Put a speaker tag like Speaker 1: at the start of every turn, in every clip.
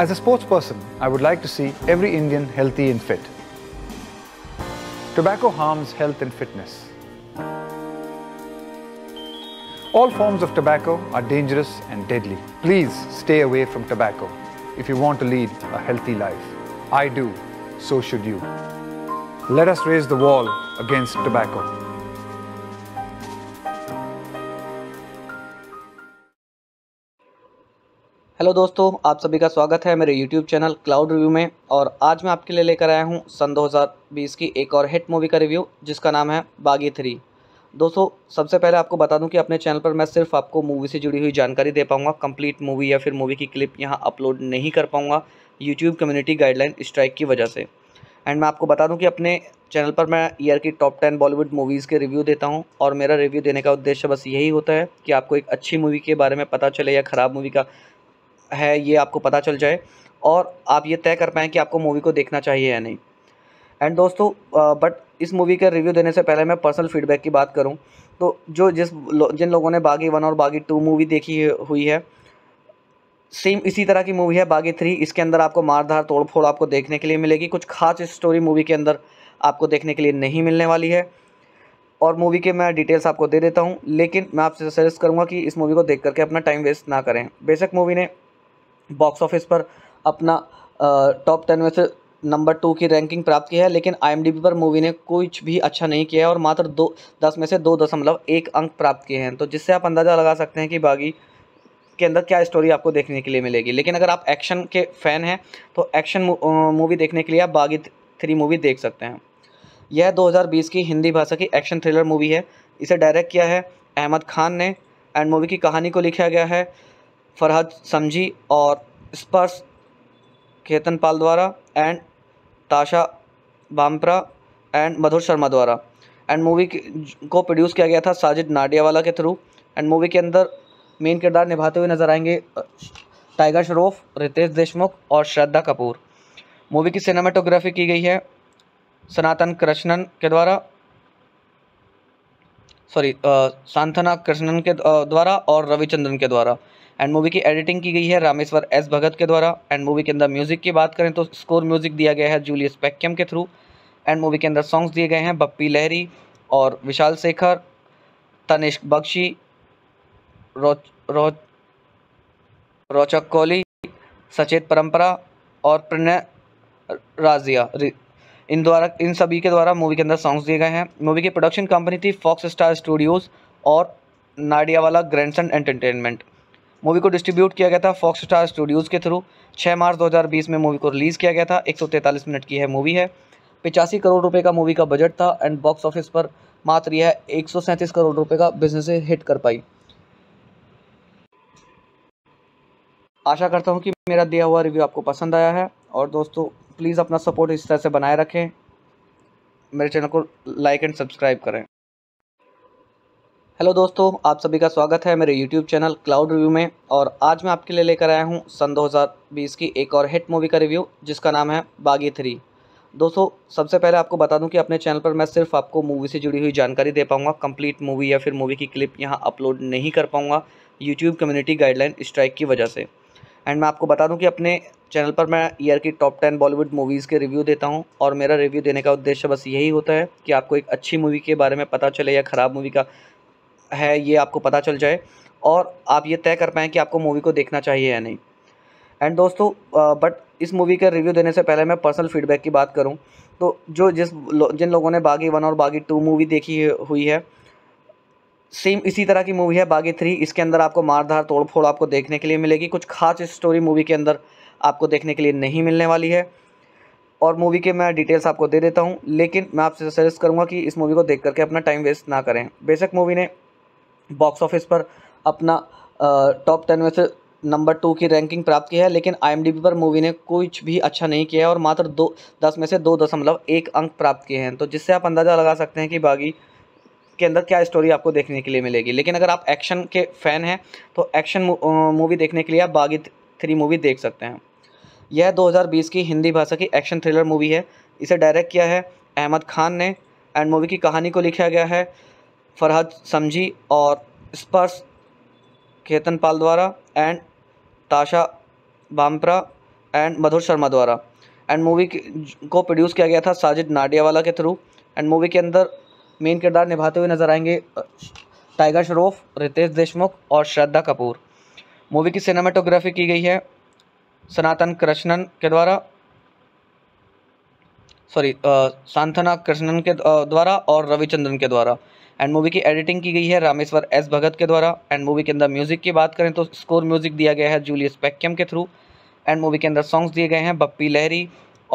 Speaker 1: As a sports person, I would like to
Speaker 2: see every Indian healthy and fit. Tobacco harms health and fitness.
Speaker 1: All forms of tobacco are dangerous and deadly. Please stay away from tobacco if you want to lead a healthy life.
Speaker 2: I do, so should you. Let us raise the wall against tobacco. Hello दोस्तों आप सभी का स्वागत है मेरे YouTube channel cloud review में और आज मैं आपके लिए लेकर आया हूं सन 2020 की एक और हिट मूवी का रिव्यू जिसका नाम है बागी थ्री दोस्तों सबसे पहले आपको बता दूं कि अपने चैनल पर मैं सिर्फ आपको मूवी से जुड़ी हुई जानकारी दे पाऊँगा कंप्लीट मूवी या फिर मूवी की क्लिप यहाँ अपलोड नहीं कर पाऊँगा यूट्यूब कम्युनिटी गाइडलाइन स्ट्राइक की वजह से एंड मैं आपको बता दूं कि अपने चैनल पर मैं ईयर की टॉप टेन बॉलीवुड मूवीज़ के रिव्यू देता हूं और मेरा रिव्यू देने का उद्देश्य बस यही होता है कि आपको एक अच्छी मूवी के बारे में पता चले या ख़राब मूवी का है ये आपको पता चल जाए और आप ये तय कर पाएँ कि आपको मूवी को देखना चाहिए या नहीं एंड दोस्तों बट इस मूवी का रिव्यू देने से पहले मैं पर्सनल फीडबैक की बात करूं तो जो जिस जिन लोगों ने बागी वन और बागी टू मूवी देखी हुई है सेम इसी तरह की मूवी है बागी थ्री इसके अंदर आपको मारधार तोड़फोड़ आपको देखने के लिए मिलेगी कुछ खास स्टोरी मूवी के अंदर आपको देखने के लिए नहीं मिलने वाली है और मूवी के मैं डिटेल्स आपको दे देता हूँ लेकिन मैं आपसे सजेस्ट करूँगा कि इस मूवी को देख करके अपना टाइम वेस्ट ना करें बेशक मूवी ने बॉक्स ऑफिस पर अपना टॉप टेन में से नंबर टू की रैंकिंग प्राप्त की है लेकिन आईएमडीबी पर मूवी ने कुछ भी अच्छा नहीं किया है और मात्र दो दस में से दो दशमलव एक अंक प्राप्त किए हैं तो जिससे आप अंदाज़ा लगा सकते हैं कि बागी के अंदर क्या स्टोरी आपको देखने के लिए मिलेगी लेकिन अगर आप एक्शन के फ़ैन हैं तो एक्शन मूवी देखने के लिए आप बागी थ्री मूवी देख सकते हैं यह 2020 की हिंदी भाषा की एक्शन थ्रिलर मूवी है इसे डायरेक्ट किया है अहमद खान ने एंड मूवी की कहानी को लिखा गया है फरहद समझी और स्पर्श केतन पाल द्वारा एंड ताशा बामप्रा एंड मधुर शर्मा द्वारा एंड मूवी को प्रोड्यूस किया गया था साजिद नाडियावाला के थ्रू एंड मूवी के अंदर मेन किरदार निभाते हुए नजर आएंगे टाइगर श्रॉफ रितेश देशमुख और श्रद्धा कपूर मूवी की सिनेमाटोग्राफी की गई है सनातन कृष्णन के द्वारा सॉरी सांथना कृष्णन के द्वारा और रविचंद्रन के द्वारा एंड मूवी की एडिटिंग की गई है रामेश्वर एस भगत के द्वारा एंड मूवी के अंदर म्यूजिक की बात करें तो स्कोर म्यूजिक दिया गया है जूलियस पैक्यम के थ्रू एंड मूवी के अंदर सॉन्ग्स दिए गए हैं बप्पी लहरी और विशाल शेखर तनिष्क बख्शी रोच रोच रोचक कोहली सचेत परंपरा और प्रणय राजिया इन द्वारा इन सभी के द्वारा मूवी के अंदर सॉन्ग्स दिए गए हैं मूवी की प्रोडक्शन कंपनी थी फॉक्स स्टार स्टूडियोज़ और नाडियावाला ग्रैंडसन एंटरटेनमेंट मूवी को डिस्ट्रीब्यूट किया गया था फॉक्स स्टार स्टूडियोज़ के थ्रू 6 मार्च 2020 में मूवी को रिलीज़ किया गया था एक मिनट की है मूवी है पिचासी करोड़ रुपए का मूवी का बजट था एंड बॉक्स ऑफिस पर मात्र यह एक
Speaker 1: करोड़ रुपये का बिजनेस हिट कर पाई
Speaker 2: आशा करता हूँ कि मेरा दिया हुआ रिव्यू आपको पसंद आया है और दोस्तों प्लीज़ अपना सपोर्ट इस तरह से बनाए रखें मेरे चैनल को लाइक एंड सब्सक्राइब करें हेलो दोस्तों आप सभी का स्वागत है मेरे यूट्यूब चैनल क्लाउड रिव्यू में और आज मैं आपके लिए लेकर आया हूं सन 2020 की एक और हिट मूवी का रिव्यू जिसका नाम है बागी थ्री दोस्तों सबसे पहले आपको बता दूं कि अपने चैनल पर मैं सिर्फ आपको मूवी से जुड़ी हुई जानकारी दे पाऊंगा कंप्लीट मूवी या फिर मूवी की क्लिप यहाँ अपलोड नहीं कर पाऊँगा यूट्यूब कम्युनिटी गाइडलाइन स्ट्राइक की वजह से एंड मैं आपको बता दूं कि अपने चैनल पर मैं ईयर की टॉप टेन बॉलीवुड मूवीज़ के रिव्यू देता हूं और मेरा रिव्यू देने का उद्देश्य बस यही होता है कि आपको एक अच्छी मूवी के बारे में पता चले या ख़राब मूवी का है ये आपको पता चल जाए और आप ये तय कर पाएँ कि आपको मूवी को देखना चाहिए या नहीं एंड दोस्तों बट इस मूवी का रिव्यू देने से पहले मैं पर्सनल फीडबैक की बात करूं तो जो जिस जिन लोगों ने बागी वन और बागी टू मूवी देखी हुई है सेम इसी तरह की मूवी है बागी थ्री इसके अंदर आपको मारधार तोड़फोड़ आपको देखने के लिए मिलेगी कुछ खास स्टोरी मूवी के अंदर आपको देखने के लिए नहीं मिलने वाली है और मूवी के मैं डिटेल्स आपको दे देता हूँ लेकिन मैं आपसे सजेस्ट करूँगा कि इस मूवी को देख करके अपना टाइम वेस्ट ना करें बेशक मूवी ने बॉक्स ऑफिस पर अपना टॉप टेन में से नंबर टू की रैंकिंग प्राप्त की है लेकिन आईएमडीबी पर मूवी ने कुछ भी अच्छा नहीं किया है और मात्र दो दस में से दो दशमलव एक अंक प्राप्त किए हैं तो जिससे आप अंदाज़ा लगा सकते हैं कि बागी के अंदर क्या स्टोरी आपको देखने के लिए मिलेगी लेकिन अगर आप एक्शन के फ़ैन हैं तो एक्शन मूवी देखने के लिए आप बागी थ्री मूवी देख सकते हैं यह दो की हिंदी भाषा की एक्शन थ्रिलर मूवी है इसे डायरेक्ट किया है अहमद खान ने एंड मूवी की कहानी को लिखा गया है फरहद समझी और स्पर्श केतन पाल द्वारा एंड ताशा बामप्रा एंड मधुर शर्मा द्वारा एंड मूवी को प्रोड्यूस किया गया था साजिद नाडियावाला के थ्रू एंड मूवी के अंदर मेन किरदार निभाते हुए नजर आएंगे टाइगर श्रॉफ रितेश देशमुख और श्रद्धा कपूर मूवी की सिनेमाटोग्राफी की गई है सनातन कृष्णन के द्वारा सॉरी सांथना कृष्णन के द्वारा और रविचंद्रन के द्वारा एंड मूवी की एडिटिंग की गई है रामेश्वर एस भगत के द्वारा एंड मूवी के अंदर म्यूजिक की बात करें तो स्कोर म्यूजिक दिया गया है जूलियस पैक्यम के थ्रू एंड मूवी के अंदर सॉन्ग्स दिए गए हैं बप्पी लहरी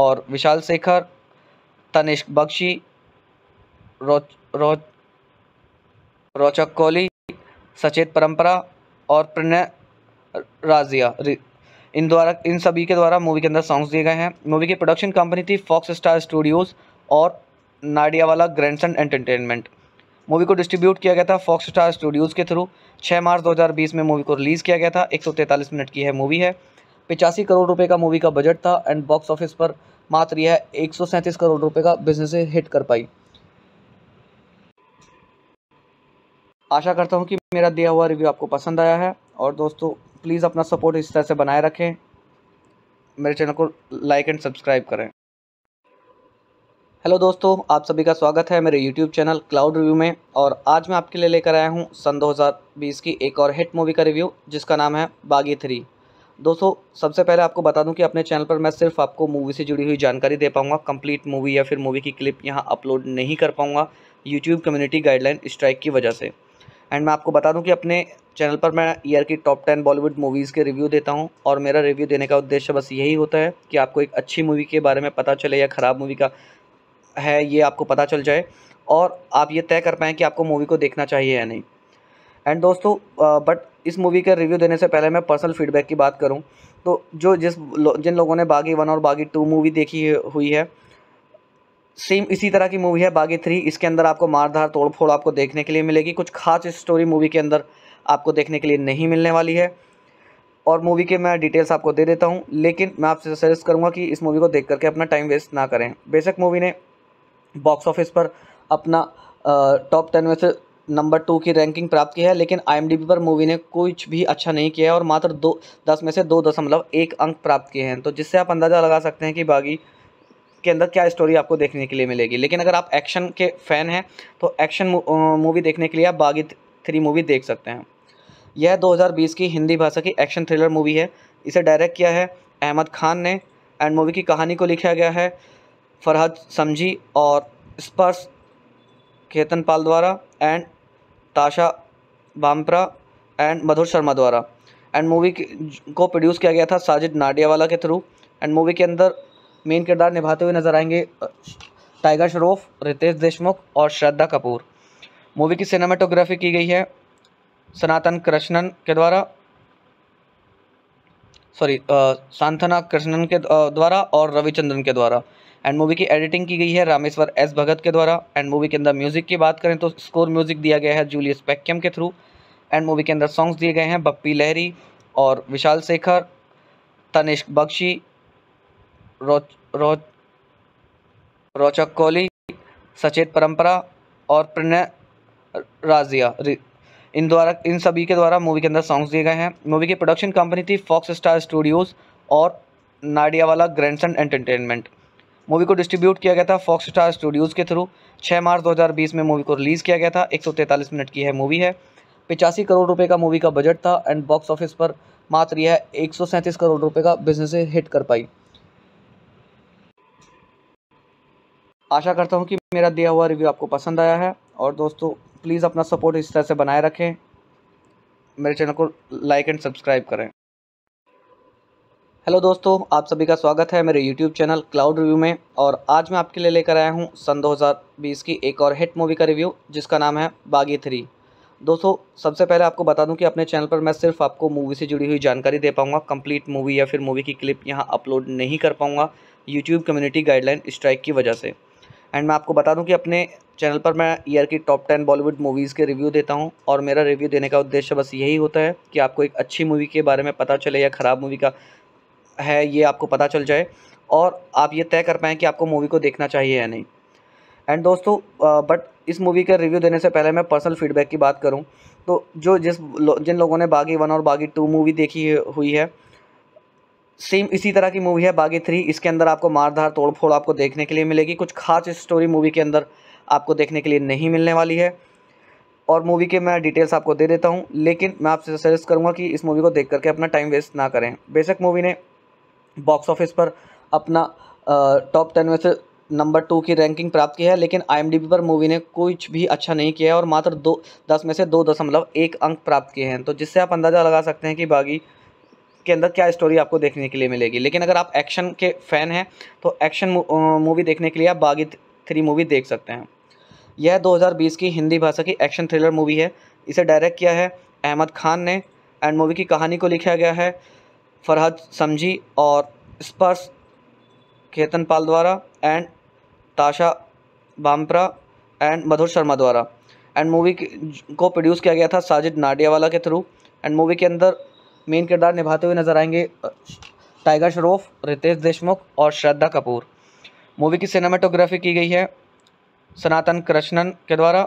Speaker 2: और विशाल शेखर तनिष्क बख्शी रोच रोच रोचक कोहली सचेत परंपरा और प्रणय राजिया इन द्वारा इन सभी के द्वारा मूवी के अंदर सॉन्ग्स दिए गए हैं मूवी की प्रोडक्शन कंपनी थी फॉक्स स्टार स्टूडियोज़ और नाडियावाला ग्रैंडसन एंटरटेनमेंट मूवी को डिस्ट्रीब्यूट किया गया था फॉक्स स्टार स्टूडियोज़ के थ्रू 6 मार्च 2020 में मूवी को रिलीज़ किया गया था एक मिनट की है मूवी है पिचासी करोड़ रुपए का मूवी का बजट था एंड बॉक्स ऑफिस पर
Speaker 1: मात्र यह एक करोड़ रुपये का बिजनेस हिट कर पाई
Speaker 2: आशा करता हूँ कि मेरा दिया हुआ रिव्यू आपको पसंद आया है और दोस्तों प्लीज़ अपना सपोर्ट इस तरह से बनाए रखें मेरे चैनल को लाइक एंड सब्सक्राइब करें हेलो दोस्तों आप सभी का स्वागत है मेरे यूट्यूब चैनल क्लाउड रिव्यू में और आज मैं आपके लिए लेकर आया हूं सन 2020 की एक और हिट मूवी का रिव्यू जिसका नाम है बागी थ्री दोस्तों सबसे पहले आपको बता दूं कि अपने चैनल पर मैं सिर्फ आपको मूवी से जुड़ी हुई जानकारी दे पाऊंगा कंप्लीट मूवी या फिर मूवी की क्लिप यहाँ अपलोड नहीं कर पाऊँगा यूट्यूब कम्युनिटी गाइडलाइन स्ट्राइक की वजह से एंड मैं आपको बता दूं कि अपने चैनल पर मैं ईयर की टॉप टेन बॉलीवुड मूवीज़ के रिव्यू देता हूं और मेरा रिव्यू देने का उद्देश्य बस यही होता है कि आपको एक अच्छी मूवी के बारे में पता चले या ख़राब मूवी का है ये आपको पता चल जाए और आप ये तय कर पाएँ कि आपको मूवी को देखना चाहिए या नहीं एंड दोस्तों बट इस मूवी का रिव्यू देने से पहले मैं पर्सनल फीडबैक की बात करूं तो जो जिस जिन लोगों ने बागी वन और बागी टू मूवी देखी हुई है सेम इसी तरह की मूवी है बागी थ्री इसके अंदर आपको मारधार तोड़फोड़ आपको देखने के लिए मिलेगी कुछ खास स्टोरी मूवी के अंदर आपको देखने के लिए नहीं मिलने वाली है और मूवी के मैं डिटेल्स आपको दे देता हूँ लेकिन मैं आपसे सजेस्ट करूँगा कि इस मूवी को देख करके अपना टाइम वेस्ट ना करें बेशक मूवी ने बॉक्स ऑफिस पर अपना टॉप टेन में से नंबर टू की रैंकिंग प्राप्त की है लेकिन आईएमडीबी पर मूवी ने कुछ भी अच्छा नहीं किया है और मात्र दो दस में से दो दशमलव एक अंक प्राप्त किए हैं तो जिससे आप अंदाज़ा लगा सकते हैं कि बागी के अंदर क्या स्टोरी आपको देखने के लिए मिलेगी लेकिन अगर आप एक्शन के फ़ैन हैं तो एक्शन मूवी देखने के लिए आप बागी थ्री मूवी देख सकते हैं यह दो की हिंदी भाषा की एक्शन थ्रिलर मूवी है इसे डायरेक्ट किया है अहमद खान ने एंड मूवी की कहानी को लिखा गया है फरहद समझी और स्पर्श केतन पाल द्वारा एंड ताशा बामप्रा एंड मधुर शर्मा द्वारा एंड मूवी को प्रोड्यूस किया गया था साजिद नाडियावाला के थ्रू एंड मूवी के अंदर मेन किरदार निभाते हुए नजर आएंगे टाइगर श्रॉफ रितेश देशमुख और श्रद्धा कपूर मूवी की सिनेमाटोग्राफी की गई है सनातन कृष्णन के द्वारा सॉरी सांथना कृष्णन के द्वारा और रविचंद्रन के द्वारा एंड मूवी की एडिटिंग की गई है रामेश्वर एस भगत के द्वारा एंड मूवी के अंदर म्यूजिक की बात करें तो स्कोर म्यूजिक दिया गया है जूलियस पैक्यम के थ्रू एंड मूवी के अंदर सॉन्ग्स दिए गए हैं बप्पी लहरी और विशाल शेखर तनिष्क बख्शी रोच रो, रोचक कोहली सचेत परंपरा और प्रणय राजिया इन द्वारा इन सभी के द्वारा मूवी के अंदर सॉन्ग्स दिए गए हैं मूवी की प्रोडक्शन कंपनी थी फॉक्स स्टार स्टूडियोज़ और नाडियावाला ग्रैंडसन एंटरटेनमेंट मूवी को डिस्ट्रीब्यूट किया गया था फॉक्स स्टार स्टूडियोज़ के थ्रू 6 मार्च 2020 में मूवी को रिलीज़ किया गया था एक मिनट की है मूवी है पिचासी करोड़ रुपए का मूवी का बजट था एंड बॉक्स ऑफिस पर
Speaker 1: मात्र यह एक करोड़ रुपये का बिजनेस हिट कर पाई
Speaker 2: आशा करता हूँ कि मेरा दिया हुआ रिव्यू आपको पसंद आया है और दोस्तों प्लीज़ अपना सपोर्ट इस तरह से बनाए रखें मेरे चैनल को लाइक एंड सब्सक्राइब करें हेलो दोस्तों आप सभी का स्वागत है मेरे यूट्यूब चैनल क्लाउड रिव्यू में और आज मैं आपके लिए लेकर आया हूं सन 2020 की एक और हिट मूवी का रिव्यू जिसका नाम है बागी थ्री दोस्तों सबसे पहले आपको बता दूं कि अपने चैनल पर मैं सिर्फ आपको मूवी से जुड़ी हुई जानकारी दे पाऊंगा कंप्लीट मूवी या फिर मूवी की क्लिप यहाँ अपलोड नहीं कर पाऊँगा यूट्यूब कम्युनिटी गाइडलाइन स्ट्राइक की वजह से एंड मैं आपको बता दूं कि अपने चैनल पर मैं ईयर की टॉप टेन बॉलीवुड मूवीज़ के रिव्यू देता हूं और मेरा रिव्यू देने का उद्देश्य बस यही होता है कि आपको एक अच्छी मूवी के बारे में पता चले या ख़राब मूवी का है ये आपको पता चल जाए और आप ये तय कर पाएँ कि आपको मूवी को देखना चाहिए या नहीं एंड दोस्तों बट इस मूवी का रिव्यू देने से पहले मैं पर्सनल फीडबैक की बात करूं तो जो जिस जिन लोगों ने बागी वन और बागी टू मूवी देखी हुई है सेम इसी तरह की मूवी है बागी थ्री इसके अंदर आपको मारधार तोड़फोड़ आपको देखने के लिए मिलेगी कुछ खास स्टोरी मूवी के अंदर आपको देखने के लिए नहीं मिलने वाली है और मूवी के मैं डिटेल्स आपको दे देता हूँ लेकिन मैं आपसे सजेस्ट करूँगा कि इस मूवी को देख करके अपना टाइम वेस्ट ना करें बेशक मूवी ने बॉक्स ऑफिस पर अपना टॉप टेन में से नंबर टू की रैंकिंग प्राप्त की है लेकिन आईएमडीबी पर मूवी ने कुछ भी अच्छा नहीं किया है और मात्र दो दस में से दो दशमलव एक अंक प्राप्त किए हैं तो जिससे आप अंदाज़ा लगा सकते हैं कि बागी के अंदर क्या स्टोरी आपको देखने के लिए मिलेगी लेकिन अगर आप एक्शन के फ़ैन हैं तो एक्शन मूवी देखने के लिए आप बागी थ्री मूवी देख सकते हैं यह दो की हिंदी भाषा की एक्शन थ्रिलर मूवी है इसे डायरेक्ट किया है अहमद खान ने एंड मूवी की कहानी को लिखा गया है फरहद समझी और स्पर्श खेतन पाल द्वारा एंड ताशा बामप्रा एंड मधुर शर्मा द्वारा एंड मूवी को प्रोड्यूस किया गया था साजिद नाडियावाला के थ्रू एंड मूवी के अंदर मेन किरदार निभाते हुए नजर आएंगे टाइगर श्रॉफ रितेश देशमुख और श्रद्धा कपूर मूवी की सिनेमाटोग्राफी की गई है सनातन कृष्णन के द्वारा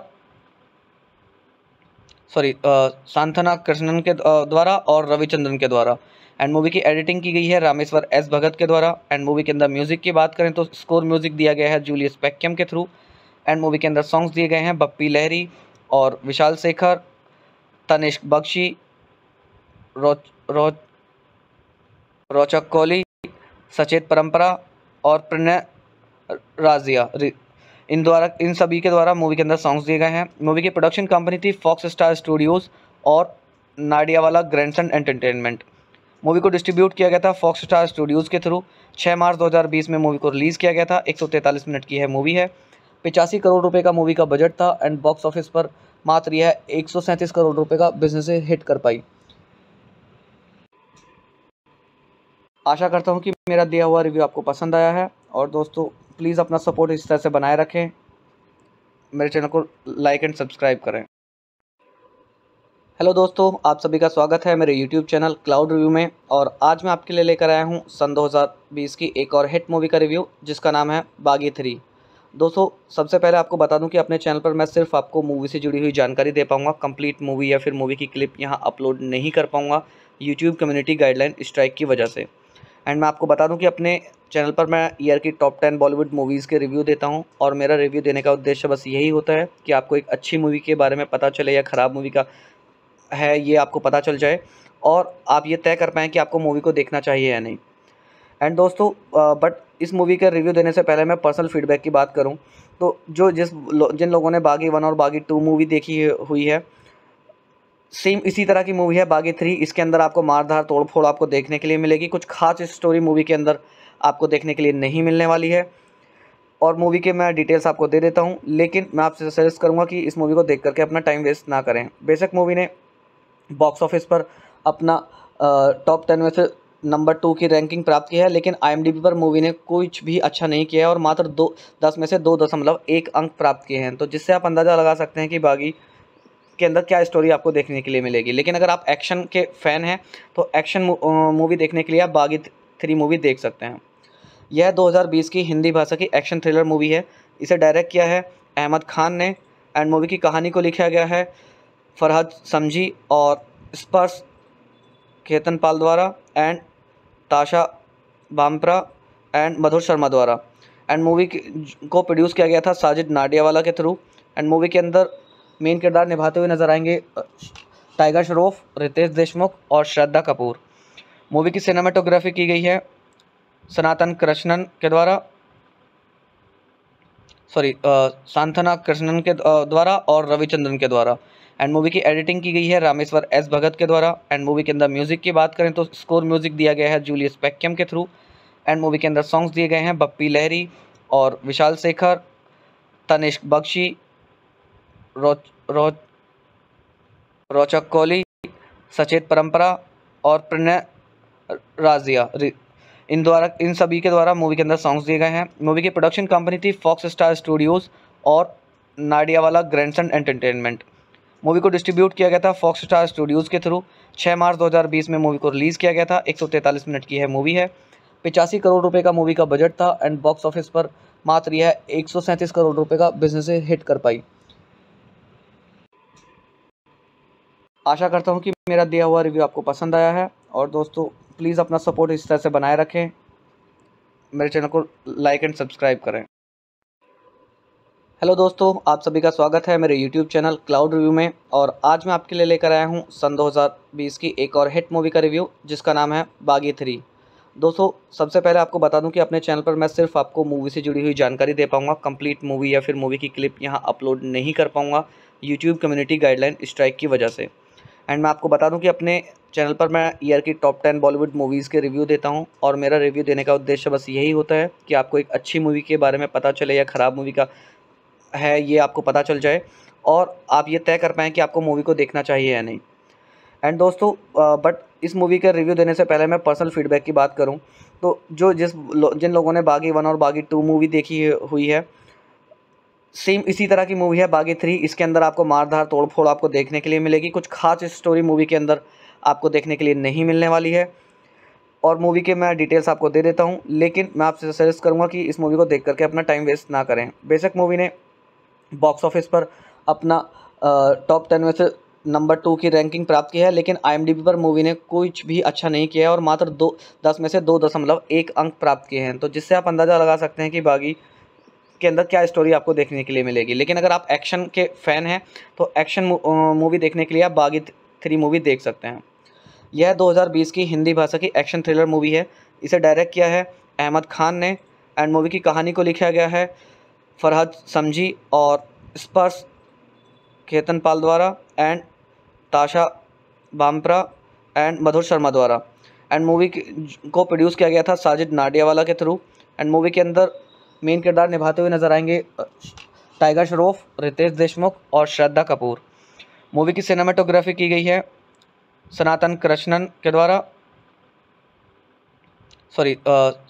Speaker 2: सॉरी सांथना कृष्णन के द्वारा और रविचंद्रन के द्वारा एंड मूवी की एडिटिंग की गई है रामेश्वर एस भगत के द्वारा एंड मूवी के अंदर म्यूजिक की बात करें तो स्कोर म्यूजिक दिया गया है जूलियस पैक्यम के थ्रू एंड मूवी के अंदर सॉन्ग्स दिए गए हैं बप्पी लहरी और विशाल शेखर तनिष्क बख्शी रोच रोच रोचक कोहली सचेत परंपरा और प्रणय राजिया इन द्वारा इन सभी के द्वारा मूवी के अंदर सॉन्ग्स दिए गए हैं मूवी की प्रोडक्शन कंपनी थी फॉक्स स्टार स्टूडियोज़ और नाडियावाला ग्रैंडसन एंटरटेनमेंट मूवी को डिस्ट्रीब्यूट किया गया था फॉक्स स्टार स्टूडियोज़ के थ्रू 6 मार्च 2020 में मूवी को रिलीज़ किया गया था एक मिनट की है मूवी है पिचासी करोड़ रुपए का मूवी का बजट था एंड बॉक्स ऑफिस
Speaker 1: पर मात्र यह एक करोड़ रुपए का बिजनेस हिट कर पाई आशा करता हूँ कि मेरा दिया हुआ रिव्यू आपको पसंद आया है
Speaker 2: और दोस्तों प्लीज़ अपना सपोर्ट इस तरह से बनाए रखें मेरे चैनल को लाइक एंड सब्सक्राइब करें हेलो दोस्तों आप सभी का स्वागत है मेरे यूट्यूब चैनल क्लाउड रिव्यू में और आज मैं आपके लिए लेकर आया हूं सन 2020 की एक और हिट मूवी का रिव्यू जिसका नाम है बागी थ्री दोस्तों सबसे पहले आपको बता दूं कि अपने चैनल पर मैं सिर्फ आपको मूवी से जुड़ी हुई जानकारी दे पाऊंगा कंप्लीट मूवी या फिर मूवी की क्लिप यहाँ अपलोड नहीं कर पाऊँगा यूट्यूब कम्युनिटी गाइडलाइन स्ट्राइक की वजह से एंड मैं आपको बता दूँ कि अपने चैनल पर मैं ईयर की टॉप टेन बॉलीवुड मूवीज़ के रिव्यू देता हूँ और मेरा रिव्यू देने का उद्देश्य बस यही होता है कि आपको एक अच्छी मूवी के बारे में पता चले या ख़राब मूवी का है ये आपको पता चल जाए और आप ये तय कर पाएँ कि आपको मूवी को देखना चाहिए या नहीं एंड दोस्तों बट इस मूवी का रिव्यू देने से पहले मैं पर्सनल फीडबैक की बात करूं तो जो जिस जिन लोगों ने बागी वन और बागी टू मूवी देखी हुई है सेम इसी तरह की मूवी है बागी थ्री इसके अंदर आपको मारधार तोड़फोड़ आपको देखने के लिए मिलेगी कुछ खास स्टोरी मूवी के अंदर आपको देखने के लिए नहीं मिलने वाली है और मूवी के मैं डिटेल्स आपको दे देता हूँ लेकिन मैं आपसे सजेस्ट करूँगा कि इस मूवी को देख करके अपना टाइम वेस्ट ना करें बेशक मूवी ने बॉक्स ऑफिस पर अपना टॉप टेन में से नंबर टू की रैंकिंग प्राप्त की है लेकिन आईएमडीबी पर मूवी ने कुछ भी अच्छा नहीं किया है और मात्र दो दस में से दो दशमलव एक अंक प्राप्त किए हैं तो जिससे आप अंदाज़ा लगा सकते हैं कि बागी के अंदर क्या स्टोरी आपको देखने के लिए मिलेगी लेकिन अगर आप एक्शन के फ़ैन हैं तो एक्शन मूवी देखने के लिए आप बागी थ्री मूवी देख सकते हैं यह दो की हिंदी भाषा की एक्शन थ्रिलर मूवी है इसे डायरेक्ट किया है अहमद खान ने एंड मूवी की कहानी को लिखा गया है फरहद समझी और स्पर्श खेतन पाल द्वारा एंड ताशा बामप्रा एंड मधुर शर्मा द्वारा एंड मूवी को प्रोड्यूस किया गया था साजिद नाडियावाला के थ्रू एंड मूवी के अंदर मेन किरदार निभाते हुए नजर आएंगे टाइगर श्रॉफ रितेश देशमुख और श्रद्धा कपूर मूवी की सिनेमाटोग्राफी की गई है सनातन कृष्णन के द्वारा सॉरी सांथना कृष्णन के द्वारा और रविचंद्रन के द्वारा एंड मूवी की एडिटिंग की गई है रामेश्वर एस भगत के द्वारा एंड मूवी के अंदर म्यूजिक की बात करें तो स्कोर म्यूजिक दिया गया है जूलियस पैक्यम के थ्रू एंड मूवी के अंदर सॉन्ग्स दिए गए हैं बप्पी लहरी और विशाल शेखर तनिष्क बख्शी रोच रोच रोचक कोहली सचेत परंपरा और प्रणय राजिया इन द्वारा इन सभी के द्वारा मूवी के अंदर सॉन्ग्स दिए गए हैं मूवी की प्रोडक्शन कंपनी थी फॉक्स स्टार स्टूडियोज़ और नाडियावाला ग्रैंडसन एंटरटेनमेंट मूवी को डिस्ट्रीब्यूट किया गया था फॉक्स स्टार स्टूडियोज़ के थ्रू 6 मार्च 2020 में मूवी को रिलीज़ किया गया था एक मिनट की है मूवी है पिचासी करोड़ रुपए का मूवी का बजट था एंड बॉक्स
Speaker 1: ऑफिस पर मात्र यह एक करोड़ रुपए का बिजनेस हिट कर पाई आशा करता हूँ कि मेरा दिया हुआ रिव्यू आपको पसंद आया है
Speaker 2: और दोस्तों प्लीज़ अपना सपोर्ट इस तरह से बनाए रखें मेरे चैनल को लाइक एंड सब्सक्राइब करें हेलो दोस्तों आप सभी का स्वागत है मेरे यूट्यूब चैनल क्लाउड रिव्यू में और आज मैं आपके लिए लेकर आया हूं सन 2020 की एक और हिट मूवी का रिव्यू जिसका नाम है बागी थ्री दोस्तों सबसे पहले आपको बता दूं कि अपने चैनल पर मैं सिर्फ आपको मूवी से जुड़ी हुई जानकारी दे पाऊंगा कंप्लीट मूवी या फिर मूवी की क्लिप यहाँ अपलोड नहीं कर पाऊँगा यूट्यूब कम्युनिटी गाइडलाइन स्ट्राइक की वजह से एंड मैं आपको बता दूँ कि अपने चैनल पर मैं ईयर की टॉप टेन बॉलीवुड मूवीज़ के रिव्यू देता हूँ और मेरा रिव्यू देने का उद्देश्य बस यही होता है कि आपको एक अच्छी मूवी के बारे में पता चले या ख़राब मूवी का है ये आपको पता चल जाए और आप ये तय कर पाएँ कि आपको मूवी को देखना चाहिए या नहीं एंड दोस्तों बट इस मूवी का रिव्यू देने से पहले मैं पर्सनल फीडबैक की बात करूं तो जो जिस जिन लोगों ने बागी वन और बागी टू मूवी देखी हुई है सेम इसी तरह की मूवी है बागी थ्री इसके अंदर आपको मारधार तोड़फोड़ आपको देखने के लिए मिलेगी कुछ खास स्टोरी मूवी के अंदर आपको देखने के लिए नहीं मिलने वाली है और मूवी के मैं डिटेल्स आपको दे देता हूँ लेकिन मैं आपसे सजेस्ट करूँगा कि इस मूवी को देख करके अपना टाइम वेस्ट ना करें बेशक मूवी ने बॉक्स ऑफिस पर अपना टॉप टेन में से नंबर टू की रैंकिंग प्राप्त की है लेकिन आईएमडीबी पर मूवी ने कुछ भी अच्छा नहीं किया है और मात्र दो दस में से दो दशमलव एक अंक प्राप्त किए हैं तो जिससे आप अंदाज़ा लगा सकते हैं कि बागी के अंदर क्या स्टोरी आपको देखने के लिए मिलेगी लेकिन अगर आप एक्शन के फ़ैन हैं तो एक्शन मूवी देखने के लिए आप बागी थ्री मूवी देख सकते हैं यह दो की हिंदी भाषा की एक्शन थ्रिलर मूवी है इसे डायरेक्ट किया है अहमद खान ने एंड मूवी की कहानी को लिखा गया है फरहद समझी और स्पर्श खेतन पाल द्वारा एंड ताशा बामप्रा एंड मधुर शर्मा द्वारा एंड मूवी को प्रोड्यूस किया गया था साजिद नाडियावाला के थ्रू एंड मूवी के अंदर मेन किरदार निभाते हुए नजर आएंगे टाइगर श्रॉफ रितेश देशमुख और श्रद्धा कपूर मूवी की सिनेमाटोग्राफी की गई है सनातन कृष्णन के द्वारा सॉरी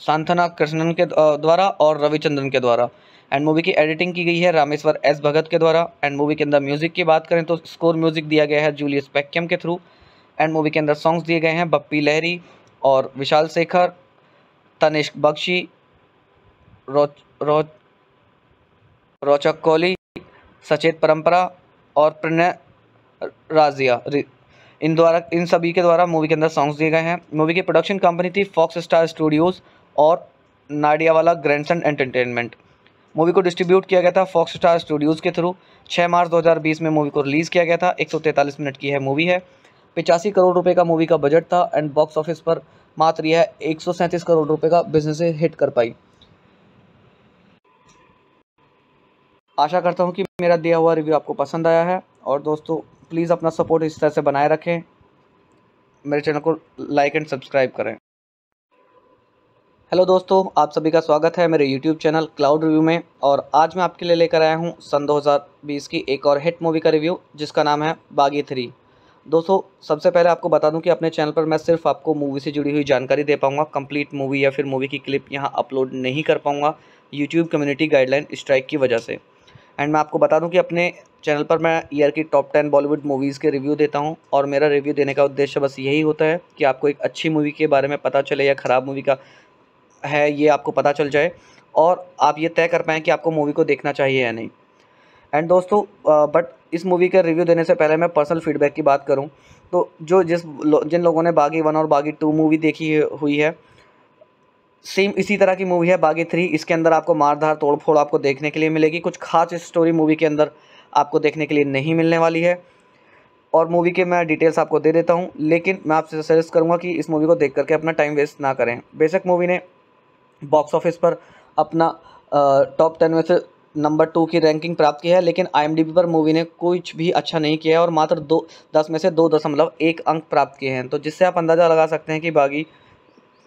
Speaker 2: सांथना कृष्णन के द्वारा और रविचंद्रन के द्वारा एंड मूवी की एडिटिंग की गई है रामेश्वर एस भगत के द्वारा एंड मूवी के अंदर म्यूजिक की बात करें तो स्कोर म्यूजिक दिया गया है जूलियस पैक्यम के थ्रू एंड मूवी के अंदर सॉन्ग्स दिए गए हैं बप्पी लहरी और विशाल शेखर तनिष्क बख्शी रोच रो, रोचक कोहली सचेत परंपरा और प्रणय राजिया इन द्वारा इन सभी के द्वारा मूवी के अंदर सॉन्ग्स दिए गए हैं मूवी की प्रोडक्शन कंपनी थी फॉक्स स्टार स्टूडियोज़ और नाडियावाला ग्रैंडसन एंटरटेनमेंट मूवी को डिस्ट्रीब्यूट किया गया था फॉक्स स्टार स्टूडियोज़ के थ्रू 6 मार्च 2020 में मूवी को रिलीज़ किया गया था एक मिनट की है मूवी है पिचासी करोड़ रुपए का मूवी का बजट था एंड बॉक्स ऑफिस पर मात्र यह एक करोड़ रुपये का बिजनेस हिट कर पाई आशा करता हूँ कि मेरा दिया हुआ रिव्यू आपको पसंद आया है और दोस्तों प्लीज़ अपना सपोर्ट इस तरह से बनाए रखें मेरे चैनल को लाइक एंड सब्सक्राइब करें हेलो दोस्तों आप सभी का स्वागत है मेरे यूट्यूब चैनल क्लाउड रिव्यू में और आज मैं आपके लिए लेकर आया हूं सन 2020 की एक और हिट मूवी का रिव्यू जिसका नाम है बागी थ्री दोस्तों सबसे पहले आपको बता दूं कि अपने चैनल पर मैं सिर्फ आपको मूवी से जुड़ी हुई जानकारी दे पाऊंगा कंप्लीट मूवी या फिर मूवी की क्लिप यहाँ अपलोड नहीं कर पाऊँगा यूट्यूब कम्युनिटी गाइडलाइन स्ट्राइक की वजह से एंड मैं आपको बता दूं कि अपने चैनल पर मैं ईयर की टॉप टेन बॉलीवुड मूवीज़ के रिव्यू देता हूं और मेरा रिव्यू देने का उद्देश्य बस यही होता है कि आपको एक अच्छी मूवी के बारे में पता चले या ख़राब मूवी का है ये आपको पता चल जाए और आप ये तय कर पाएँ कि आपको मूवी को देखना चाहिए या नहीं एंड दोस्तों बट इस मूवी का रिव्यू देने से पहले मैं पर्सनल फीडबैक की बात करूं तो जो जिस जिन लोगों ने बागी वन और बागी टू मूवी देखी हुई है सेम इसी तरह की मूवी है बागी थ्री इसके अंदर आपको मारधार तोड़फोड़ आपको देखने के लिए मिलेगी कुछ खास स्टोरी मूवी के अंदर आपको देखने के लिए नहीं मिलने वाली है और मूवी के मैं डिटेल्स आपको दे देता हूँ लेकिन मैं आपसे सजेस्ट करूँगा कि इस मूवी को देख करके अपना टाइम वेस्ट ना करें बेशक मूवी ने बॉक्स ऑफिस पर अपना टॉप टेन में से नंबर टू की रैंकिंग प्राप्त की है लेकिन आईएमडीबी पर मूवी ने कुछ भी अच्छा नहीं किया है और मात्र दो दस में से दो दशमलव एक अंक प्राप्त किए हैं तो जिससे आप अंदाज़ा लगा सकते हैं कि बागी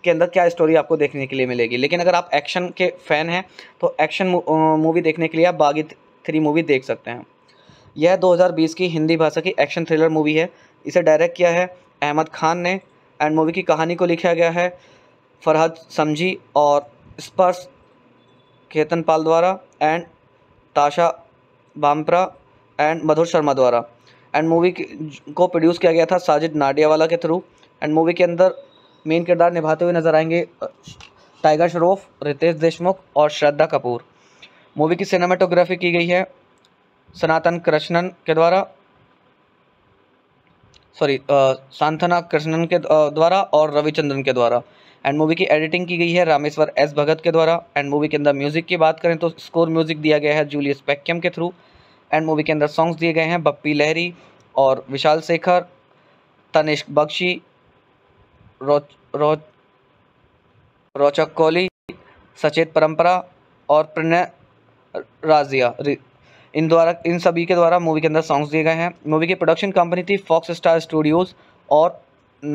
Speaker 2: के अंदर क्या स्टोरी आपको देखने के लिए मिलेगी लेकिन अगर आप एक्शन के फ़ैन हैं तो एक्शन मूवी देखने के लिए आप बागी थ्री मूवी देख सकते हैं यह दो की हिंदी भाषा की एक्शन थ्रिलर मूवी है इसे डायरेक्ट किया है अहमद खान ने एंड मूवी की कहानी को लिखा गया है फरहद समझी और स्पर्श खेतन पाल द्वारा एंड ताशा बामप्रा एंड मधुर शर्मा द्वारा एंड मूवी को प्रोड्यूस किया गया था साजिद नाडियावाला के थ्रू एंड मूवी के अंदर मेन किरदार निभाते हुए नजर आएंगे टाइगर श्रॉफ रितेश देशमुख और श्रद्धा कपूर मूवी की सिनेमाटोग्राफी की गई है सनातन कृष्णन के द्वारा सॉरी सांथना कृष्णन के द्वारा और रविचंद्रन के द्वारा एंड मूवी की एडिटिंग की गई है रामेश्वर एस भगत के द्वारा एंड मूवी के अंदर म्यूजिक की बात करें तो स्कोर म्यूजिक दिया गया है जूलियस पैक्यम के थ्रू एंड मूवी के अंदर सॉन्ग्स दिए गए हैं बप्पी लहरी और विशाल शेखर तनिष्क बख्शी रोच रो, रोचक कोहली सचेत परंपरा और प्रणय राजिया इन द्वारा इन सभी के द्वारा मूवी के अंदर सॉन्ग्स दिए गए हैं मूवी की प्रोडक्शन कंपनी थी फॉक्स स्टार स्टूडियोज़ और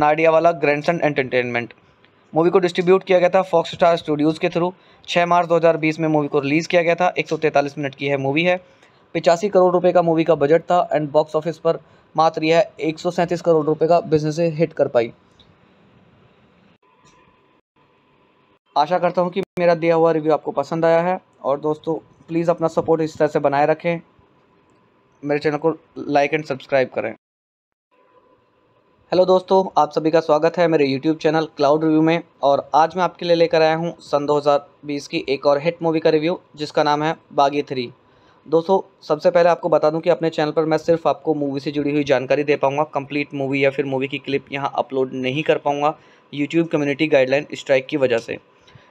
Speaker 2: नाडियावाला ग्रैंडसन एंटरटेनमेंट मूवी को डिस्ट्रीब्यूट किया गया था फॉक्स स्टार स्टूडियोज़ के थ्रू 6 मार्च 2020 में मूवी को रिलीज़ किया गया था एक मिनट की है मूवी है पिचासी करोड़ रुपए का मूवी का बजट था
Speaker 1: एंड बॉक्स ऑफिस पर मात्र यह एक करोड़ रुपये का बिजनेस हिट कर पाई आशा करता हूँ कि मेरा दिया हुआ रिव्यू आपको पसंद
Speaker 2: आया है और दोस्तों प्लीज़ अपना सपोर्ट इस तरह से बनाए रखें मेरे चैनल को लाइक एंड सब्सक्राइब करें हेलो दोस्तों आप सभी का स्वागत है मेरे यूट्यूब चैनल क्लाउड रिव्यू में और आज मैं आपके लिए लेकर आया हूं सन 2020 की एक और हिट मूवी का रिव्यू जिसका नाम है बागी थ्री दोस्तों सबसे पहले आपको बता दूं कि अपने चैनल पर मैं सिर्फ आपको मूवी से जुड़ी हुई जानकारी दे पाऊंगा कंप्लीट मूवी या फिर मूवी की क्लिप यहाँ अपलोड नहीं कर पाऊँगा यूट्यूब कम्युनिटी गाइडलाइन स्ट्राइक की वजह से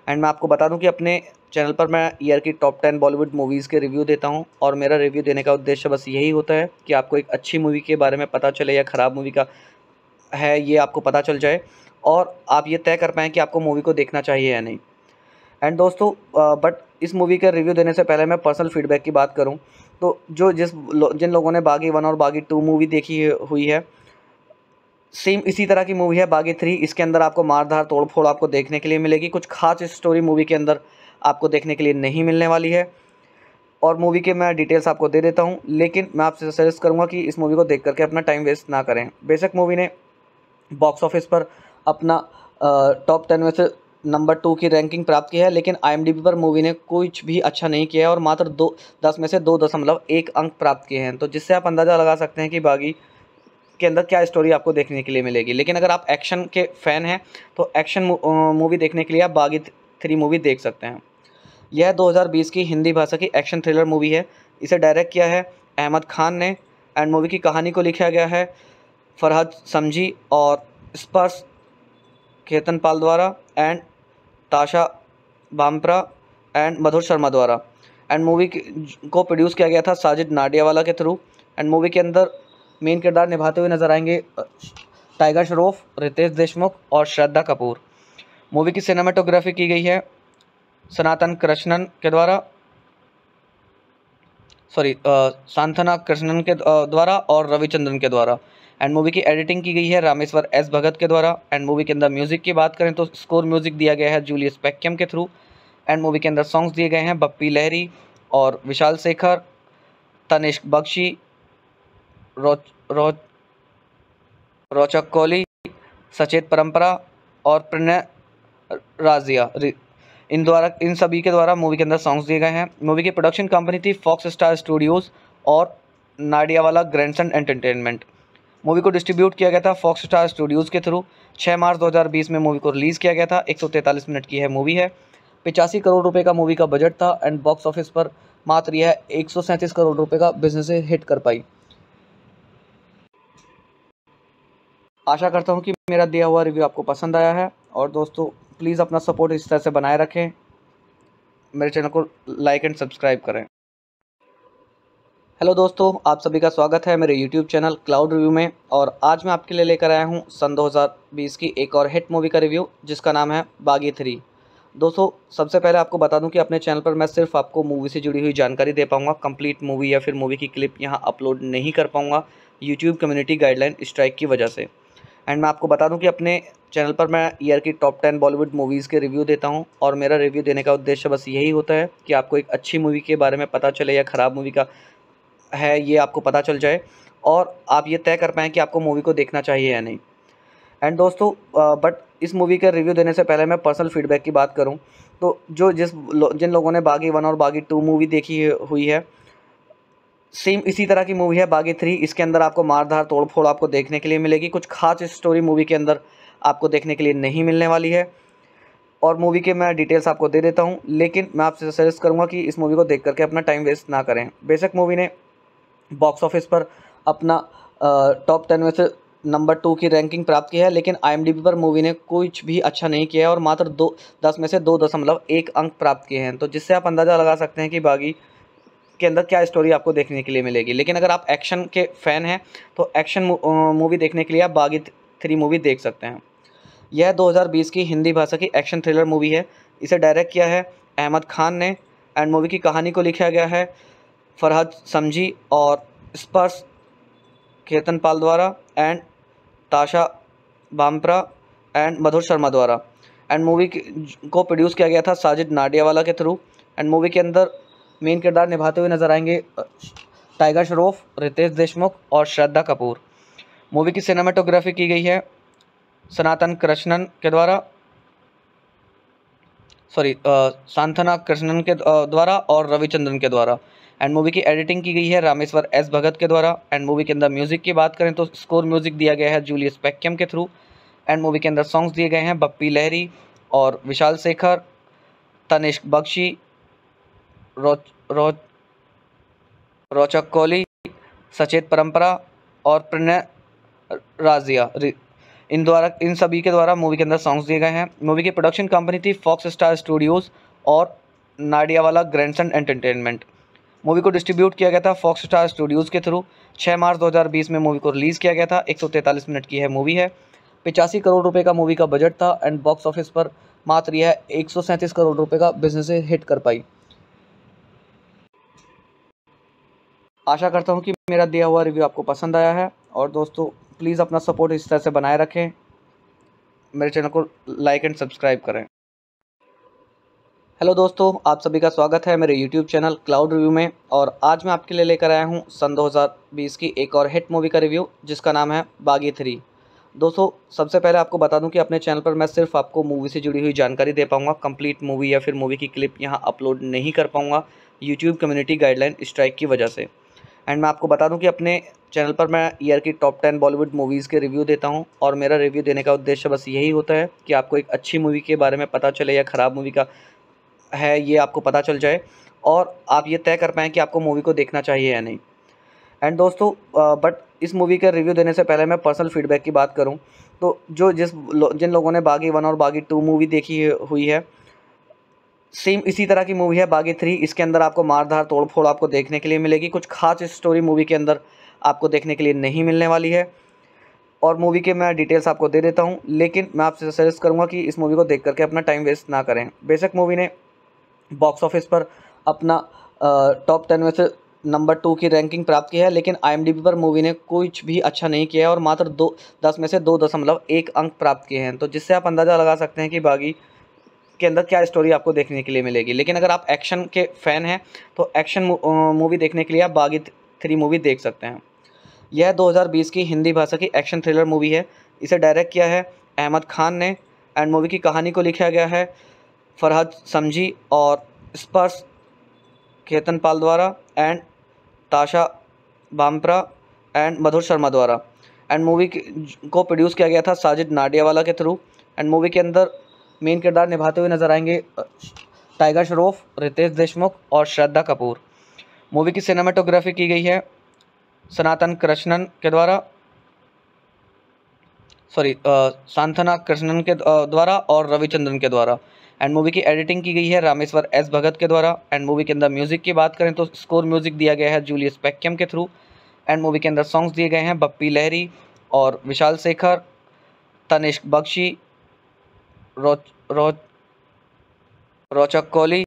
Speaker 2: एंड मैं आपको बता दूँ कि अपने चैनल पर मैं ईयर की टॉप टेन बॉलीवुड मूवीज़ के रिव्यू देता हूं और मेरा रिव्यू देने का उद्देश्य बस यही होता है कि आपको एक अच्छी मूवी के बारे में पता चले या ख़राब मूवी का है ये आपको पता चल जाए और आप ये तय कर पाएँ कि आपको मूवी को देखना चाहिए या नहीं एंड दोस्तों बट इस मूवी का रिव्यू देने से पहले मैं पर्सनल फीडबैक की बात करूं तो जो जिस लो, जिन लोगों ने बागी वन और बागी टू मूवी देखी हुई है सेम इसी तरह की मूवी है बागी थ्री इसके अंदर आपको मारधार तोड़ फोड़ आपको देखने के लिए मिलेगी कुछ खास स्टोरी मूवी के अंदर आपको देखने के लिए नहीं मिलने वाली है और मूवी के मैं डिटेल्स आपको दे देता हूँ लेकिन मैं आपसे सजेस्ट करूँगा कि इस मूवी को देख करके अपना टाइम वेस्ट ना करें बेशक मूवी ने बॉक्स ऑफिस पर अपना टॉप टेन में से नंबर टू की रैंकिंग प्राप्त की है लेकिन आई पर मूवी ने कुछ भी अच्छा नहीं किया है और मात्र दो दस में से दो दशमलव एक अंक प्राप्त किए हैं तो जिससे आप अंदाज़ा लगा सकते हैं कि बागी के अंदर क्या स्टोरी आपको देखने के लिए मिलेगी लेकिन अगर आप एक्शन के फ़ैन हैं तो एक्शन मूवी देखने के लिए आप बागी थ्री मूवी देख सकते हैं यह दो की हिंदी भाषा की एक्शन थ्रिलर मूवी है इसे डायरेक्ट किया है अहमद खान ने एंड मूवी की कहानी को लिखा गया है फरहद समझी और स्पर्श केतन पाल द्वारा एंड ताशा बामप्रा एंड मधुर शर्मा द्वारा एंड मूवी को प्रोड्यूस किया गया था साजिद नाडियावाला के थ्रू एंड मूवी के अंदर मेन किरदार निभाते हुए नजर आएंगे टाइगर श्रॉफ रितेश देशमुख और श्रद्धा कपूर मूवी की सिनेमाटोग्राफी की गई है सनातन कृष्णन के द्वारा सॉरी सांथना कृष्णन के द्वारा और रविचंद्रन के द्वारा एंड मूवी की एडिटिंग की गई है रामेश्वर एस भगत के द्वारा एंड मूवी के अंदर म्यूजिक की बात करें तो स्कोर म्यूजिक दिया गया है जूलियस पैक्यम के थ्रू एंड मूवी के अंदर सॉन्ग्स दिए गए हैं बप्पी लहरी और विशाल शेखर तनिष्क बख्शी रोच रोच रोचक कोहली सचेत परंपरा और प्रणय राजिया इन द्वारा इन सभी के द्वारा मूवी के अंदर सॉन्ग्स दिए गए हैं मूवी की प्रोडक्शन कंपनी थी फॉक्स स्टार स्टूडियोज़ और नाडियावाला ग्रैंडसन एंटरटेनमेंट मूवी को डिस्ट्रीब्यूट किया गया था फॉक्स स्टार स्टूडियोज़ के थ्रू 6 मार्च 2020 में मूवी को रिलीज़ किया गया था 143 मिनट की है मूवी है पिचासी करोड़ रुपए का मूवी का बजट
Speaker 1: था एंड बॉक्स ऑफिस पर मात्र यह एक करोड़ रुपए का बिजनेस हिट कर पाई आशा करता हूँ कि मेरा दिया हुआ रिव्यू आपको
Speaker 2: पसंद आया है और दोस्तों प्लीज़ अपना सपोर्ट इस तरह से बनाए रखें मेरे चैनल को लाइक एंड सब्सक्राइब करें हेलो दोस्तों आप सभी का स्वागत है मेरे यूट्यूब चैनल क्लाउड रिव्यू में और आज मैं आपके लिए लेकर आया हूं सन 2020 की एक और हिट मूवी का रिव्यू जिसका नाम है बागी थ्री दोस्तों सबसे पहले आपको बता दूं कि अपने चैनल पर मैं सिर्फ आपको मूवी से जुड़ी हुई जानकारी दे पाऊंगा कंप्लीट मूवी या फिर मूवी की क्लिप यहाँ अपलोड नहीं कर पाऊँगा यूट्यूब कम्युनिटी गाइडलाइन स्ट्राइक की वजह से एंड मैं आपको बता दूँ कि अपने चैनल पर मैं ईयर की टॉप टेन बॉलीवुड मूवीज़ के रिव्यू देता हूं और मेरा रिव्यू देने का उद्देश्य बस यही होता है कि आपको एक अच्छी मूवी के बारे में पता चले या ख़राब मूवी का है ये आपको पता चल जाए और आप ये तय कर पाएँ कि आपको मूवी को देखना चाहिए या नहीं एंड दोस्तों बट इस मूवी का रिव्यू देने से पहले मैं पर्सनल फीडबैक की बात करूं तो जो जिस लो, जिन लोगों ने बागी वन और बागी टू मूवी देखी हुई है सेम इसी तरह की मूवी है बागी थ्री इसके अंदर आपको मारधार तोड़ फोड़ आपको देखने के लिए मिलेगी कुछ खास स्टोरी मूवी के अंदर आपको देखने के लिए नहीं मिलने वाली है और मूवी के मैं डिटेल्स आपको दे देता हूँ लेकिन मैं आपसे सजेस्ट करूँगा कि इस मूवी को देख करके अपना टाइम वेस्ट ना करें बेशक मूवी ने बॉक्स ऑफिस पर अपना टॉप टेन में से नंबर टू की रैंकिंग प्राप्त की है लेकिन आई पर मूवी ने कुछ भी अच्छा नहीं किया है और मात्र दो दस में से दो दशमलव एक अंक प्राप्त किए हैं तो जिससे आप अंदाज़ा लगा सकते हैं कि बागी के अंदर क्या स्टोरी आपको देखने के लिए मिलेगी लेकिन अगर आप एक्शन के फ़ैन हैं तो एक्शन मूवी देखने के लिए आप बागी थ्री मूवी देख सकते हैं यह दो की हिंदी भाषा की एक्शन थ्रिलर मूवी है इसे डायरेक्ट किया है अहमद खान ने एंड मूवी की कहानी को लिखा गया है फरहद समझी और स्पर्श केतन पाल द्वारा एंड ताशा बामप्रा एंड मधुर शर्मा द्वारा एंड मूवी को प्रोड्यूस किया गया था साजिद नाडियावाला के थ्रू एंड मूवी के अंदर मेन किरदार निभाते हुए नजर आएंगे टाइगर श्रॉफ रितेश देशमुख और श्रद्धा कपूर मूवी की सिनेमाटोग्राफी की गई है सनातन कृष्णन के द्वारा सॉरी सांथना कृष्णन के द्वारा और रविचंद्रन के द्वारा एंड मूवी की एडिटिंग की गई है रामेश्वर एस भगत के द्वारा एंड मूवी के अंदर म्यूजिक की बात करें तो स्कोर म्यूजिक दिया गया है जूलियस पैक्यम के थ्रू एंड मूवी के अंदर सॉन्ग्स दिए गए हैं बप्पी लहरी और विशाल शेखर तनिष्क बख्शी रोच रोच रोचक कोहली सचेत परंपरा और प्रणय राजिया इन द्वारा इन सभी के द्वारा मूवी के अंदर सॉन्ग्स दिए गए हैं मूवी की प्रोडक्शन कंपनी थी फॉक्स स्टार स्टूडियोज़ और नाडियावाला ग्रैंडसन एंटरटेनमेंट मूवी को डिस्ट्रीब्यूट किया गया था फॉक्स स्टार स्टूडियोज़ के थ्रू 6 मार्च 2020 में मूवी को रिलीज़ किया गया था 143 मिनट की है मूवी है पिचासी करोड़ रुपए का मूवी का
Speaker 1: बजट था एंड बॉक्स ऑफिस पर मात्र यह एक करोड़ रुपए का बिजनेस हिट कर पाई आशा करता हूँ कि मेरा दिया हुआ रिव्यू
Speaker 2: आपको पसंद आया है और दोस्तों प्लीज़ अपना सपोर्ट इस तरह से बनाए रखें मेरे चैनल को लाइक एंड सब्सक्राइब करें हेलो दोस्तों आप सभी का स्वागत है मेरे यूट्यूब चैनल क्लाउड रिव्यू में और आज मैं आपके लिए लेकर आया हूं सन 2020 की एक और हिट मूवी का रिव्यू जिसका नाम है बागी थ्री दोस्तों सबसे पहले आपको बता दूं कि अपने चैनल पर मैं सिर्फ आपको मूवी से जुड़ी हुई जानकारी दे पाऊंगा कंप्लीट मूवी या फिर मूवी की क्लिप यहाँ अपलोड नहीं कर पाऊँगा यूट्यूब कम्युनिटी गाइडलाइन स्ट्राइक की वजह से एंड मैं आपको बता दूँ कि अपने चैनल पर मैं ईयर की टॉप टेन बॉलीवुड मूवीज़ के रिव्यू देता हूं और मेरा रिव्यू देने का उद्देश्य बस यही होता है कि आपको एक अच्छी मूवी के बारे में पता चले या ख़राब मूवी का है ये आपको पता चल जाए और आप ये तय कर पाएँ कि आपको मूवी को देखना चाहिए या नहीं एंड दोस्तों बट इस मूवी का रिव्यू देने से पहले मैं पर्सनल फीडबैक की बात करूं तो जो जिस लो, जिन लोगों ने बागी वन और बागी टू मूवी देखी हुई है सेम इसी तरह की मूवी है बागी थ्री इसके अंदर आपको मारधार तोड़ फोड़ आपको देखने के लिए मिलेगी कुछ खास स्टोरी मूवी के अंदर आपको देखने के लिए नहीं मिलने वाली है और मूवी के मैं डिटेल्स आपको दे देता हूँ लेकिन मैं आपसे सजेस्ट करूँगा कि इस मूवी को देख करके अपना टाइम वेस्ट ना करें बेशक मूवी ने बॉक्स ऑफिस पर अपना टॉप टेन में से नंबर टू की रैंकिंग प्राप्त की है लेकिन आई पर मूवी ने कुछ भी अच्छा नहीं किया है और मात्र दो दस में से दो दशमलव एक अंक प्राप्त किए हैं तो जिससे आप अंदाज़ा लगा सकते हैं कि बागी के अंदर क्या स्टोरी आपको देखने के लिए मिलेगी लेकिन अगर आप एक्शन के फ़ैन हैं तो एक्शन मूवी देखने के लिए आप बागी थ्री मूवी देख सकते हैं यह दो की हिंदी भाषा की एक्शन थ्रिलर मूवी है इसे डायरेक्ट किया है अहमद खान ने एंड मूवी की कहानी को लिखा गया है फरहद समझी और स्पर्श केतन पाल द्वारा एंड ताशा बामप्रा एंड मधुर शर्मा द्वारा एंड मूवी को प्रोड्यूस किया गया था साजिद नाडियावाला के थ्रू एंड मूवी के अंदर मेन किरदार निभाते हुए नजर आएंगे टाइगर श्रॉफ रितेश देशमुख और श्रद्धा कपूर मूवी की सिनेमाटोग्राफी की गई है सनातन कृष्णन के द्वारा सॉरी सांथना कृष्णन के द्वारा और रविचंद्रन के द्वारा एंड मूवी की एडिटिंग की गई है रामेश्वर एस भगत के द्वारा एंड मूवी के अंदर म्यूजिक की बात करें तो स्कोर म्यूजिक दिया गया है जूलियस पैक्यम के थ्रू एंड मूवी के अंदर सॉन्ग्स दिए गए हैं बप्पी लहरी और विशाल शेखर तनिष्क बख्शी रोच रोच रोचक कोहली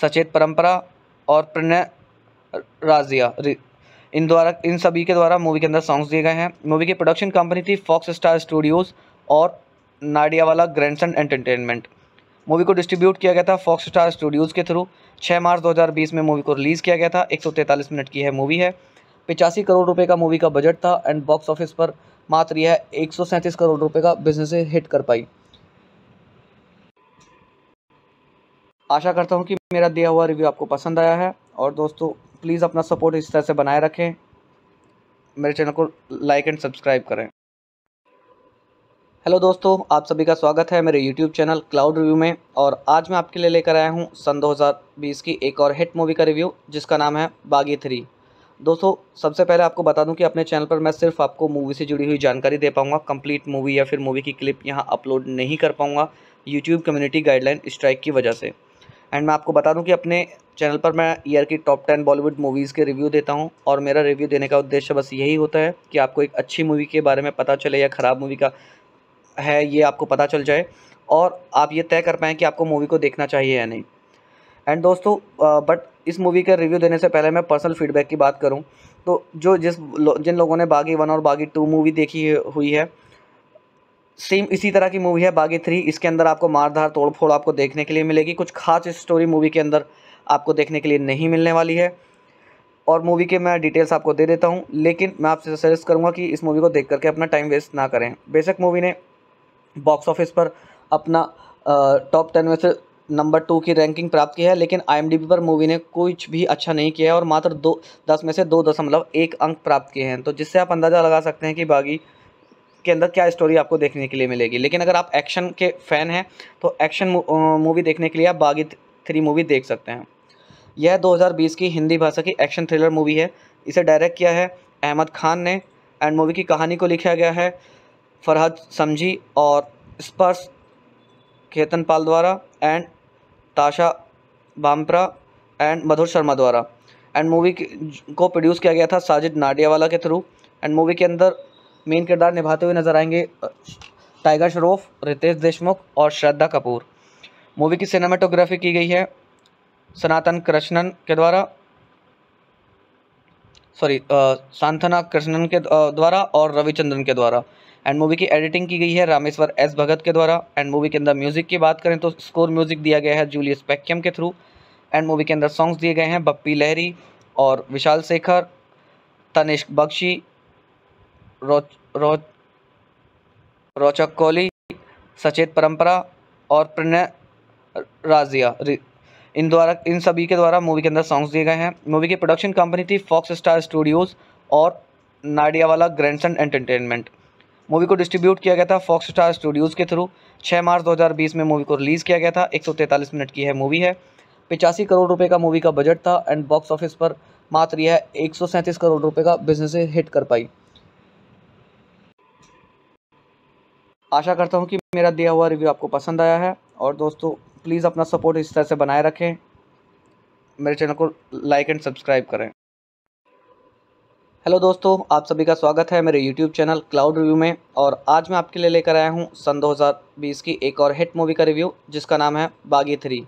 Speaker 2: सचेत परंपरा और प्रणय राजिया इन द्वारा इन सभी के द्वारा मूवी के अंदर सॉन्ग्स दिए गए हैं मूवी की प्रोडक्शन कंपनी थी फॉक्स स्टार स्टूडियोज़ और नाडियावाला ग्रैंडसन एंटरटेनमेंट मूवी को डिस्ट्रीब्यूट किया गया था फॉक्स स्टार स्टूडियोज़ के थ्रू 6 मार्च 2020 में मूवी को रिलीज़ किया गया था एक मिनट की है मूवी है पिचासी करोड़ रुपए का मूवी
Speaker 1: का बजट था एंड बॉक्स ऑफिस पर मात्र यह एक करोड़ रुपए का बिजनेस हिट कर पाई आशा करता हूँ कि मेरा दिया हुआ
Speaker 2: रिव्यू आपको पसंद आया है और दोस्तों प्लीज़ अपना सपोर्ट इस तरह से बनाए रखें मेरे चैनल को लाइक एंड सब्सक्राइब करें हेलो दोस्तों आप सभी का स्वागत है मेरे यूट्यूब चैनल क्लाउड रिव्यू में और आज मैं आपके लिए लेकर आया हूँ सन 2020 की एक और हिट मूवी का रिव्यू जिसका नाम है बागी थ्री दोस्तों सबसे पहले आपको बता दूं कि अपने चैनल पर मैं सिर्फ आपको मूवी से जुड़ी हुई जानकारी दे पाऊँगा कंप्लीट मूवी या फिर मूवी की क्लिप यहाँ अपलोड नहीं कर पाऊँगा यूट्यूब कम्युनिटी गाइडलाइन स्ट्राइक की वजह से एंड मैं आपको बता दूं कि अपने चैनल पर मैं ईयर की टॉप टेन बॉलीवुड मूवीज़ के रिव्यू देता हूं और मेरा रिव्यू देने का उद्देश्य बस यही होता है कि आपको एक अच्छी मूवी के बारे में पता चले या ख़राब मूवी का है ये आपको पता चल जाए और आप ये तय कर पाएँ कि आपको मूवी को देखना चाहिए या नहीं एंड दोस्तों बट इस मूवी का रिव्यू देने से पहले मैं पर्सनल फीडबैक की बात करूं तो जो जिस जिन लोगों ने बागी वन और बागी टू मूवी देखी हुई है सेम इसी तरह की मूवी है बागी थ्री इसके अंदर आपको मारधार तोड़फोड़ आपको देखने के लिए मिलेगी कुछ खास स्टोरी मूवी के अंदर आपको देखने के लिए नहीं मिलने वाली है और मूवी के मैं डिटेल्स आपको दे देता हूँ लेकिन मैं आपसे सजेस्ट करूँगा कि इस मूवी को देख करके अपना टाइम वेस्ट ना करें बेशक मूवी ने बॉक्स ऑफिस पर अपना टॉप टेन में से नंबर टू की रैंकिंग प्राप्त की है लेकिन आई पर मूवी ने कुछ भी अच्छा नहीं किया है और मात्र दो दस में से दो दशमलव एक अंक प्राप्त किए हैं तो जिससे आप अंदाज़ा लगा सकते हैं कि बागी के अंदर क्या स्टोरी आपको देखने के लिए मिलेगी लेकिन अगर आप एक्शन के फ़ैन हैं तो एक्शन मूवी देखने के लिए आप बागी थ्री मूवी देख सकते हैं यह दो की हिंदी भाषा की एक्शन थ्रिलर मूवी है इसे डायरेक्ट किया है अहमद खान ने एंड मूवी की कहानी को लिखा गया है फरहद समझी और स्पर्श खेतन पाल द्वारा एंड ताशा बामप्रा एंड मधुर शर्मा द्वारा एंड मूवी को प्रोड्यूस किया गया था साजिद नाडियावाला के थ्रू एंड मूवी के अंदर मेन किरदार निभाते हुए नजर आएंगे टाइगर श्रॉफ रितेश देशमुख और श्रद्धा कपूर मूवी की सिनेमाटोग्राफी की गई है सनातन कृष्णन के द्वारा सॉरी सांथना कृष्णन के द्वारा और रविचंद्रन के द्वारा एंड मूवी की एडिटिंग की गई है रामेश्वर एस भगत के द्वारा एंड मूवी के अंदर म्यूजिक की बात करें तो स्कोर म्यूजिक दिया गया है जूलियस पैक्यम के थ्रू एंड मूवी के अंदर सॉन्ग्स दिए गए हैं बप्पी लहरी और विशाल शेखर तनिष्क बख्शी रोच रो, रोचक कोहली सचेत परंपरा और प्रणय राजिया इन द्वारा इन सभी के द्वारा मूवी के अंदर सॉन्ग्स दिए गए हैं मूवी की प्रोडक्शन कंपनी थी फॉक्स स्टार स्टूडियोज़ और नाडियावाला ग्रैंडसन एंटरटेनमेंट मूवी को डिस्ट्रीब्यूट किया गया था फॉक्स स्टार स्टूडियोज़ के थ्रू 6 मार्च 2020 में मूवी को रिलीज़ किया गया था एक मिनट की है मूवी है पिचासी करोड़ रुपए का
Speaker 1: मूवी का बजट था एंड बॉक्स ऑफिस पर मात्र यह एक करोड़ रुपए का बिजनेस हिट कर पाई आशा करता हूँ कि मेरा दिया
Speaker 2: हुआ रिव्यू आपको पसंद आया है और दोस्तों प्लीज़ अपना सपोर्ट इस तरह से बनाए रखें मेरे चैनल को लाइक एंड सब्सक्राइब करें हेलो दोस्तों आप सभी का स्वागत है मेरे यूट्यूब चैनल क्लाउड रिव्यू में और आज मैं आपके लिए लेकर आया हूँ सन 2020 की एक और हिट मूवी का रिव्यू जिसका नाम है बागी थ्री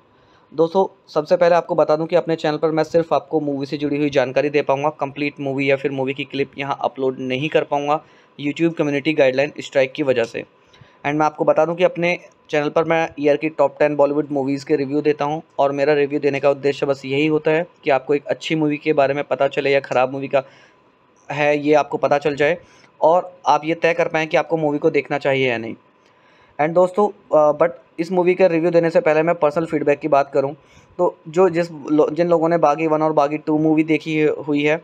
Speaker 2: दोस्तों सबसे पहले आपको बता दूं कि अपने चैनल पर मैं सिर्फ आपको मूवी से जुड़ी हुई जानकारी दे पाऊँगा कंप्लीट मूवी या फिर मूवी की क्लिप यहाँ अपलोड नहीं कर पाऊँगा यूट्यूब कम्युनिटी गाइडलाइन स्ट्राइक की वजह से एंड मैं आपको बता दूं कि अपने चैनल पर मैं ईयर की टॉप टेन बॉलीवुड मूवीज़ के रिव्यू देता हूं और मेरा रिव्यू देने का उद्देश्य बस यही होता है कि आपको एक अच्छी मूवी के बारे में पता चले या ख़राब मूवी का है ये आपको पता चल जाए और आप ये तय कर पाएँ कि आपको मूवी को देखना चाहिए या नहीं एंड दोस्तों बट इस मूवी का रिव्यू देने से पहले मैं पर्सनल फीडबैक की बात करूं तो जो जिस जिन लोगों ने बागी वन और बागी टू मूवी देखी हुई है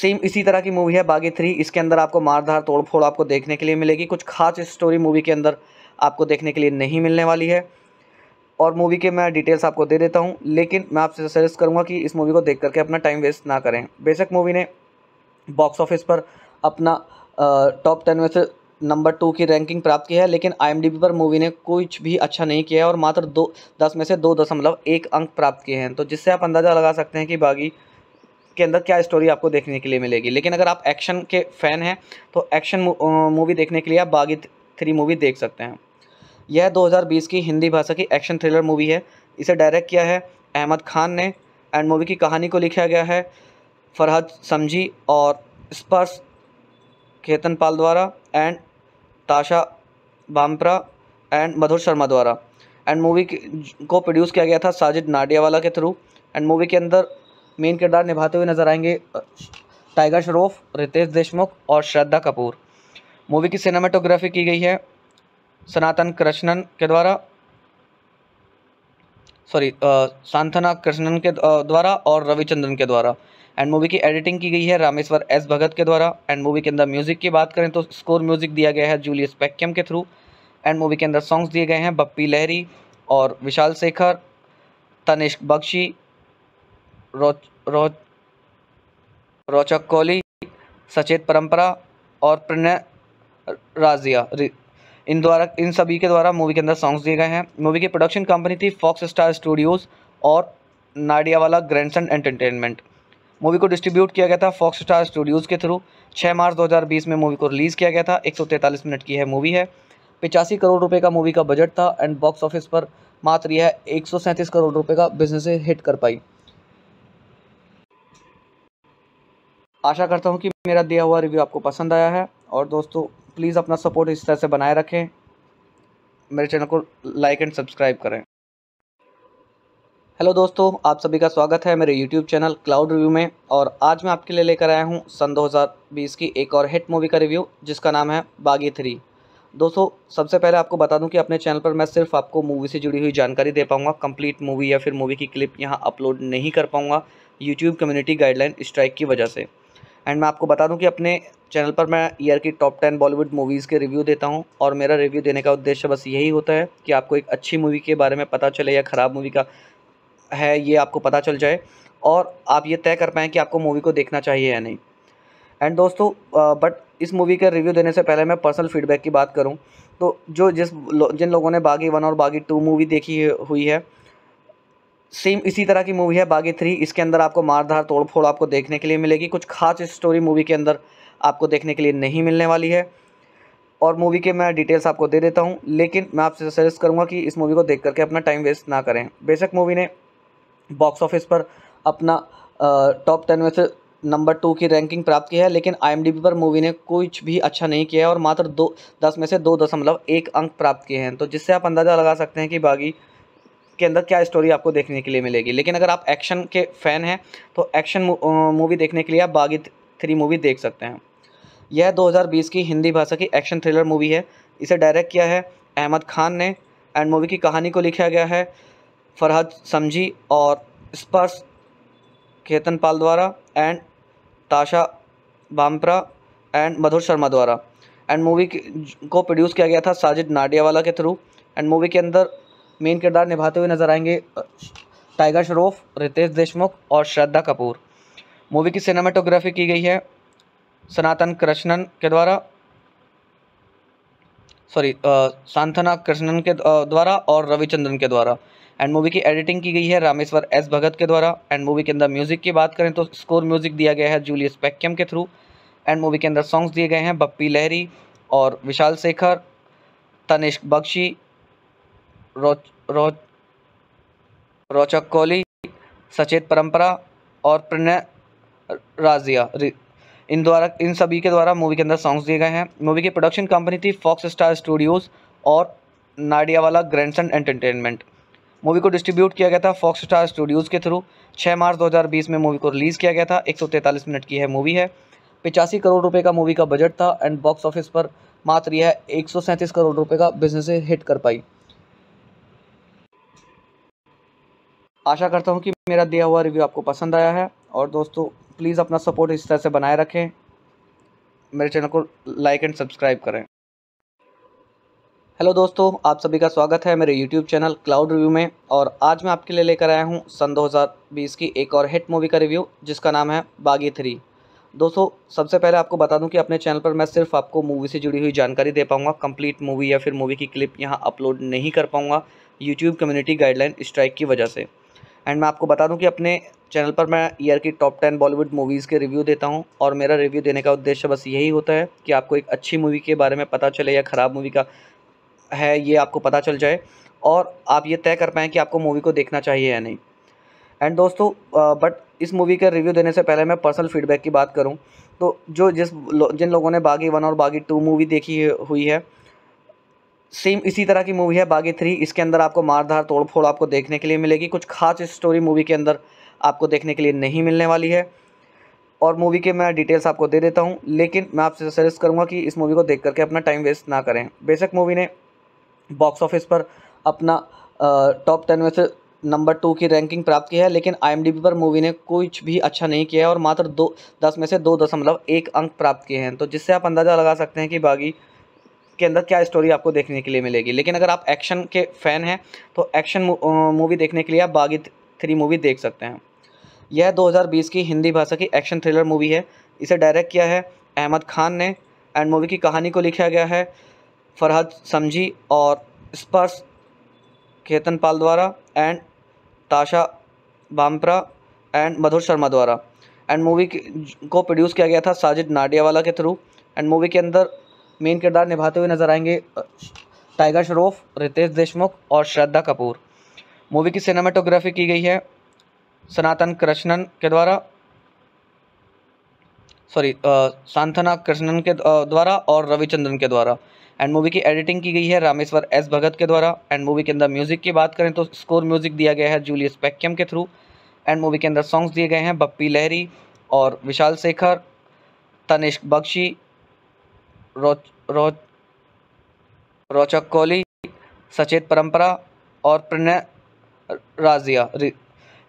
Speaker 2: सेम इसी तरह की मूवी है बागी थ्री इसके अंदर आपको मारधार तोड़फोड़ आपको देखने के लिए मिलेगी कुछ खास स्टोरी मूवी के अंदर आपको देखने के लिए नहीं मिलने वाली है और मूवी के मैं डिटेल्स आपको दे देता हूँ लेकिन मैं आपसे सजेस्ट करूँगा कि इस मूवी को देख करके अपना टाइम वेस्ट ना करें बेशक मूवी ने बॉक्स ऑफिस पर अपना टॉप टेन में से नंबर टू की रैंकिंग प्राप्त की है लेकिन आई पर मूवी ने कुछ भी अच्छा नहीं किया है और मात्र दो दस में से दो दशमलव एक अंक प्राप्त किए हैं तो जिससे आप अंदाज़ा लगा सकते हैं कि बागी के अंदर क्या स्टोरी आपको देखने के लिए मिलेगी लेकिन अगर आप एक्शन के फ़ैन हैं तो एक्शन मूवी देखने के लिए आप बागी थ्री मूवी देख सकते हैं यह दो की हिंदी भाषा की एक्शन थ्रिलर मूवी है इसे डायरेक्ट किया है अहमद खान ने एंड मूवी की कहानी को लिखा गया है फरहद समझी और स्पर्श केतन पाल द्वारा एंड ताशा बामप्रा एंड मधुर शर्मा द्वारा एंड मूवी को प्रोड्यूस किया गया था साजिद नाडियावाला के थ्रू एंड मूवी के अंदर मेन किरदार निभाते हुए नजर आएंगे टाइगर श्रॉफ रितेश देशमुख और श्रद्धा कपूर मूवी की सिनेमाटोग्राफी की गई है सनातन कृष्णन के द्वारा सॉरी सांथना कृष्णन के द्वारा और रविचंद्रन के द्वारा एंड मूवी की एडिटिंग की गई है रामेश्वर एस भगत के द्वारा एंड मूवी के अंदर म्यूजिक की बात करें तो स्कोर म्यूजिक दिया गया है जूलियस पैक्यम के थ्रू एंड मूवी के अंदर सॉन्ग्स दिए गए हैं बप्पी लहरी और विशाल शेखर तनिष्क बख्शी रोच रो, रोचक कोहली सचेत परंपरा और प्रणय राजिया इन द्वारा इन सभी के द्वारा मूवी के अंदर सॉन्ग्स दिए गए हैं मूवी की प्रोडक्शन कंपनी थी फॉक्स स्टार स्टूडियोज़ और नाडियावाला ग्रैंडसन एंटरटेनमेंट मूवी को डिस्ट्रीब्यूट किया गया था फॉक्स स्टार स्टूडियोज़ के थ्रू 6 मार्च 2020 में मूवी को रिलीज़ किया गया था एक मिनट की है मूवी है पिचासी करोड़ रुपए
Speaker 1: का मूवी का बजट था एंड बॉक्स ऑफिस पर मात्र यह एक करोड़ रुपए का बिजनेस हिट कर पाई आशा करता हूँ कि मेरा
Speaker 2: दिया हुआ रिव्यू आपको पसंद आया है और दोस्तों प्लीज़ अपना सपोर्ट इस तरह से बनाए रखें मेरे चैनल को लाइक एंड सब्सक्राइब करें हेलो दोस्तों आप सभी का स्वागत है मेरे यूट्यूब चैनल क्लाउड रिव्यू में और आज मैं आपके लिए लेकर आया हूं सन 2020 की एक और हिट मूवी का रिव्यू जिसका नाम है बागी थ्री दोस्तों सबसे पहले आपको बता दूं कि अपने चैनल पर मैं सिर्फ आपको मूवी से जुड़ी हुई जानकारी दे पाऊंगा कंप्लीट मूवी या फिर मूवी की क्लिप यहाँ अपलोड नहीं कर पाऊँगा यूट्यूब कम्युनिटी गाइडलाइन स्ट्राइक की वजह से एंड मैं आपको बता दूं कि अपने चैनल पर मैं ईयर की टॉप टेन बॉलीवुड मूवीज़ के रिव्यू देता हूं और मेरा रिव्यू देने का उद्देश्य बस यही होता है कि आपको एक अच्छी मूवी के बारे में पता चले या ख़राब मूवी का है ये आपको पता चल जाए और आप ये तय कर पाएँ कि आपको मूवी को देखना चाहिए या नहीं एंड दोस्तों बट इस मूवी का रिव्यू देने से पहले मैं पर्सनल फीडबैक की बात करूं तो जो जिस जिन लोगों ने बागी वन और बागी टू मूवी देखी हुई है सेम इसी तरह की मूवी है बागी थ्री इसके अंदर आपको मारधार तोड़फोड़ आपको देखने के लिए मिलेगी कुछ खास स्टोरी मूवी के अंदर आपको देखने के लिए नहीं मिलने वाली है और मूवी के मैं डिटेल्स आपको दे देता हूँ लेकिन मैं आपसे सजेस्ट करूँगा कि इस मूवी को देख करके अपना टाइम वेस्ट ना करें बेशक मूवी ने बॉक्स ऑफिस पर अपना टॉप टेन में से नंबर टू की रैंकिंग प्राप्त की है लेकिन आईएमडीबी पर मूवी ने कुछ भी अच्छा नहीं किया है और मात्र दो दस में से दो दशमलव एक अंक प्राप्त किए हैं तो जिससे आप अंदाज़ा लगा सकते हैं कि बागी के अंदर क्या स्टोरी आपको देखने के लिए मिलेगी लेकिन अगर आप एक्शन के फ़ैन हैं तो एक्शन मूवी देखने के लिए आप बागी थ्री मूवी देख सकते हैं यह दो की हिंदी भाषा की एक्शन थ्रिलर मूवी है इसे डायरेक्ट किया है अहमद खान ने एंड मूवी की कहानी को लिखा गया है फरहद समझी और स्पर्श केतन पाल द्वारा एंड ताशा बामप्रा एंड मधुर शर्मा द्वारा एंड मूवी को प्रोड्यूस किया गया था साजिद नाडियावाला के थ्रू एंड मूवी के अंदर मेन किरदार निभाते हुए नजर आएंगे टाइगर श्रॉफ रितेश देशमुख और श्रद्धा कपूर मूवी की सिनेमाटोग्राफी की गई है सनातन कृष्णन के द्वारा सॉरी सांथना कृष्णन के द्वारा और रविचंद्रन के द्वारा एंड मूवी की एडिटिंग की गई है रामेश्वर एस भगत के द्वारा एंड मूवी के अंदर म्यूजिक की बात करें तो स्कोर म्यूजिक दिया गया है जूलियस पैक्यम के थ्रू एंड मूवी के अंदर सॉन्ग्स दिए गए हैं बप्पी लहरी और विशाल शेखर तनिष्क बख्शी रोच रो, रोचक कोहली सचेत परंपरा और प्रणय राजिया इन द्वारा इन सभी के द्वारा मूवी के अंदर सॉन्ग्स दिए गए हैं मूवी की प्रोडक्शन कंपनी थी फॉक्स स्टार स्टूडियोज़ और नाडियावाला ग्रैंडसन एंटरटेनमेंट मूवी को डिस्ट्रीब्यूट किया गया था फॉक्स स्टार स्टूडियोज़ के थ्रू 6 मार्च 2020 में मूवी को रिलीज़ किया गया था एक मिनट की है मूवी है पिचासी
Speaker 1: करोड़ रुपए का मूवी का बजट था एंड बॉक्स ऑफिस पर मात्र यह एक करोड़ रुपए का बिजनेस हिट कर पाई आशा करता हूँ कि
Speaker 2: मेरा दिया हुआ रिव्यू आपको पसंद आया है और दोस्तों प्लीज़ अपना सपोर्ट इस तरह से बनाए रखें मेरे चैनल को लाइक एंड सब्सक्राइब करें हेलो दोस्तों आप सभी का स्वागत है मेरे यूट्यूब चैनल क्लाउड रिव्यू में और आज मैं आपके लिए लेकर आया हूं सन 2020 की एक और हिट मूवी का रिव्यू जिसका नाम है बागी थ्री दोस्तों सबसे पहले आपको बता दूं कि अपने चैनल पर मैं सिर्फ आपको मूवी से जुड़ी हुई जानकारी दे पाऊँगा कंप्लीट मूवी या फिर मूवी की क्लिप यहाँ अपलोड नहीं कर पाऊँगा यूट्यूब कम्युनिटी गाइडलाइन स्ट्राइक की वजह से एंड मैं आपको बता दूं कि अपने चैनल पर मैं ईयर की टॉप टेन बॉलीवुड मूवीज़ के रिव्यू देता हूं और मेरा रिव्यू देने का उद्देश्य बस यही होता है कि आपको एक अच्छी मूवी के बारे में पता चले या ख़राब मूवी का है ये आपको पता चल जाए और आप ये तय कर पाएँ कि आपको मूवी को देखना चाहिए या नहीं एंड दोस्तों बट इस मूवी का रिव्यू देने से पहले मैं पर्सनल फीडबैक की बात करूं तो जो जिस जिन लोगों ने बागी वन और बागी टू मूवी देखी हुई है सेम इसी तरह की मूवी है बागी थ्री इसके अंदर आपको मारधार तोड़फोड़ आपको देखने के लिए मिलेगी कुछ खास स्टोरी मूवी के अंदर आपको देखने के लिए नहीं मिलने वाली है और मूवी के मैं डिटेल्स आपको दे देता हूँ लेकिन मैं आपसे सजेस्ट करूँगा कि इस मूवी को देख करके अपना टाइम वेस्ट ना करें बेशक मूवी ने बॉक्स ऑफिस पर अपना टॉप टेन में से नंबर टू की रैंकिंग प्राप्त की है लेकिन आईएमडीबी पर मूवी ने कुछ भी अच्छा नहीं किया है और मात्र दो दस में से दो दशमलव एक अंक प्राप्त किए हैं तो जिससे आप अंदाज़ा लगा सकते हैं कि बागी के अंदर क्या स्टोरी आपको देखने के लिए मिलेगी लेकिन अगर आप एक्शन के फ़ैन हैं तो एक्शन मूवी देखने के लिए आप बागी थ्री मूवी देख सकते हैं यह दो की हिंदी भाषा की एक्शन थ्रिलर मूवी है इसे डायरेक्ट किया है अहमद खान ने एंड मूवी की कहानी को लिखा गया है फरहद समझी और स्पर्श केतन पाल द्वारा एंड ताशा बामप्रा एंड मधुर शर्मा द्वारा एंड मूवी को प्रोड्यूस किया गया था साजिद नाडियावाला के थ्रू एंड मूवी के अंदर मेन किरदार निभाते हुए नजर आएंगे टाइगर श्रॉफ रितेश देशमुख और श्रद्धा कपूर मूवी की सिनेमाटोग्राफी की गई है सनातन कृष्णन के द्वारा सॉरी सांथना कृष्णन के द्वारा और रविचंद्रन के द्वारा एंड मूवी की एडिटिंग की गई है रामेश्वर एस भगत के द्वारा एंड मूवी के अंदर म्यूजिक की बात करें तो स्कोर म्यूजिक दिया गया है जूलियस पैक्यम के थ्रू एंड मूवी के अंदर सॉन्ग्स दिए गए हैं बप्पी लहरी और विशाल शेखर तनिष्क बख्शी रोच रोच रोचक कोहली सचेत परंपरा और प्रणय राजिया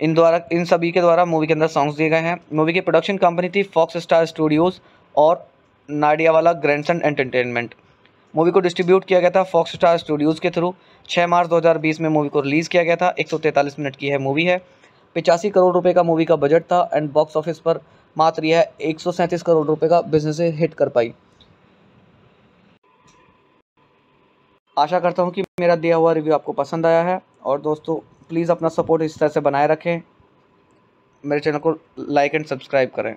Speaker 2: इन द्वारा इन सभी के द्वारा मूवी के अंदर सॉन्ग्स दिए गए हैं मूवी की प्रोडक्शन कंपनी थी फॉक्स स्टार स्टूडियोज़ और नाडियावाला ग्रैंडसन एंटरटेनमेंट मूवी को डिस्ट्रीब्यूट किया गया था फॉक्स स्टार स्टूडियोज़ के थ्रू 6 मार्च 2020 में मूवी को रिलीज़ किया गया था एक मिनट की है मूवी है पिचासी
Speaker 1: करोड़ रुपए का मूवी का बजट था एंड बॉक्स ऑफिस पर मात्र यह एक करोड़ रुपये का बिजनेस हिट कर पाई आशा करता हूँ कि
Speaker 2: मेरा दिया हुआ रिव्यू आपको पसंद आया है और दोस्तों प्लीज़ अपना सपोर्ट इस तरह से बनाए रखें मेरे चैनल को लाइक एंड सब्सक्राइब करें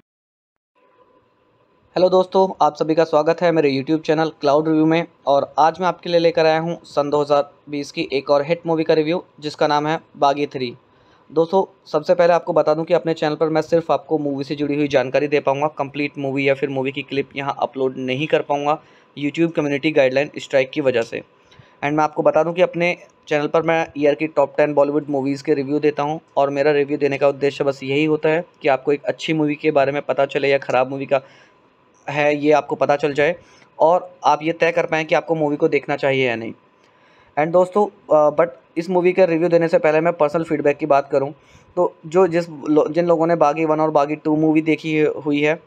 Speaker 2: हेलो दोस्तों आप सभी का स्वागत है मेरे यूट्यूब चैनल क्लाउड रिव्यू में और आज मैं आपके लिए लेकर आया हूं सन 2020 की एक और हिट मूवी का रिव्यू जिसका नाम है बागी थ्री दोस्तों सबसे पहले आपको बता दूं कि अपने चैनल पर मैं सिर्फ आपको मूवी से जुड़ी हुई जानकारी दे पाऊंगा कंप्लीट मूवी या फिर मूवी की क्लिप यहाँ अपलोड नहीं कर पाऊँगा यूट्यूब कम्युनिटी गाइडलाइन स्ट्राइक की वजह से एंड मैं आपको बता दूँ कि अपने चैनल पर मैं ईयर की टॉप टेन बॉलीवुड मूवीज़ के रिव्यू देता हूँ और मेरा रिव्यू देने का उद्देश्य बस यही होता है कि आपको एक अच्छी मूवी के बारे में पता चले या ख़राब मूवी का है ये आपको पता चल जाए और आप ये तय कर पाएँ कि आपको मूवी को देखना चाहिए या नहीं एंड दोस्तों बट इस मूवी का रिव्यू देने से पहले मैं पर्सनल फीडबैक की बात करूं तो जो जिस जिन लोगों ने बागी वन और बागी टू मूवी देखी हुई है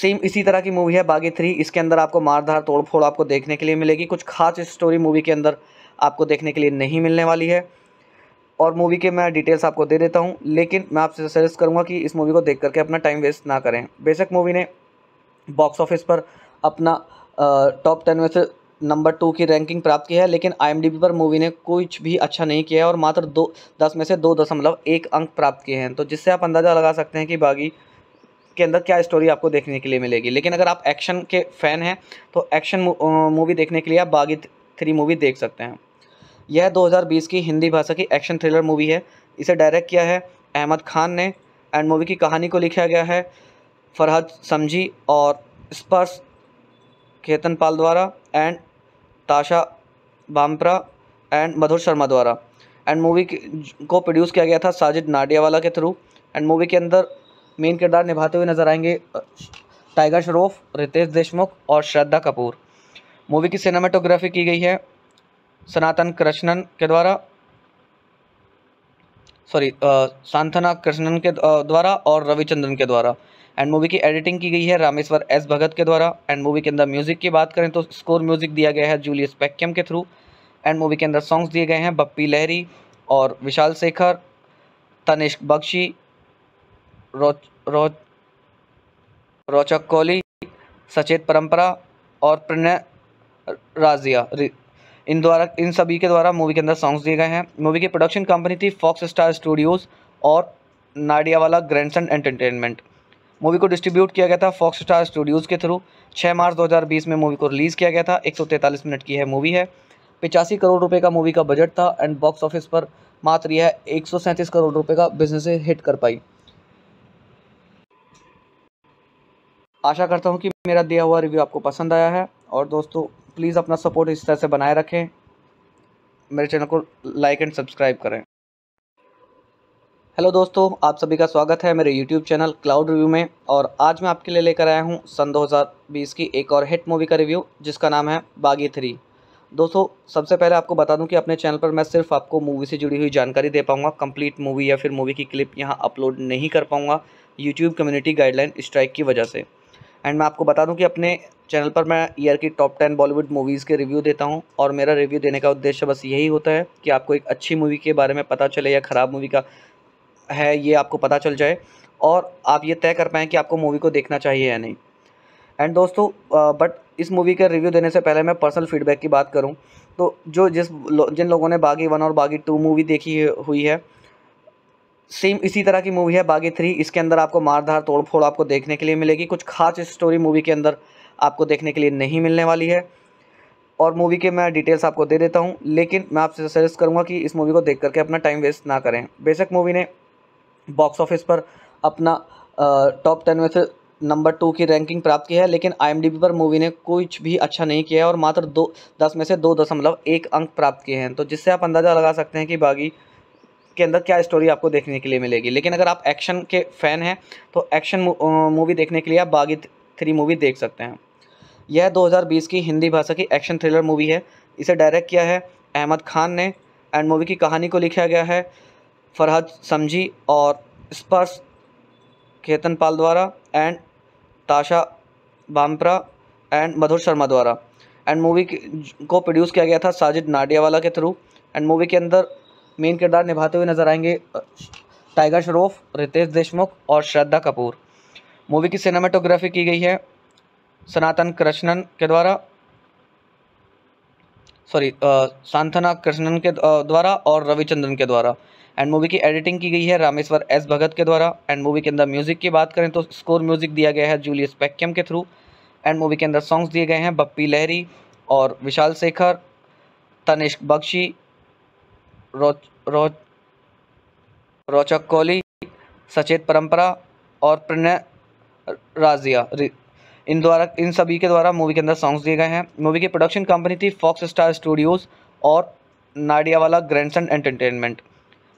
Speaker 2: सेम इसी तरह की मूवी है बागी थ्री इसके अंदर आपको मारधार तोड़फोड़ आपको देखने के लिए मिलेगी कुछ खास स्टोरी मूवी के अंदर आपको देखने के लिए नहीं मिलने वाली है और मूवी के मैं डिटेल्स आपको दे देता हूँ लेकिन मैं आपसे सजेस्ट करूँगा कि इस मूवी को देख करके अपना टाइम वेस्ट ना करें बेशक मूवी ने बॉक्स ऑफिस पर अपना टॉप टेन में से नंबर टू की रैंकिंग प्राप्त की है लेकिन आईएमडीबी पर मूवी ने कुछ भी अच्छा नहीं किया है और मात्र दो दस में से दो दशमलव एक अंक प्राप्त किए हैं तो जिससे आप अंदाज़ा लगा सकते हैं कि बागी के अंदर क्या स्टोरी आपको देखने के लिए मिलेगी लेकिन अगर आप एक्शन के फ़ैन हैं तो एक्शन मूवी देखने के लिए आप बागी थ्री मूवी देख सकते हैं यह दो की हिंदी भाषा की एक्शन थ्रिलर मूवी है इसे डायरेक्ट किया है अहमद खान ने एंड मूवी की कहानी को लिखा गया है फरहद समझी और स्पर्श खेतन पाल द्वारा एंड ताशा बामप्रा एंड मधुर शर्मा द्वारा एंड मूवी को प्रोड्यूस किया गया था साजिद नाडियावाला के थ्रू एंड मूवी के अंदर मेन किरदार निभाते हुए नज़र आएंगे टाइगर श्रॉफ रितेश देशमुख और श्रद्धा कपूर मूवी की सिनेमाटोग्राफी की गई है सनातन कृष्णन के द्वारा सॉरी uh, सांथना कृष्णन के uh, द्वारा और रविचंद्रन के द्वारा एंड मूवी की एडिटिंग की गई है रामेश्वर एस भगत के द्वारा एंड मूवी के अंदर म्यूजिक की बात करें तो स्कोर म्यूजिक दिया गया है जूलियस पैक्यम के थ्रू एंड मूवी के अंदर सॉन्ग्स दिए गए हैं बप्पी लहरी और विशाल शेखर तनिष्क बख्शी रोच रोच रोचक कोहली सचेत परंपरा और प्रणय राजिया इन द्वारा इन सभी के द्वारा मूवी के अंदर सॉन्ग्स दिए गए हैं मूवी की प्रोडक्शन कंपनी थी फॉक्स स्टार स्टूडियोज़ और नाडियावाला ग्रैंडसन एंटरटेनमेंट मूवी को डिस्ट्रीब्यूट किया गया था फॉक्स स्टार स्टूडियोज़ के थ्रू 6 मार्च 2020 में मूवी को रिलीज़ किया गया था एक मिनट की है मूवी है
Speaker 1: पिचासी करोड़ रुपये का मूवी का बजट था एंड बॉक्स ऑफिस पर मात्र यह एक करोड़ रुपये का बिजनेस हिट कर पाई आशा करता
Speaker 2: हूँ कि मेरा दिया हुआ रिव्यू आपको पसंद आया है और दोस्तों प्लीज़ अपना सपोर्ट इस तरह से बनाए रखें मेरे चैनल को लाइक एंड सब्सक्राइब करें हेलो दोस्तों आप सभी का स्वागत है मेरे यूट्यूब चैनल क्लाउड रिव्यू में और आज मैं आपके लिए लेकर आया हूं सन 2020 की एक और हिट मूवी का रिव्यू जिसका नाम है बागी थ्री दोस्तों सबसे पहले आपको बता दूं कि अपने चैनल पर मैं सिर्फ आपको मूवी से जुड़ी हुई जानकारी दे पाऊंगा कंप्लीट मूवी या फिर मूवी की क्लिप यहाँ अपलोड नहीं कर पाऊँगा यूट्यूब कम्युनिटी गाइडलाइन स्ट्राइक की वजह से एंड मैं आपको बता दूं कि अपने चैनल पर मैं ईयर की टॉप टेन बॉलीवुड मूवीज़ के रिव्यू देता हूं और मेरा रिव्यू देने का उद्देश्य बस यही होता है कि आपको एक अच्छी मूवी के बारे में पता चले या ख़राब मूवी का है ये आपको पता चल जाए और आप ये तय कर पाएँ कि आपको मूवी को देखना चाहिए या नहीं एंड दोस्तों बट इस मूवी का रिव्यू देने से पहले मैं पर्सनल फीडबैक की बात करूँ तो जो जिस जिन लोगों ने बागी वन और बागी टू मूवी देखी हुई है सेम इसी तरह की मूवी है बागी थ्री इसके अंदर आपको मारधार तोड़फोड़ आपको देखने के लिए मिलेगी कुछ खास स्टोरी मूवी के अंदर आपको देखने के लिए नहीं मिलने वाली है और मूवी के मैं डिटेल्स आपको दे देता हूँ लेकिन मैं आपसे सजेस्ट करूँगा कि इस मूवी को देख करके अपना टाइम वेस्ट ना करें बेशक मूवी ने बॉक्स ऑफिस पर अपना टॉप टेन में से नंबर टू की रैंकिंग प्राप्त की है लेकिन आईएमडीबी पर मूवी ने कुछ भी अच्छा नहीं किया है और मात्र दो दस में से दो दशमलव एक अंक प्राप्त किए हैं तो जिससे आप अंदाज़ा लगा सकते हैं कि बागी के अंदर क्या स्टोरी आपको देखने के लिए मिलेगी लेकिन अगर आप एक्शन के फ़ैन हैं तो एक्शन मूवी देखने के लिए आप बागी थ्री मूवी देख सकते हैं यह 2020 की हिंदी भाषा की एक्शन थ्रिलर मूवी है इसे डायरेक्ट किया है अहमद खान ने एंड मूवी की कहानी को लिखा गया है फरहद समझी और स्पर्श केतन पाल द्वारा एंड ताशा बामप्रा एंड मधुर शर्मा द्वारा एंड मूवी को प्रोड्यूस किया गया था साजिद नाडियावाला के थ्रू एंड मूवी के अंदर मेन किरदार निभाते हुए नजर आएंगे टाइगर श्रॉफ रितेश देशमुख और श्रद्धा कपूर मूवी की सिनेमाटोग्राफी की गई है सनातन कृष्णन के द्वारा सॉरी सांथना कृष्णन के द्वारा और रविचंद्रन के द्वारा एंड मूवी की एडिटिंग की गई है रामेश्वर एस भगत के द्वारा एंड मूवी के अंदर म्यूजिक की बात करें तो स्कोर म्यूजिक दिया गया है जूलियस पैक्यम के थ्रू एंड मूवी के अंदर सॉन्ग्स दिए गए हैं बप्पी लहरी और विशाल शेखर तनिष्क बख्शी रोच रोचक कोहली सचेत परंपरा और प्रणय राजिया इन द्वारा इन सभी के द्वारा मूवी के अंदर सॉन्ग्स दिए गए हैं मूवी की प्रोडक्शन कंपनी थी फॉक्स स्टार स्टूडियोज़ और नाडियावाला ग्रैंडसन एंटरटेनमेंट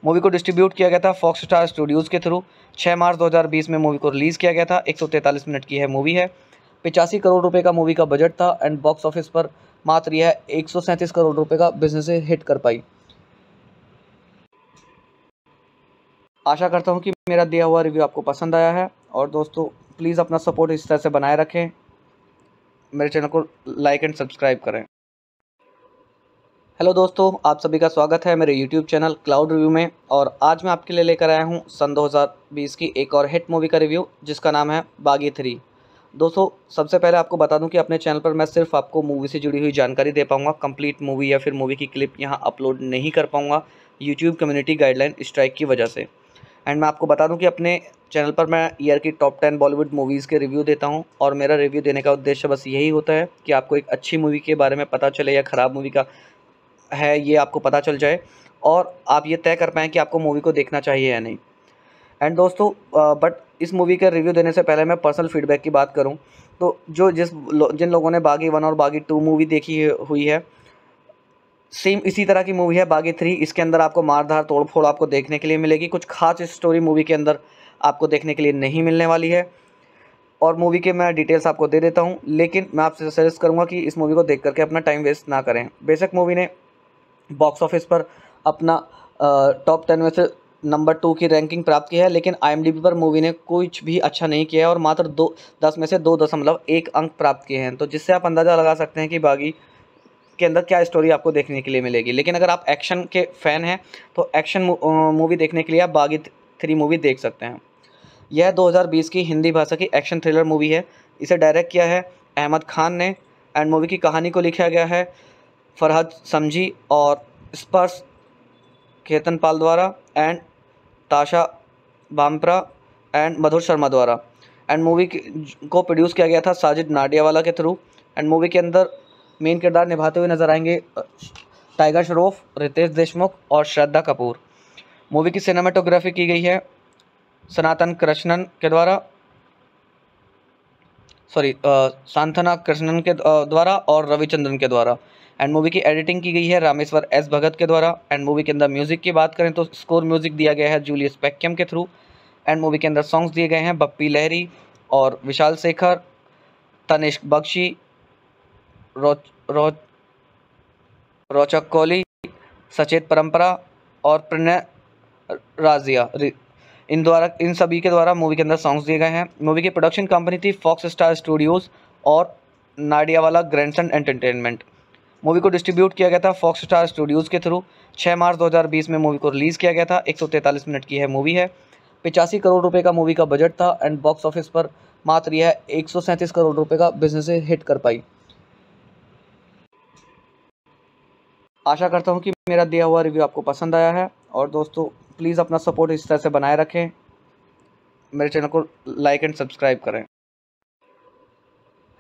Speaker 2: मूवी को डिस्ट्रीब्यूट किया गया था फॉक्स स्टार स्टूडियोज़ के थ्रू 6 मार्च 2020 में मूवी को रिलीज़ किया गया था एक मिनट की है मूवी है
Speaker 1: पिचासी करोड़ रुपए का मूवी का बजट था एंड बॉक्स ऑफिस पर मात्र यह एक करोड़ रुपये का बिजनेस हिट कर पाई आशा
Speaker 2: करता हूँ कि मेरा दिया हुआ रिव्यू आपको पसंद आया है और दोस्तों प्लीज़ अपना सपोर्ट इस तरह से बनाए रखें मेरे चैनल को लाइक एंड सब्सक्राइब करें हेलो दोस्तों आप सभी का स्वागत है मेरे यूट्यूब चैनल क्लाउड रिव्यू में और आज मैं आपके लिए लेकर आया हूँ सन 2020 की एक और हिट मूवी का रिव्यू जिसका नाम है बागी थ्री दोस्तों सबसे पहले आपको बता दूं कि अपने चैनल पर मैं सिर्फ आपको मूवी से जुड़ी हुई जानकारी दे पाऊंगा कंप्लीट मूवी या फिर मूवी की क्लिप यहाँ अपलोड नहीं कर पाऊँगा यूट्यूब कम्युनिटी गाइडलाइन स्ट्राइक की वजह से एंड मैं आपको बता दूं कि अपने चैनल पर मैं ईयर की टॉप टेन बॉलीवुड मूवीज़ के रिव्यू देता हूं और मेरा रिव्यू देने का उद्देश्य बस यही होता है कि आपको एक अच्छी मूवी के बारे में पता चले या ख़राब मूवी का है ये आपको पता चल जाए और आप ये तय कर पाएँ कि आपको मूवी को देखना चाहिए या नहीं एंड दोस्तों बट इस मूवी का रिव्यू देने से पहले मैं पर्सनल फीडबैक की बात करूँ तो जो जिस जिन लोगों ने बागी वन और बागी टू मूवी देखी हुई है सेम इसी तरह की मूवी है बागी थ्री इसके अंदर आपको मारधार तोड़फोड़ आपको देखने के लिए मिलेगी कुछ खास स्टोरी मूवी के अंदर आपको देखने के लिए नहीं मिलने वाली है और मूवी के मैं डिटेल्स आपको दे देता हूँ लेकिन मैं आपसे सजेस्ट करूँगा कि इस मूवी को देख करके अपना टाइम वेस्ट ना करें बेशक मूवी ने बॉक्स ऑफिस पर अपना टॉप टेन में से नंबर टू की रैंकिंग प्राप्त की है लेकिन आईएमडीबी पर मूवी ने कुछ भी अच्छा नहीं किया है और मात्र दो दस में से दो दशमलव एक अंक प्राप्त किए हैं तो जिससे आप अंदाज़ा लगा सकते हैं कि बागी के अंदर क्या स्टोरी आपको देखने के लिए मिलेगी लेकिन अगर आप एक्शन के फ़ैन हैं तो एक्शन मूवी देखने के लिए आप बागी थ्री मूवी देख सकते हैं यह 2020 की हिंदी भाषा की एक्शन थ्रिलर मूवी है इसे डायरेक्ट किया है अहमद खान ने एंड मूवी की कहानी को लिखा गया है फरहद समझी और स्पर्श केतन पाल द्वारा एंड ताशा बामप्रा एंड मधुर शर्मा द्वारा एंड मूवी को प्रोड्यूस किया गया था साजिद नाडियावाला के थ्रू एंड मूवी के अंदर मेन किरदार निभाते हुए नजर आएंगे टाइगर श्रॉफ रितेश देशमुख और श्रद्धा कपूर मूवी की सिनेमाटोग्राफी की गई है सनातन कृष्णन के द्वारा सॉरी सांथना कृष्णन के द्वारा और रविचंद्रन के द्वारा एंड मूवी की एडिटिंग की गई है रामेश्वर एस भगत के द्वारा एंड मूवी के अंदर म्यूजिक की बात करें तो स्कोर म्यूजिक दिया गया है जूलियस पैक्यम के थ्रू एंड मूवी के अंदर सॉन्ग्स दिए गए हैं बप्पी लहरी और विशाल शेखर तनिष्क बख्शी रोच रोचक कोहली सचेत परंपरा और प्रणय राजिया इन द्वारा इन सभी के द्वारा मूवी के अंदर सॉन्ग्स दिए गए हैं मूवी की प्रोडक्शन कंपनी थी फॉक्स स्टार स्टूडियोज़ और नाडियावाला ग्रैंडसन एंटरटेनमेंट मूवी को डिस्ट्रीब्यूट किया गया था फॉक्स स्टार स्टूडियोज़ के थ्रू 6 मार्च 2020 में मूवी को रिलीज़ किया गया था एक मिनट की है मूवी है
Speaker 1: पिचासी करोड़ रुपए का मूवी का बजट था एंड बॉक्स ऑफिस पर मात्र यह एक करोड़ रुपए का बिजनेस हिट कर पाई
Speaker 2: आशा करता हूँ कि मेरा दिया हुआ रिव्यू आपको पसंद आया है और दोस्तों प्लीज़ अपना सपोर्ट इस तरह से बनाए रखें मेरे चैनल को लाइक एंड सब्सक्राइब करें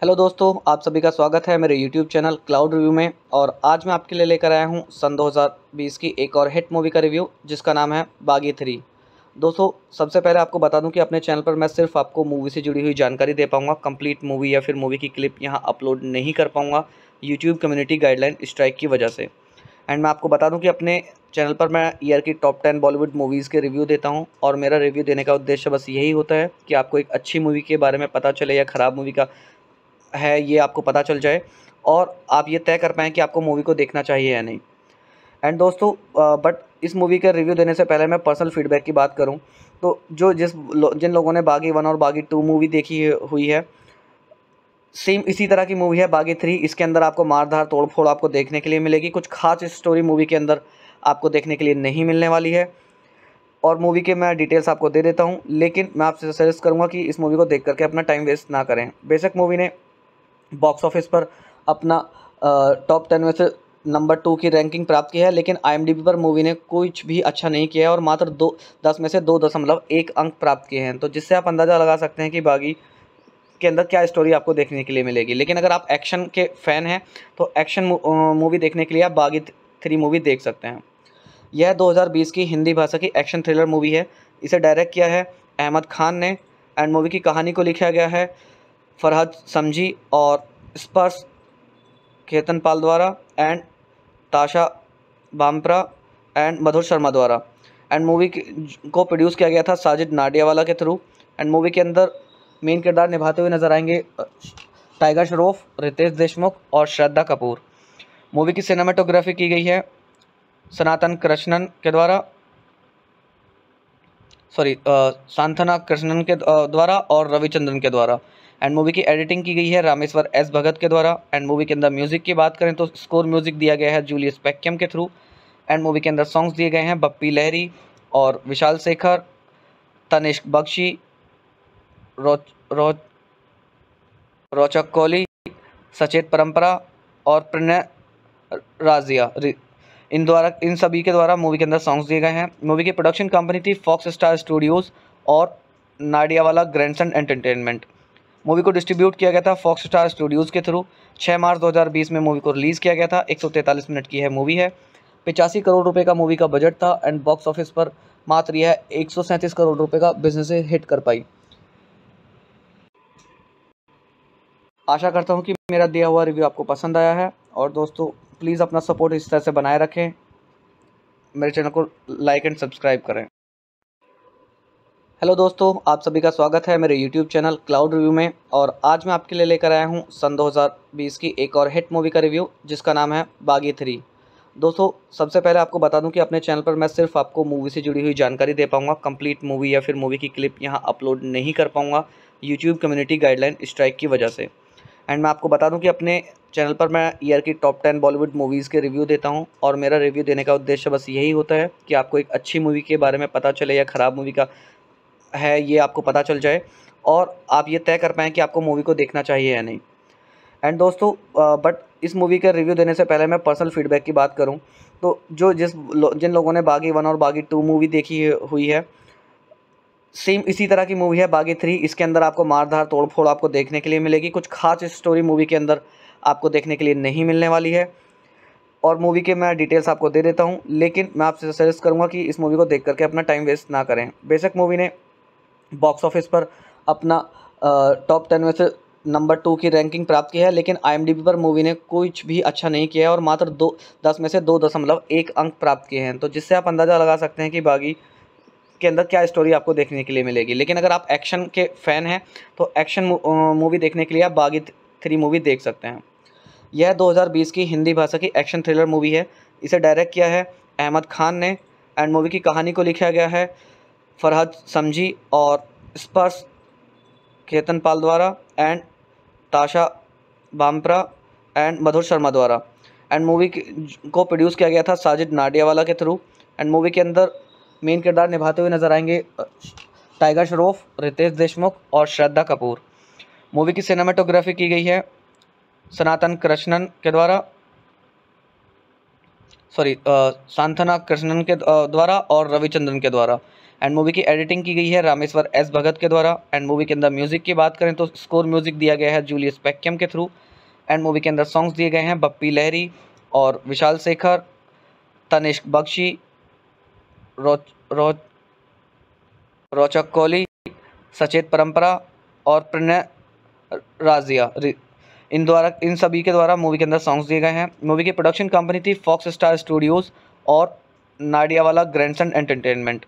Speaker 2: हेलो दोस्तों आप सभी का स्वागत है मेरे यूट्यूब चैनल क्लाउड रिव्यू में और आज मैं आपके लिए लेकर आया हूँ सन 2020 की एक और हिट मूवी का रिव्यू जिसका नाम है बागी थ्री दोस्तों सबसे पहले आपको बता दूं कि अपने चैनल पर मैं सिर्फ आपको मूवी से जुड़ी हुई जानकारी दे पाऊंगा कंप्लीट मूवी या फिर मूवी की क्लिप यहाँ अपलोड नहीं कर पाऊँगा यूट्यूब कम्युनिटी गाइडलाइन स्ट्राइक की वजह से एंड मैं आपको बता दूं कि अपने चैनल पर मैं ईयर की टॉप टेन बॉलीवुड मूवीज़ के रिव्यू देता हूं और मेरा रिव्यू देने का उद्देश्य बस यही होता है कि आपको एक अच्छी मूवी के बारे में पता चले या ख़राब मूवी का है ये आपको पता चल जाए और आप ये तय कर पाएँ कि आपको मूवी को देखना चाहिए या नहीं एंड दोस्तों बट इस मूवी का रिव्यू देने से पहले मैं पर्सनल फीडबैक की बात करूँ तो जो जिस जिन लोगों ने बागी वन और बागी टू मूवी देखी हुई है सेम इसी तरह की मूवी है बागी थ्री इसके अंदर आपको मारधार तोड़फोड़ आपको देखने के लिए मिलेगी कुछ खास स्टोरी मूवी के अंदर आपको देखने के लिए नहीं मिलने वाली है और मूवी के मैं डिटेल्स आपको दे देता हूँ लेकिन मैं आपसे सजेस्ट करूँगा कि इस मूवी को देख करके अपना टाइम वेस्ट ना करें बेशक मूवी ने बॉक्स ऑफिस पर अपना टॉप टेन में से नंबर टू की रैंकिंग प्राप्त की है लेकिन आईएमडीबी पर मूवी ने कुछ भी अच्छा नहीं किया है और मात्र दो दस में से दो दशमलव एक अंक प्राप्त किए हैं तो जिससे आप अंदाज़ा लगा सकते हैं कि बागी के अंदर क्या स्टोरी आपको देखने के लिए मिलेगी लेकिन अगर आप एक्शन के फ़ैन हैं तो एक्शन मूवी देखने के लिए आप बागी थ्री मूवी देख सकते हैं यह 2020 की हिंदी भाषा की एक्शन थ्रिलर मूवी है इसे डायरेक्ट किया है अहमद खान ने एंड मूवी की कहानी को लिखा गया है फरहद समझी और स्पर्श केतन पाल द्वारा एंड ताशा बाम्परा एंड मधुर शर्मा द्वारा एंड मूवी को प्रोड्यूस किया गया था साजिद नाडियावाला के थ्रू एंड मूवी के अंदर मेन किरदार निभाते हुए नजर आएंगे टाइगर श्रॉफ रितेश देशमुख और श्रद्धा कपूर मूवी की सिनेमाटोग्राफी की गई है सनातन कृष्णन के द्वारा सॉरी सांथना कृष्णन के द्वारा और रविचंद्रन के द्वारा एंड मूवी की एडिटिंग की गई है रामेश्वर एस भगत के द्वारा एंड मूवी के अंदर म्यूजिक की बात करें तो स्कोर म्यूजिक दिया गया है जूलियस पैक्यम के थ्रू एंड मूवी के अंदर सॉन्ग्स दिए गए हैं बप्पी लहरी और विशाल शेखर तनिष्क बख्शी रोच रोचक कोहली सचेत परंपरा और प्रणय राजिया इन द्वारा इन सभी के द्वारा मूवी के अंदर सॉन्ग्स दिए गए हैं मूवी की प्रोडक्शन कंपनी थी फॉक्स स्टार स्टूडियोज़ और नाडियावाला ग्रैंडसन एंटरटेनमेंट मूवी को डिस्ट्रीब्यूट किया गया था फॉक्स स्टार स्टूडियोज़ के थ्रू 6 मार्च 2020 में मूवी को रिलीज़ किया गया था एक मिनट की है मूवी है
Speaker 1: पिचासी करोड़ रुपए का मूवी का बजट था एंड बॉक्स ऑफिस पर मात्र यह एक करोड़ रुपये का बिजनेस हिट कर पाई
Speaker 2: आशा करता हूँ कि मेरा दिया हुआ रिव्यू आपको पसंद आया है और दोस्तों प्लीज़ अपना सपोर्ट इस तरह से बनाए रखें मेरे चैनल को लाइक एंड सब्सक्राइब करें हेलो दोस्तों आप सभी का स्वागत है मेरे यूट्यूब चैनल क्लाउड रिव्यू में और आज मैं आपके लिए लेकर आया हूँ सन 2020 की एक और हिट मूवी का रिव्यू जिसका नाम है बागी थ्री दोस्तों सबसे पहले आपको बता दूं कि अपने चैनल पर मैं सिर्फ आपको मूवी से जुड़ी हुई जानकारी दे पाऊंगा कंप्लीट मूवी या फिर मूवी की क्लिप यहाँ अपलोड नहीं कर पाऊँगा यूट्यूब कम्युनिटी गाइडलाइन स्ट्राइक की वजह से एंड मैं आपको बता दूं कि अपने चैनल पर मैं ईयर की टॉप टेन बॉलीवुड मूवीज़ के रिव्यू देता हूं और मेरा रिव्यू देने का उद्देश्य बस यही होता है कि आपको एक अच्छी मूवी के बारे में पता चले या ख़राब मूवी का है ये आपको पता चल जाए और आप ये तय कर पाएँ कि आपको मूवी को देखना चाहिए या नहीं एंड दोस्तों बट इस मूवी का रिव्यू देने से पहले मैं पर्सनल फीडबैक की बात करूँ तो जो जिस जिन लोगों ने बागी वन और बागी टू मूवी देखी हुई है सेम इसी तरह की मूवी है बागी थ्री इसके अंदर आपको मारधार तोड़फोड़ आपको देखने के लिए मिलेगी कुछ खास स्टोरी मूवी के अंदर आपको देखने के लिए नहीं मिलने वाली है और मूवी के मैं डिटेल्स आपको दे देता हूँ लेकिन मैं आपसे सजेस्ट करूँगा कि इस मूवी को देख करके अपना टाइम वेस्ट ना करें बेशक मूवी ने बॉक्स ऑफिस पर अपना टॉप टेन में से नंबर टू की रैंकिंग प्राप्त की है लेकिन आईएमडीबी पर मूवी ने कुछ भी अच्छा नहीं किया है और मात्र दो दस में से दो दशमलव एक अंक प्राप्त किए हैं तो जिससे आप अंदाज़ा लगा सकते हैं कि बागी के अंदर क्या स्टोरी आपको देखने के लिए मिलेगी लेकिन अगर आप एक्शन के फ़ैन हैं तो एक्शन मूवी देखने के लिए आप बागी थ्री मूवी देख सकते हैं यह 2020 की हिंदी भाषा की एक्शन थ्रिलर मूवी है इसे डायरेक्ट किया है अहमद खान ने एंड मूवी की कहानी को लिखा गया है फरहद समझी और स्पर्श केतन पाल द्वारा एंड ताशा बाम्परा एंड मधुर शर्मा द्वारा एंड मूवी को प्रोड्यूस किया गया था साजिद नाडियावाला के थ्रू एंड मूवी के अंदर मेन किरदार निभाते हुए नजर आएंगे टाइगर श्रॉफ रितेश देशमुख और श्रद्धा कपूर मूवी की सिनेमाटोग्राफी की गई है सनातन कृष्णन के द्वारा सॉरी सांथना कृष्णन के द्वारा और रविचंद्रन के द्वारा एंड मूवी की एडिटिंग की गई है रामेश्वर एस भगत के द्वारा एंड मूवी के अंदर म्यूज़िक की बात करें तो स्कोर म्यूज़िक दिया गया है जूलियस पैक्यम के थ्रू एंड मूवी के अंदर सॉन्ग्स दिए गए हैं बप्पी लहरी और विशाल शेखर तनिष्क बख्शी रोच रोचक कोहली सचेत परंपरा और प्रणय राजिया इन द्वारा इन सभी के द्वारा मूवी के अंदर सॉन्ग्स दिए गए हैं मूवी की प्रोडक्शन कंपनी थी फॉक्स स्टार स्टूडियोज़ और नाडियावाला ग्रैंडसन एंटरटेनमेंट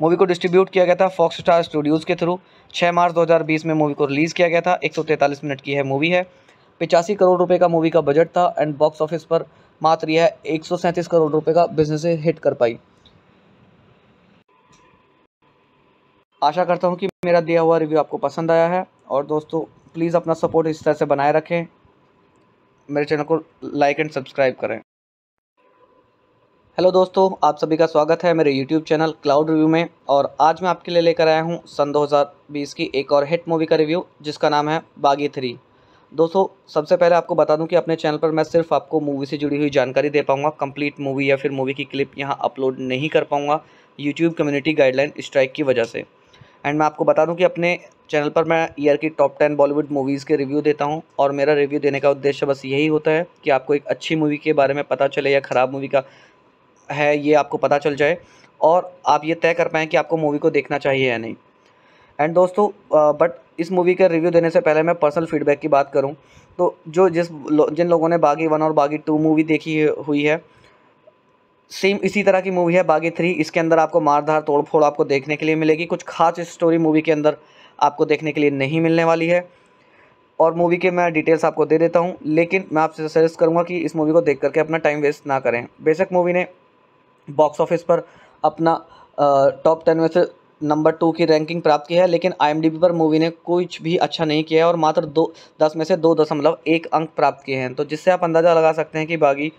Speaker 2: मूवी को डिस्ट्रीब्यूट किया गया था फॉक्स स्टार स्टूडियोज़ के थ्रू 6 मार्च 2020 में मूवी को रिलीज़ किया गया था एक मिनट की है मूवी
Speaker 1: है पिचासी करोड़ रुपए का मूवी का बजट था एंड बॉक्स ऑफिस पर मात्र यह एक करोड़ रुपए का बिजनेस हिट कर पाई
Speaker 2: आशा करता हूँ कि मेरा दिया हुआ रिव्यू आपको पसंद आया है और दोस्तों प्लीज़ अपना सपोर्ट इस तरह से बनाए रखें मेरे चैनल को लाइक एंड सब्सक्राइब करें हेलो दोस्तों आप सभी का स्वागत है मेरे यूट्यूब चैनल क्लाउड रिव्यू में और आज मैं आपके लिए लेकर आया हूँ सन 2020 की एक और हिट मूवी का रिव्यू जिसका नाम है बागी थ्री दोस्तों सबसे पहले आपको बता दूं कि अपने चैनल पर मैं सिर्फ आपको मूवी से जुड़ी हुई जानकारी दे पाऊंगा कंप्लीट मूवी या फिर मूवी की क्लिप यहाँ अपलोड नहीं कर पाऊँगा यूट्यूब कम्युनिटी गाइडलाइन स्ट्राइक की वजह से एंड मैं आपको बता दूं कि अपने चैनल पर मैं ईयर की टॉप टेन बॉलीवुड मूवीज़ के रिव्यू देता हूं और मेरा रिव्यू देने का उद्देश्य बस यही होता है कि आपको एक अच्छी मूवी के बारे में पता चले या ख़राब मूवी का है ये आपको पता चल जाए और आप ये तय कर पाएँ कि आपको मूवी को देखना चाहिए या नहीं एंड दोस्तों बट इस मूवी का रिव्यू देने से पहले मैं पर्सनल फीडबैक की बात करूँ तो जो जिस जिन लोगों ने बागी वन और बागी टू मूवी देखी हुई है सेम इसी तरह की मूवी है बागी थ्री इसके अंदर आपको मारधार तोड़फोड़ आपको देखने के लिए मिलेगी कुछ खास स्टोरी मूवी के अंदर आपको देखने के लिए नहीं मिलने वाली है और मूवी के मैं डिटेल्स आपको दे देता हूँ लेकिन मैं आपसे सजेस्ट करूँगा कि इस मूवी को देख करके अपना टाइम वेस्ट ना करें बेशक मूवी ने बॉक्स ऑफिस पर अपना टॉप टेन में से नंबर टू की रैंकिंग प्राप्त की है लेकिन आई पर मूवी ने कुछ भी अच्छा नहीं किया है और मात्र दो दस में से दो दशमलव एक अंक प्राप्त किए हैं तो जिससे आप अंदाज़ा लगा सकते हैं कि बागी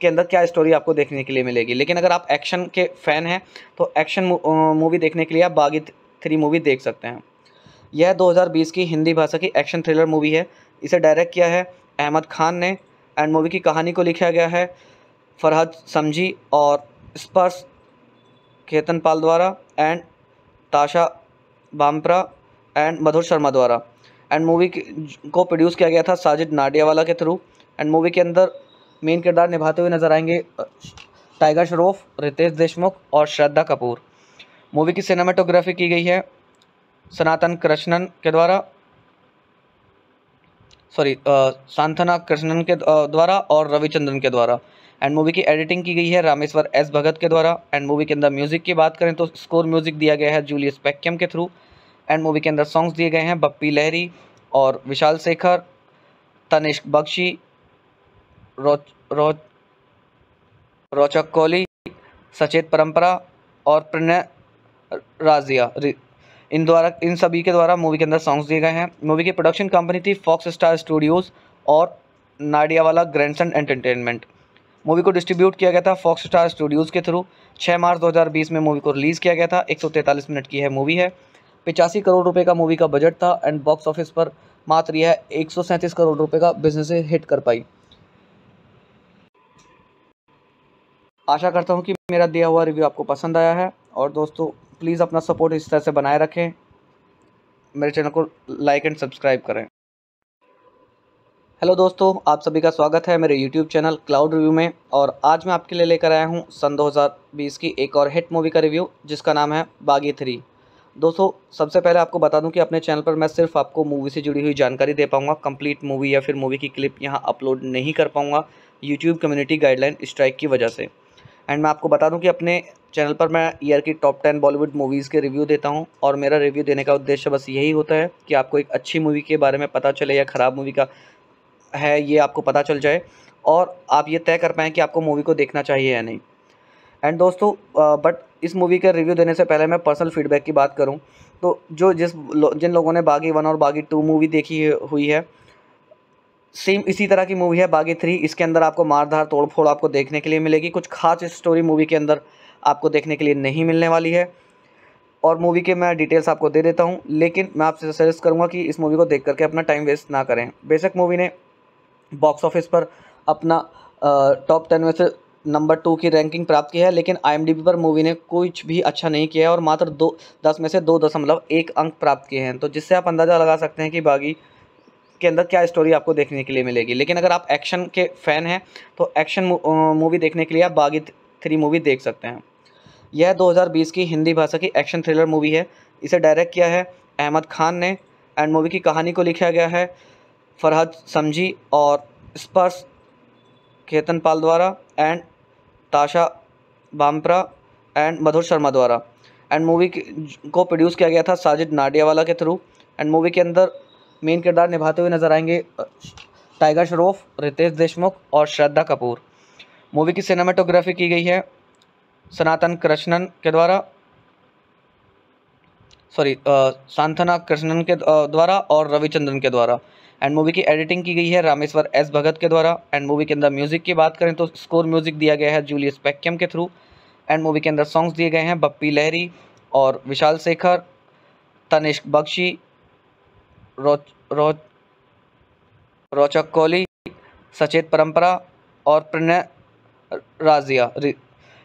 Speaker 2: के अंदर क्या स्टोरी आपको देखने के लिए मिलेगी लेकिन अगर आप एक्शन के फ़ैन हैं तो एक्शन मूवी देखने के लिए आप बागी थ्री मूवी देख सकते हैं यह 2020 की हिंदी भाषा की एक्शन थ्रिलर मूवी है इसे डायरेक्ट किया है अहमद खान ने एंड मूवी की कहानी को लिखा गया है फरहद समझी और स्पर्श खेतन पाल द्वारा एंड ताशा बामप्रा एंड मधुर शर्मा द्वारा एंड मूवी को प्रोड्यूस किया गया था साजिद नाडियावाला के थ्रू एंड मूवी के अंदर मेन किरदार निभाते हुए नजर आएंगे टाइगर श्रॉफ रितेश देशमुख और श्रद्धा कपूर मूवी की सिनेमाटोग्राफी की गई है सनातन कृष्णन के द्वारा सॉरी सांथना कृष्णन के द्वारा और रविचंद्रन के द्वारा एंड मूवी की एडिटिंग की गई है रामेश्वर एस भगत के द्वारा एंड मूवी के अंदर म्यूज़िक की बात करें तो स्कोर म्यूज़िक दिया गया है जूलियस पैक्यम के थ्रू एंड मूवी के अंदर सॉन्ग्स दिए गए हैं बप्पी लहरी और विशाल शेखर तनिष्क बख्शी रोच रोचक कोहली सचेत परंपरा और प्रणय राजिया इन द्वारा इन सभी के द्वारा मूवी के अंदर सॉन्ग्स दिए गए हैं मूवी की प्रोडक्शन कंपनी थी फॉक्स स्टार स्टूडियोज़ और नाडियावाला ग्रैंडसन एंटरटेनमेंट मूवी को डिस्ट्रीब्यूट किया गया था फॉक्स स्टार स्टूडियोज़ के थ्रू 6 मार्च 2020 में मूवी को रिलीज़ किया गया था 143 मिनट की है मूवी है पिचासी करोड़ रुपए का मूवी का बजट था एंड बॉक्स ऑफिस पर मात्र यह एक
Speaker 1: करोड़ रुपए का बिजनेस हिट कर पाई
Speaker 2: आशा करता हूँ कि मेरा दिया हुआ रिव्यू आपको पसंद आया है और दोस्तों प्लीज़ अपना सपोर्ट इस तरह से बनाए रखें मेरे चैनल को लाइक एंड सब्सक्राइब करें हेलो दोस्तों आप सभी का स्वागत है मेरे यूट्यूब चैनल क्लाउड रिव्यू में और आज मैं आपके लिए लेकर आया हूँ सन 2020 की एक और हिट मूवी का रिव्यू जिसका नाम है बागी थ्री दोस्तों सबसे पहले आपको बता दूं कि अपने चैनल पर मैं सिर्फ आपको मूवी से जुड़ी हुई जानकारी दे पाऊंगा कंप्लीट मूवी या फिर मूवी की क्लिप यहाँ अपलोड नहीं कर पाऊँगा यूट्यूब कम्युनिटी गाइडलाइन स्ट्राइक की वजह से एंड मैं आपको बता दूं कि अपने चैनल पर मैं ईयर की टॉप टेन बॉलीवुड मूवीज़ के रिव्यू देता हूं और मेरा रिव्यू देने का उद्देश्य बस यही होता है कि आपको एक अच्छी मूवी के बारे में पता चले या ख़राब मूवी का है ये आपको पता चल जाए और आप ये तय कर पाएँ कि आपको मूवी को देखना चाहिए या नहीं एंड दोस्तों बट इस मूवी का रिव्यू देने से पहले मैं पर्सनल फीडबैक की बात करूँ तो जो जिस जिन लोगों ने बागी वन और बागी टू मूवी देखी हुई है सेम इसी तरह की मूवी है बागी थ्री इसके अंदर आपको मारधार तोड़फोड़ आपको देखने के लिए मिलेगी कुछ खास स्टोरी मूवी के अंदर आपको देखने के लिए नहीं मिलने वाली है और मूवी के मैं डिटेल्स आपको दे देता हूँ लेकिन मैं आपसे सजेस्ट करूँगा कि इस मूवी को देख करके अपना टाइम वेस्ट ना करें बेशक मूवी ने बॉक्स ऑफिस पर अपना टॉप टेन में से नंबर टू की रैंकिंग प्राप्त की है लेकिन आई पर मूवी ने कुछ भी अच्छा नहीं किया है और मात्र दो दस में से दो दशमलव एक अंक प्राप्त किए हैं तो जिससे आप अंदाज़ा लगा सकते हैं कि बागी के अंदर क्या स्टोरी आपको देखने के लिए मिलेगी लेकिन अगर आप एक्शन के फ़ैन हैं तो एक्शन मूवी देखने के लिए आप बागी थ्री मूवी देख सकते हैं यह 2020 की हिंदी भाषा की एक्शन थ्रिलर मूवी है इसे डायरेक्ट किया है अहमद खान ने एंड मूवी की कहानी को लिखा गया है फरहद समझी और स्पर्श खेतन पाल द्वारा एंड ताशा बामप्रा एंड मधुर शर्मा द्वारा एंड मूवी को प्रोड्यूस किया गया था साजिद नाडियावाला के थ्रू एंड मूवी के अंदर मेन किरदार निभाते हुए नजर आएंगे टाइगर श्रॉफ रितेश देशमुख और श्रद्धा कपूर मूवी की सिनेमाटोग्राफी की गई है सनातन कृष्णन के द्वारा सॉरी सांथना कृष्णन के द्वारा और रविचंद्रन के द्वारा एंड मूवी की एडिटिंग की गई है रामेश्वर एस भगत के द्वारा एंड मूवी के अंदर म्यूजिक की बात करें तो स्कोर म्यूजिक दिया गया है जूलियस पैक्यम के थ्रू एंड मूवी के अंदर सॉन्ग्स दिए गए हैं बप्पी लहरी और विशाल शेखर तनिष्क बख्शी रोच रोचक कोहली सचेत परंपरा और प्रणय राजिया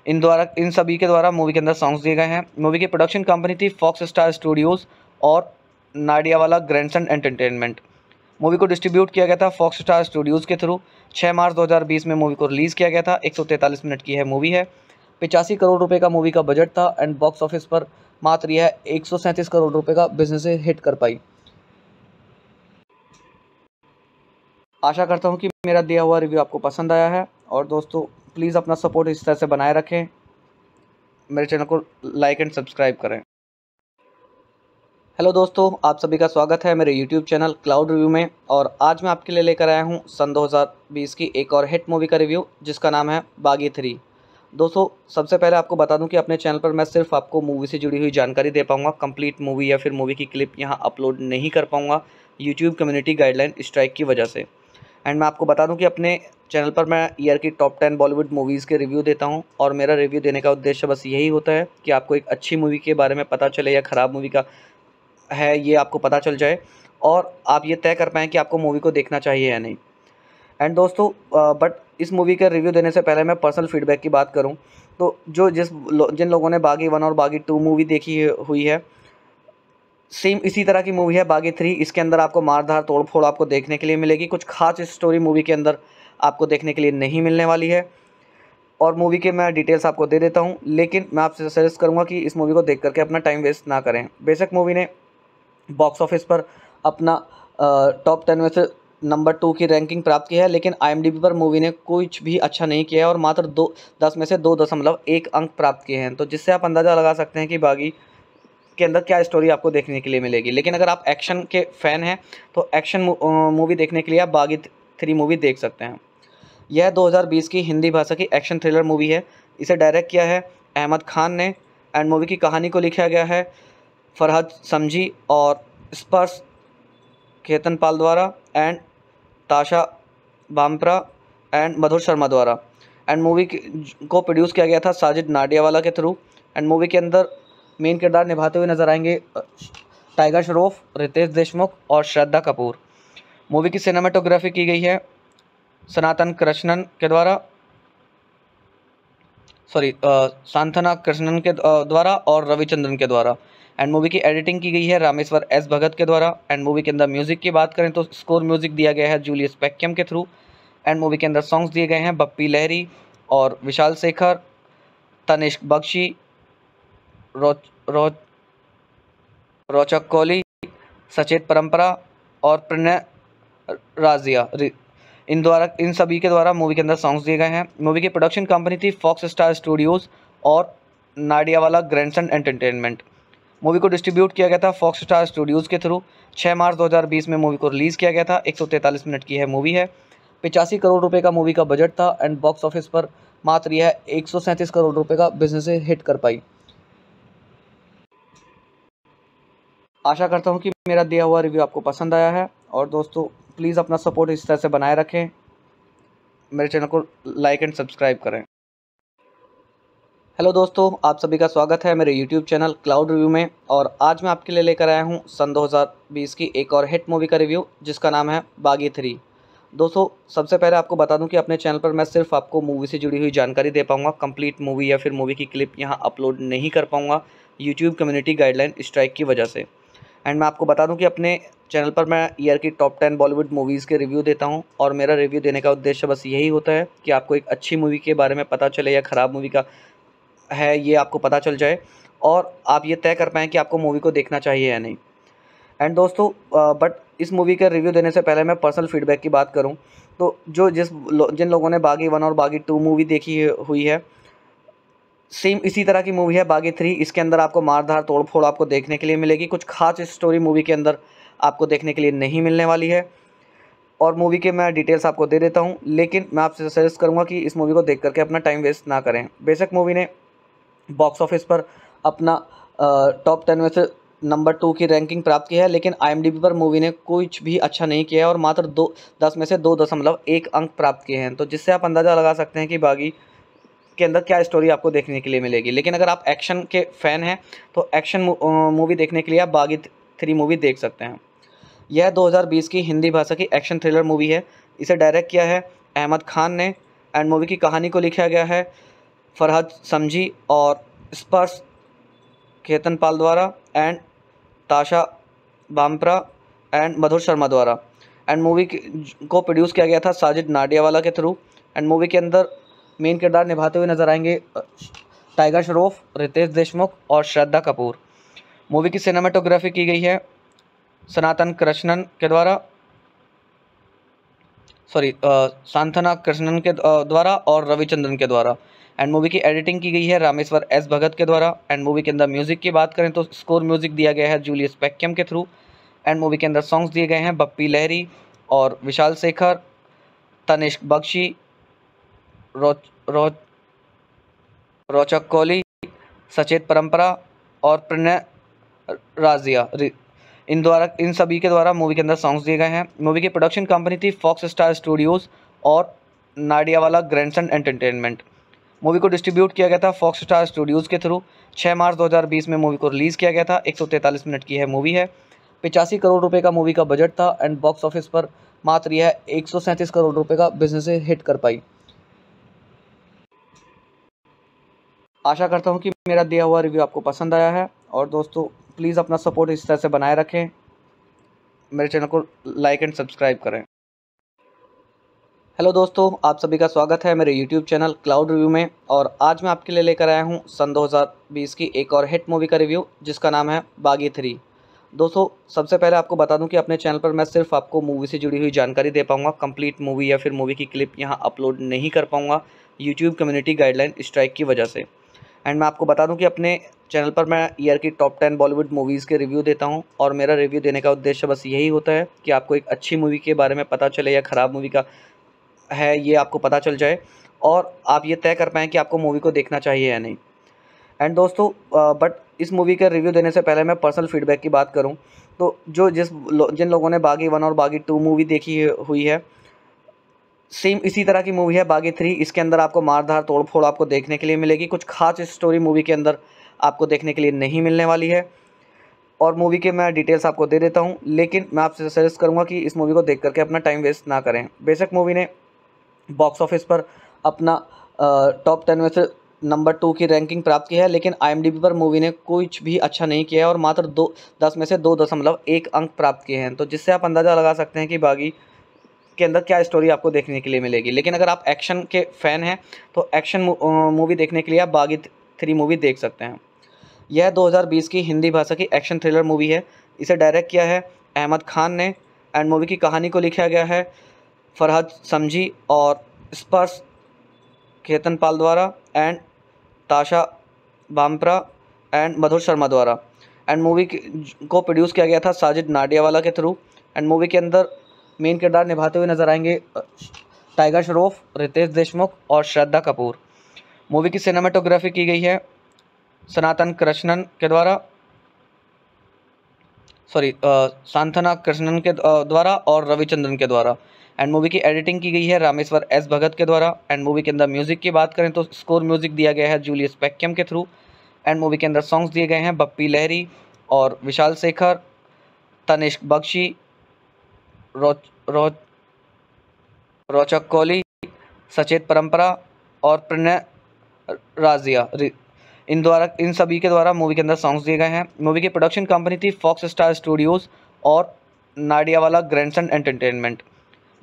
Speaker 2: इन द्वारा इन सभी के द्वारा मूवी के अंदर सॉन्ग्स दिए गए हैं मूवी की प्रोडक्शन कंपनी थी फॉक्स स्टार स्टूडियोज़ और नाडियावाला ग्रैंडसन एंटरटेनमेंट मूवी को डिस्ट्रीब्यूट किया गया था फॉक्स स्टार स्टूडियोज़ के थ्रू 6 मार्च 2020 में मूवी को रिलीज़ किया गया था 143 मिनट की है मूवी है पिचासी करोड़ रुपए का मूवी का बजट था एंड बॉक्स ऑफिस पर मात्र यह एक
Speaker 1: करोड़ रुपए का बिजनेस हिट कर पाई
Speaker 2: आशा करता हूँ कि मेरा दिया हुआ रिव्यू आपको पसंद आया है और दोस्तों प्लीज़ अपना सपोर्ट इस तरह से बनाए रखें मेरे चैनल को लाइक एंड सब्सक्राइब करें हेलो दोस्तों आप सभी का स्वागत है मेरे यूट्यूब चैनल क्लाउड रिव्यू में और आज मैं आपके लिए लेकर आया हूँ सन 2020 की एक और हिट मूवी का रिव्यू जिसका नाम है बागी थ्री दोस्तों सबसे पहले आपको बता दूं कि अपने चैनल पर मैं सिर्फ आपको मूवी से जुड़ी हुई जानकारी दे पाऊँगा कंप्लीट मूवी या फिर मूवी की क्लिप यहाँ अपलोड नहीं कर पाऊँगा यूट्यूब कम्युनिटी गाइडलाइन स्ट्राइक की वजह से एंड मैं आपको बता दूं कि अपने चैनल पर मैं ईयर की टॉप टेन बॉलीवुड मूवीज़ के रिव्यू देता हूं और मेरा रिव्यू देने का उद्देश्य बस यही होता है कि आपको एक अच्छी मूवी के बारे में पता चले या ख़राब मूवी का है ये आपको पता चल जाए और आप ये तय कर पाएँ कि आपको मूवी को देखना चाहिए या नहीं एंड दोस्तों बट इस मूवी का रिव्यू देने से पहले मैं पर्सनल फीडबैक की बात करूँ तो जो जिस जिन लोगों ने बागी वन और बागी टू मूवी देखी हुई है सेम इसी तरह की मूवी है बागी थ्री इसके अंदर आपको मारधार तोड़फोड़ आपको देखने के लिए मिलेगी कुछ खास स्टोरी मूवी के अंदर आपको देखने के लिए नहीं मिलने वाली है और मूवी के मैं डिटेल्स आपको दे देता हूँ लेकिन मैं आपसे सजेस्ट करूँगा कि इस मूवी को देख करके अपना टाइम वेस्ट ना करें बेशक मूवी ने बॉक्स ऑफिस पर अपना टॉप टेन में से नंबर टू की रैंकिंग प्राप्त की है लेकिन आई पर मूवी ने कुछ भी अच्छा नहीं किया है और मात्र दो दस में से दो दशमलव एक अंक प्राप्त किए हैं तो जिससे आप अंदाज़ा लगा सकते हैं कि बागी के अंदर क्या स्टोरी आपको देखने के लिए मिलेगी लेकिन अगर आप एक्शन के फ़ैन हैं तो एक्शन मूवी देखने के लिए आप बागी थ्री मूवी देख सकते हैं यह 2020 की हिंदी भाषा की एक्शन थ्रिलर मूवी है इसे डायरेक्ट किया है अहमद खान ने एंड मूवी की कहानी को लिखा गया है फरहद समझी और स्पर्श केतन पाल द्वारा एंड ताशा बामप्रा एंड मधुर शर्मा द्वारा एंड मूवी को प्रोड्यूस किया गया था साजिद नाडियावाला के थ्रू एंड मूवी के अंदर मेन किरदार निभाते हुए नजर आएंगे टाइगर श्रॉफ रितेश देशमुख और श्रद्धा कपूर मूवी की सिनेमाटोग्राफी की गई है सनातन कृष्णन के द्वारा सॉरी सांथना कृष्णन के द्वारा और रविचंद्रन के द्वारा एंड मूवी की एडिटिंग की गई है रामेश्वर एस भगत के द्वारा एंड मूवी के अंदर म्यूजिक की बात करें तो स्कोर म्यूजिक दिया गया है जूलियस पैक्यम के थ्रू एंड मूवी के अंदर सॉन्ग्स दिए गए हैं बप्पी लहरी और विशाल शेखर तनिष्क बख्शी रोच रोच रोचक कोहली सचेत परंपरा और प्रणय राजिया इन द्वारा इन सभी के द्वारा मूवी के अंदर सॉन्ग्स दिए गए हैं मूवी की प्रोडक्शन कंपनी थी फॉक्स स्टार स्टूडियोज़ और नाडियावाला ग्रैंडसन एंटरटेनमेंट मूवी को डिस्ट्रीब्यूट किया गया था फॉक्स स्टार स्टूडियोज़ के थ्रू 6 मार्च 2020 में मूवी को रिलीज़ किया गया था एक मिनट की है मूवी है पिचासी करोड़ रुपए का मूवी का बजट था एंड बॉक्स ऑफिस पर मात्र यह
Speaker 1: एक करोड़ रुपए का बिजनेस हिट कर पाई
Speaker 2: आशा करता हूँ कि मेरा दिया हुआ रिव्यू आपको पसंद आया है और दोस्तों प्लीज़ अपना सपोर्ट इस तरह से बनाए रखें मेरे चैनल को लाइक एंड सब्सक्राइब करें हेलो दोस्तों आप सभी का स्वागत है मेरे यूट्यूब चैनल क्लाउड रिव्यू में और आज मैं आपके लिए लेकर आया हूँ सन 2020 की एक और हिट मूवी का रिव्यू जिसका नाम है बागी थ्री दोस्तों सबसे पहले आपको बता दूं कि अपने चैनल पर मैं सिर्फ आपको मूवी से जुड़ी हुई जानकारी दे पाऊँगा कंप्लीट मूवी या फिर मूवी की क्लिप यहाँ अपलोड नहीं कर पाऊँगा यूट्यूब कम्युनिटी गाइडलाइन स्ट्राइक की वजह से एंड मैं आपको बता दूं कि अपने चैनल पर मैं ईयर की टॉप टेन बॉलीवुड मूवीज़ के रिव्यू देता हूं और मेरा रिव्यू देने का उद्देश्य बस यही होता है कि आपको एक अच्छी मूवी के बारे में पता चले या ख़राब मूवी का है ये आपको पता चल जाए और आप ये तय कर पाएँ कि आपको मूवी को देखना चाहिए या नहीं एंड दोस्तों बट इस मूवी का रिव्यू देने से पहले मैं पर्सनल फीडबैक की बात करूँ तो जो जिस जिन लोगों ने बागी वन और बागी टू मूवी देखी हुई है सेम इसी तरह की मूवी है बागी थ्री इसके अंदर आपको मारधार तोड़फोड़ आपको देखने के लिए मिलेगी कुछ खास स्टोरी मूवी के अंदर आपको देखने के लिए नहीं मिलने वाली है और मूवी के मैं डिटेल्स आपको दे देता हूँ लेकिन मैं आपसे सजेस्ट करूँगा कि इस मूवी को देख करके अपना टाइम वेस्ट ना करें बेशक मूवी ने बॉक्स ऑफिस पर अपना टॉप टेन में से नंबर टू की रैंकिंग प्राप्त की है लेकिन आई पर मूवी ने कुछ भी अच्छा नहीं किया है और मात्र दो दस में से दो दशमलव एक अंक प्राप्त किए हैं तो जिससे आप अंदाज़ा लगा सकते हैं कि बागी के अंदर क्या स्टोरी आपको देखने के लिए मिलेगी लेकिन अगर आप एक्शन के फ़ैन हैं तो एक्शन मूवी देखने के लिए आप बागी थ्री मूवी देख सकते हैं यह 2020 की हिंदी भाषा की एक्शन थ्रिलर मूवी है इसे डायरेक्ट किया है अहमद खान ने एंड मूवी की कहानी को लिखा गया है फरहद समझी और स्पर्श केतन पाल द्वारा एंड ताशा बामप्रा एंड मधुर शर्मा द्वारा एंड मूवी को प्रोड्यूस किया गया था साजिद नाडियावाला के थ्रू एंड मूवी के अंदर मेन किरदार निभाते हुए नजर आएंगे टाइगर श्रॉफ रितेश देशमुख और श्रद्धा कपूर मूवी की सिनेमाटोग्राफी की गई है सनातन कृष्णन के द्वारा सॉरी सांथना कृष्णन के द्वारा और रविचंद्रन के द्वारा एंड मूवी की एडिटिंग की गई है रामेश्वर एस भगत के द्वारा एंड मूवी के अंदर म्यूजिक की बात करें तो स्कोर म्यूजिक दिया गया है जूलियस पैक्यम के थ्रू एंड मूवी के अंदर सॉन्ग्स दिए गए हैं बप्पी लहरी और विशाल शेखर तनिष्क बख्शी रोच रोच रोचक कोहली सचेत परंपरा और प्रणय राजिया इन द्वारा इन सभी के द्वारा मूवी के अंदर सॉन्ग्स दिए गए हैं मूवी की प्रोडक्शन कंपनी थी फॉक्स स्टार स्टूडियोज़ और नाडियावाला ग्रैंडसन एंटरटेनमेंट मूवी को डिस्ट्रीब्यूट किया गया था फॉक्स स्टार स्टूडियोज़ के थ्रू 6 मार्च 2020 में मूवी को रिलीज़ किया गया था एक मिनट की है मूवी है पिचासी करोड़ रुपए का मूवी का बजट था एंड बॉक्स ऑफिस पर मात्र
Speaker 1: यह एक करोड़ रुपए का बिजनेस हिट कर पाई
Speaker 2: आशा करता हूँ कि मेरा दिया हुआ रिव्यू आपको पसंद आया है और दोस्तों प्लीज़ अपना सपोर्ट इस तरह से बनाए रखें मेरे चैनल को लाइक एंड सब्सक्राइब करें हेलो दोस्तों आप सभी का स्वागत है मेरे यूट्यूब चैनल क्लाउड रिव्यू में और आज मैं आपके लिए लेकर आया हूँ सन 2020 की एक और हिट मूवी का रिव्यू जिसका नाम है बागी थ्री दोस्तों सबसे पहले आपको बता दूं कि अपने चैनल पर मैं सिर्फ आपको मूवी से जुड़ी हुई जानकारी दे पाऊंगा कंप्लीट मूवी या फिर मूवी की क्लिप यहाँ अपलोड नहीं कर पाऊँगा यूट्यूब कम्युनिटी गाइडलाइन स्ट्राइक की वजह से एंड मैं आपको बता दूं कि अपने चैनल पर मैं ईयर की टॉप टेन बॉलीवुड मूवीज़ के रिव्यू देता हूं और मेरा रिव्यू देने का उद्देश्य बस यही होता है कि आपको एक अच्छी मूवी के बारे में पता चले या ख़राब मूवी का है ये आपको पता चल जाए और आप ये तय कर पाएँ कि आपको मूवी को देखना चाहिए या नहीं एंड दोस्तों बट इस मूवी का रिव्यू देने से पहले मैं पर्सनल फीडबैक की बात करूँ तो जो जिस जिन लोगों ने बागी वन और बागी टू मूवी देखी हुई है सेम इसी तरह की मूवी है बागी थ्री इसके अंदर आपको मारधार तोड़फोड़ आपको देखने के लिए मिलेगी कुछ खास स्टोरी मूवी के अंदर आपको देखने के लिए नहीं मिलने वाली है और मूवी के मैं डिटेल्स आपको दे देता हूँ लेकिन मैं आपसे सजेस्ट करूँगा कि इस मूवी को देख करके अपना टाइम वेस्ट ना करें बेशक मूवी ने बॉक्स ऑफिस पर अपना टॉप टेन में से नंबर टू की रैंकिंग प्राप्त की है लेकिन आई पर मूवी ने कुछ भी अच्छा नहीं किया है और मात्र दो दस में से दो दशमलव एक अंक प्राप्त किए हैं तो जिससे आप अंदाज़ा लगा सकते हैं कि बागी के अंदर क्या स्टोरी आपको देखने के लिए मिलेगी लेकिन अगर आप एक्शन के फ़ैन हैं तो एक्शन मूवी देखने के लिए आप बागी थ्री मूवी देख सकते हैं यह 2020 की हिंदी भाषा की एक्शन थ्रिलर मूवी है इसे डायरेक्ट किया है अहमद खान ने एंड मूवी की कहानी को लिखा गया है फरहद समझी और स्पर्श खेतन पाल द्वारा एंड ताशा बामप्रा एंड मधुर शर्मा द्वारा एंड मूवी को प्रोड्यूस किया गया था साजिद नाडियावाला के थ्रू एंड मूवी के अंदर मेन किरदार निभाते हुए नजर आएंगे टाइगर श्रॉफ रितेश देशमुख और श्रद्धा कपूर मूवी की सिनेमाटोग्राफी की गई है सनातन कृष्णन के द्वारा सॉरी सांथना कृष्णन के द्वारा और रविचंद्रन के द्वारा एंड मूवी की एडिटिंग की गई है रामेश्वर एस भगत के द्वारा एंड मूवी के अंदर म्यूजिक की बात करें तो स्कोर म्यूजिक दिया गया है जूलियस पैक्यम के थ्रू एंड मूवी के अंदर सॉन्ग्स दिए गए हैं बप्पी लहरी और विशाल शेखर तनिष्क बख्शी रोच रोच रोचक कोहली सचेत परंपरा और प्रणय राजिया इन द्वारा इन सभी के द्वारा मूवी के अंदर सॉन्ग्स दिए गए हैं मूवी की प्रोडक्शन कंपनी थी फॉक्स स्टार स्टूडियोज़ और नाडियावाला ग्रैंडसन एंटरटेनमेंट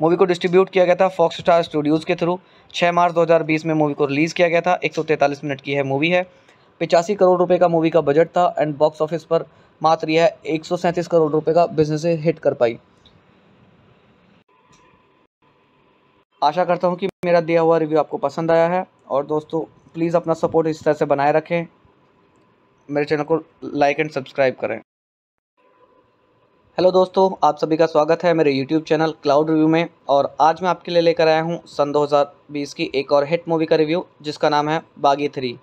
Speaker 2: मूवी को डिस्ट्रीब्यूट किया गया था फॉक्स स्टार स्टूडियोज़ के थ्रू 6 मार्च 2020 में मूवी को रिलीज़ किया गया था 143 मिनट की है मूवी है पिचासी करोड़ रुपए का मूवी का बजट था एंड बॉक्स ऑफिस पर मात्र यह एक करोड़
Speaker 1: रुपए का बिजनेस हिट कर पाई
Speaker 2: आशा करता हूँ कि मेरा दिया हुआ रिव्यू आपको पसंद आया है और दोस्तों प्लीज़ अपना सपोर्ट इस तरह से बनाए रखें मेरे चैनल को लाइक एंड सब्सक्राइब करें हेलो दोस्तों आप सभी का स्वागत है मेरे यूट्यूब चैनल क्लाउड रिव्यू में और आज मैं आपके लिए लेकर आया हूँ सन 2020 की एक और हिट मूवी का रिव्यू जिसका नाम है बागी थ्री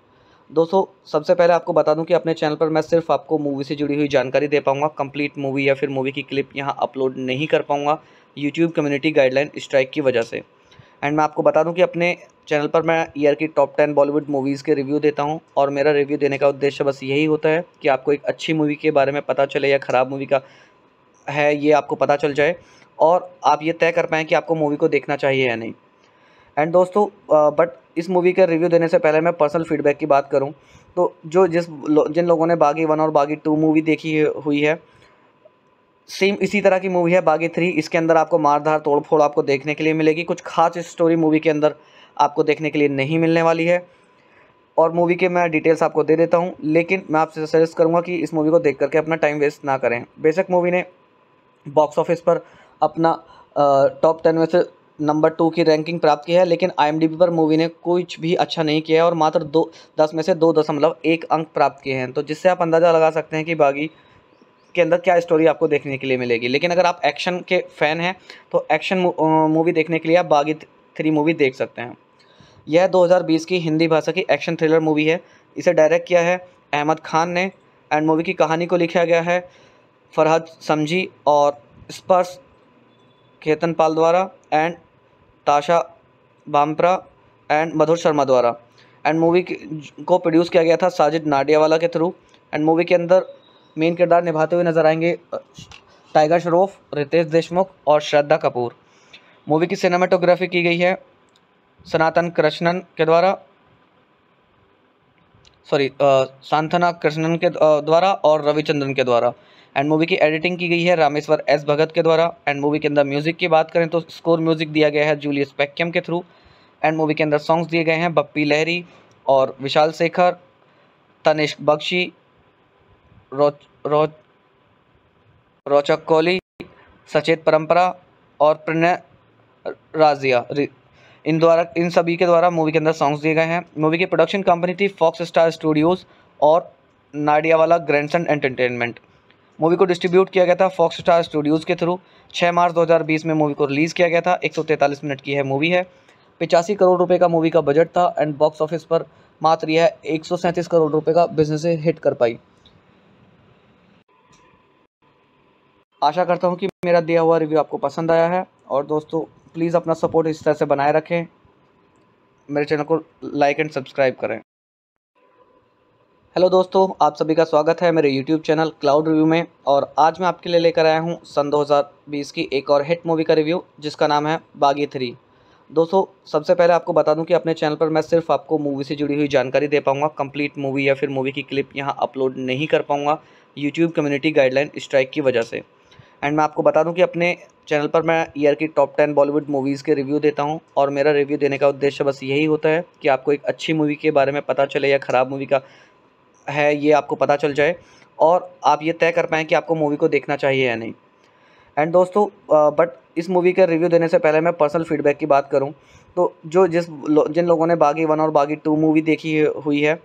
Speaker 2: दोस्तों सबसे पहले आपको बता दूं कि अपने चैनल पर मैं सिर्फ आपको मूवी से जुड़ी हुई जानकारी दे पाऊंगा कंप्लीट मूवी या फिर मूवी की क्लिप यहाँ अपलोड नहीं कर पाऊँगा यूट्यूब कम्युनिटी गाइडलाइन स्ट्राइक की वजह से एंड मैं आपको बता दूं कि अपने चैनल पर मैं ईयर की टॉप टेन बॉलीवुड मूवीज़ के रिव्यू देता हूं और मेरा रिव्यू देने का उद्देश्य बस यही होता है कि आपको एक अच्छी मूवी के बारे में पता चले या ख़राब मूवी का है ये आपको पता चल जाए और आप ये तय कर पाएँ कि आपको मूवी को देखना चाहिए या नहीं एंड दोस्तों बट इस मूवी का रिव्यू देने से पहले मैं पर्सनल फीडबैक की बात करूँ तो जो जिस जिन लोगों ने बागी वन और बागी टू मूवी देखी हुई है सेम इसी तरह की मूवी है बागी थ्री इसके अंदर आपको मारधार तोड़फोड़ आपको देखने के लिए मिलेगी कुछ खास स्टोरी मूवी के अंदर आपको देखने के लिए नहीं मिलने वाली है और मूवी के मैं डिटेल्स आपको दे देता हूँ लेकिन मैं आपसे सजेस्ट करूँगा कि इस मूवी को देख करके अपना टाइम वेस्ट ना करें बेशक मूवी ने बॉक्स ऑफिस पर अपना टॉप टेन में से नंबर टू की रैंकिंग प्राप्त की है लेकिन आई पर मूवी ने कुछ भी अच्छा नहीं किया है और मात्र दो दस में से दो दशमलव एक अंक प्राप्त किए हैं तो जिससे आप अंदाज़ा लगा सकते हैं कि बागी के अंदर क्या स्टोरी आपको देखने के लिए मिलेगी लेकिन अगर आप एक्शन के फ़ैन हैं तो एक्शन मूवी देखने के लिए आप बागी थ्री मूवी देख सकते हैं यह 2020 की हिंदी भाषा की एक्शन थ्रिलर मूवी है इसे डायरेक्ट किया है अहमद खान ने एंड मूवी की कहानी को लिखा गया है फरहद समझी और स्पर्श केतन पाल द्वारा एंड ताशा बामप्रा एंड मधुर शर्मा द्वारा एंड मूवी को प्रोड्यूस किया गया था साजिद नाडियावाला के थ्रू एंड मूवी के अंदर मेन किरदार निभाते हुए नजर आएंगे टाइगर श्रॉफ रितेश देशमुख और श्रद्धा कपूर मूवी की सिनेमाटोग्राफी की गई है सनातन कृष्णन के द्वारा सॉरी सांथना कृष्णन के द्वारा और रविचंद्रन के द्वारा एंड मूवी की एडिटिंग की गई है रामेश्वर एस भगत के द्वारा एंड मूवी के अंदर म्यूजिक की बात करें तो स्कोर म्यूजिक दिया गया है जूलियस पैक्यम के थ्रू एंड मूवी के अंदर सॉन्ग्स दिए गए हैं बप्पी लहरी और विशाल शेखर तनिष्क बख्शी रो, रोचक कोहली सचेत परंपरा और प्रणय राजिया इन द्वारा इन सभी के द्वारा मूवी के अंदर सॉन्ग्स दिए गए हैं मूवी की प्रोडक्शन कंपनी थी फॉक्स स्टार स्टूडियोज़ और नाडियावाला ग्रैंडसन एंटरटेनमेंट मूवी को डिस्ट्रीब्यूट किया गया था फॉक्स स्टार स्टूडियोज़ के थ्रू 6 मार्च 2020 में मूवी को रिलीज़ किया गया था एक मिनट की है मूवी है पिचासी करोड़ रुपए का मूवी का बजट था एंड बॉक्स ऑफिस पर मात्र यह एक करोड़ रुपए का बिजनेस हिट कर पाई आशा करता हूँ कि मेरा दिया हुआ रिव्यू आपको पसंद आया है और दोस्तों प्लीज़ अपना सपोर्ट इस तरह से बनाए रखें मेरे चैनल को लाइक एंड सब्सक्राइब करें हेलो दोस्तों आप सभी का स्वागत है मेरे यूट्यूब चैनल क्लाउड रिव्यू में और आज मैं आपके लिए लेकर आया हूँ सन 2020 की एक और हिट मूवी का रिव्यू जिसका नाम है बागी थ्री दोस्तों सबसे पहले आपको बता दूं कि अपने चैनल पर मैं सिर्फ आपको मूवी से जुड़ी हुई जानकारी दे पाऊंगा कंप्लीट मूवी या फिर मूवी की क्लिप यहां अपलोड नहीं कर पाऊंगा यूट्यूब कम्युनिटी गाइडलाइन स्ट्राइक की वजह से एंड मैं आपको बता दूं कि अपने चैनल पर मैं ईयर की टॉप टेन बॉलीवुड मूवीज़ के रिव्यू देता हूं और मेरा रिव्यू देने का उद्देश्य बस यही होता है कि आपको एक अच्छी मूवी के बारे में पता चले या ख़राब मूवी का है ये आपको पता चल जाए और आप ये तय कर पाएँ कि आपको मूवी को देखना चाहिए या नहीं एंड दोस्तों बट इस मूवी का रिव्यू देने से पहले मैं पर्सनल फीडबैक की बात करूँ तो जो जिस जिन लोगों ने बागी वन और बागी टू मूवी देखी हुई है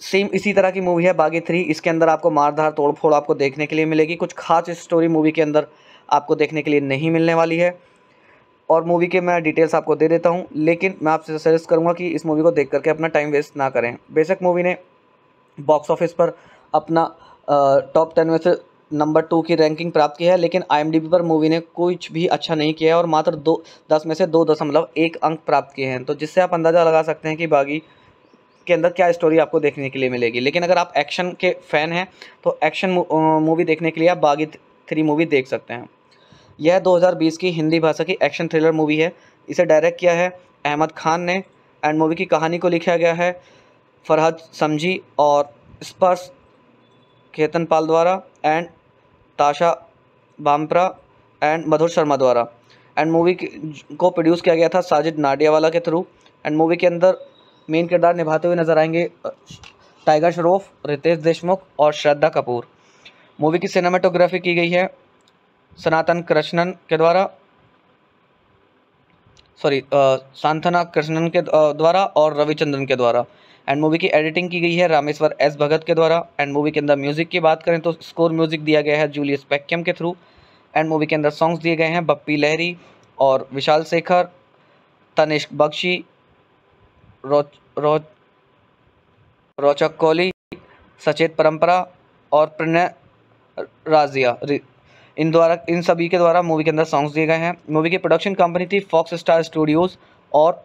Speaker 2: सेम इसी तरह की मूवी है बागी थ्री इसके अंदर आपको मारधार तोड़फोड़ आपको देखने के लिए मिलेगी कुछ खास स्टोरी मूवी के अंदर आपको देखने के लिए नहीं मिलने वाली है और मूवी के मैं डिटेल्स आपको दे देता हूँ लेकिन मैं आपसे सजेस्ट करूँगा कि इस मूवी को देख करके अपना टाइम वेस्ट ना करें बेशक मूवी ने बॉक्स ऑफिस पर अपना टॉप टेन में से नंबर टू की रैंकिंग प्राप्त की है लेकिन आई पर मूवी ने कुछ भी अच्छा नहीं किया है और मात्र दो दस में से दो दशमलव एक अंक प्राप्त किए हैं तो जिससे आप अंदाज़ा लगा सकते हैं कि बागी के अंदर क्या स्टोरी आपको देखने के लिए मिलेगी लेकिन अगर आप एक्शन के फ़ैन हैं तो एक्शन मूवी देखने के लिए आप बागी थ्री मूवी देख सकते हैं यह 2020 की हिंदी भाषा की एक्शन थ्रिलर मूवी है इसे डायरेक्ट किया है अहमद खान ने एंड मूवी की कहानी को लिखा गया है फरहद समझी और स्पर्श केतन पाल द्वारा एंड ताशा बामप्रा एंड मधुर शर्मा द्वारा एंड मूवी को प्रोड्यूस किया गया था साजिद नाडियावाला के थ्रू एंड मूवी के अंदर मेन किरदार निभाते हुए नजर आएंगे टाइगर श्रॉफ रितेश देशमुख और श्रद्धा कपूर मूवी की सिनेमाटोग्राफी की गई है सनातन कृष्णन के द्वारा सॉरी सांथना कृष्णन के द्वारा और रविचंद्रन के द्वारा एंड मूवी की एडिटिंग की गई है रामेश्वर एस भगत के द्वारा एंड मूवी के अंदर म्यूजिक की बात करें तो स्कोर म्यूजिक दिया गया है जूलियस पैक्यम के थ्रू एंड मूवी के अंदर सॉन्ग्स दिए गए हैं बप्पी लहरी और विशाल शेखर तनिष्क बख्शी रो, रोचक कोहली सचेत परंपरा और प्रणय राजिया इन द्वारा इन सभी के द्वारा मूवी के अंदर सॉन्ग्स दिए गए हैं मूवी की प्रोडक्शन कंपनी थी फॉक्स स्टार स्टूडियोज़ और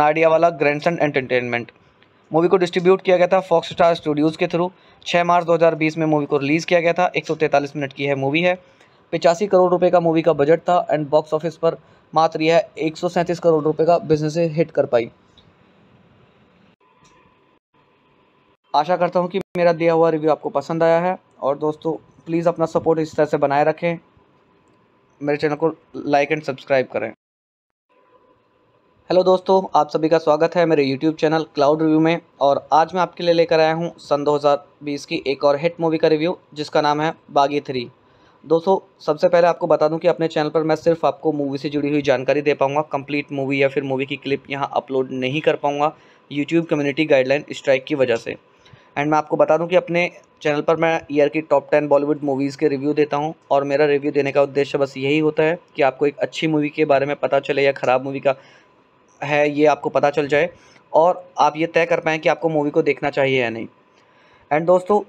Speaker 2: नाडियावाला ग्रैंडसन एंटरटेनमेंट मूवी को डिस्ट्रीब्यूट किया गया था फॉक्स स्टार स्टूडियोज़ के थ्रू 6 मार्च 2020 में मूवी को रिलीज़ किया गया था एक मिनट की है मूवी है पिचासी करोड़ रुपये का मूवी का बजट था एंड बॉक्स ऑफिस पर
Speaker 1: मात्र यह एक करोड़ रुपये का बिजनेस हिट कर पाई
Speaker 2: आशा करता हूँ कि मेरा दिया हुआ रिव्यू आपको पसंद आया है और दोस्तों प्लीज़ अपना सपोर्ट इस तरह से बनाए रखें मेरे चैनल को लाइक एंड सब्सक्राइब करें हेलो दोस्तों आप सभी का स्वागत है मेरे यूट्यूब चैनल क्लाउड रिव्यू में और आज मैं आपके लिए लेकर आया हूँ सन 2020 की एक और हिट मूवी का रिव्यू जिसका नाम है बागी थ्री दोस्तों सबसे पहले आपको बता दूं कि अपने चैनल पर मैं सिर्फ आपको मूवी से जुड़ी हुई जानकारी दे पाऊंगा कंप्लीट मूवी या फिर मूवी की क्लिप यहाँ अपलोड नहीं कर पाऊँगा यूट्यूब कम्युनिटी गाइडलाइन स्ट्राइक की वजह से एंड मैं आपको बता दूं कि अपने चैनल पर मैं ईयर की टॉप टेन बॉलीवुड मूवीज़ के रिव्यू देता हूं और मेरा रिव्यू देने का उद्देश्य बस यही होता है कि आपको एक अच्छी मूवी के बारे में पता चले या ख़राब मूवी का है ये आपको पता चल जाए और आप ये तय कर पाएँ कि आपको मूवी को देखना चाहिए या नहीं एंड दोस्तों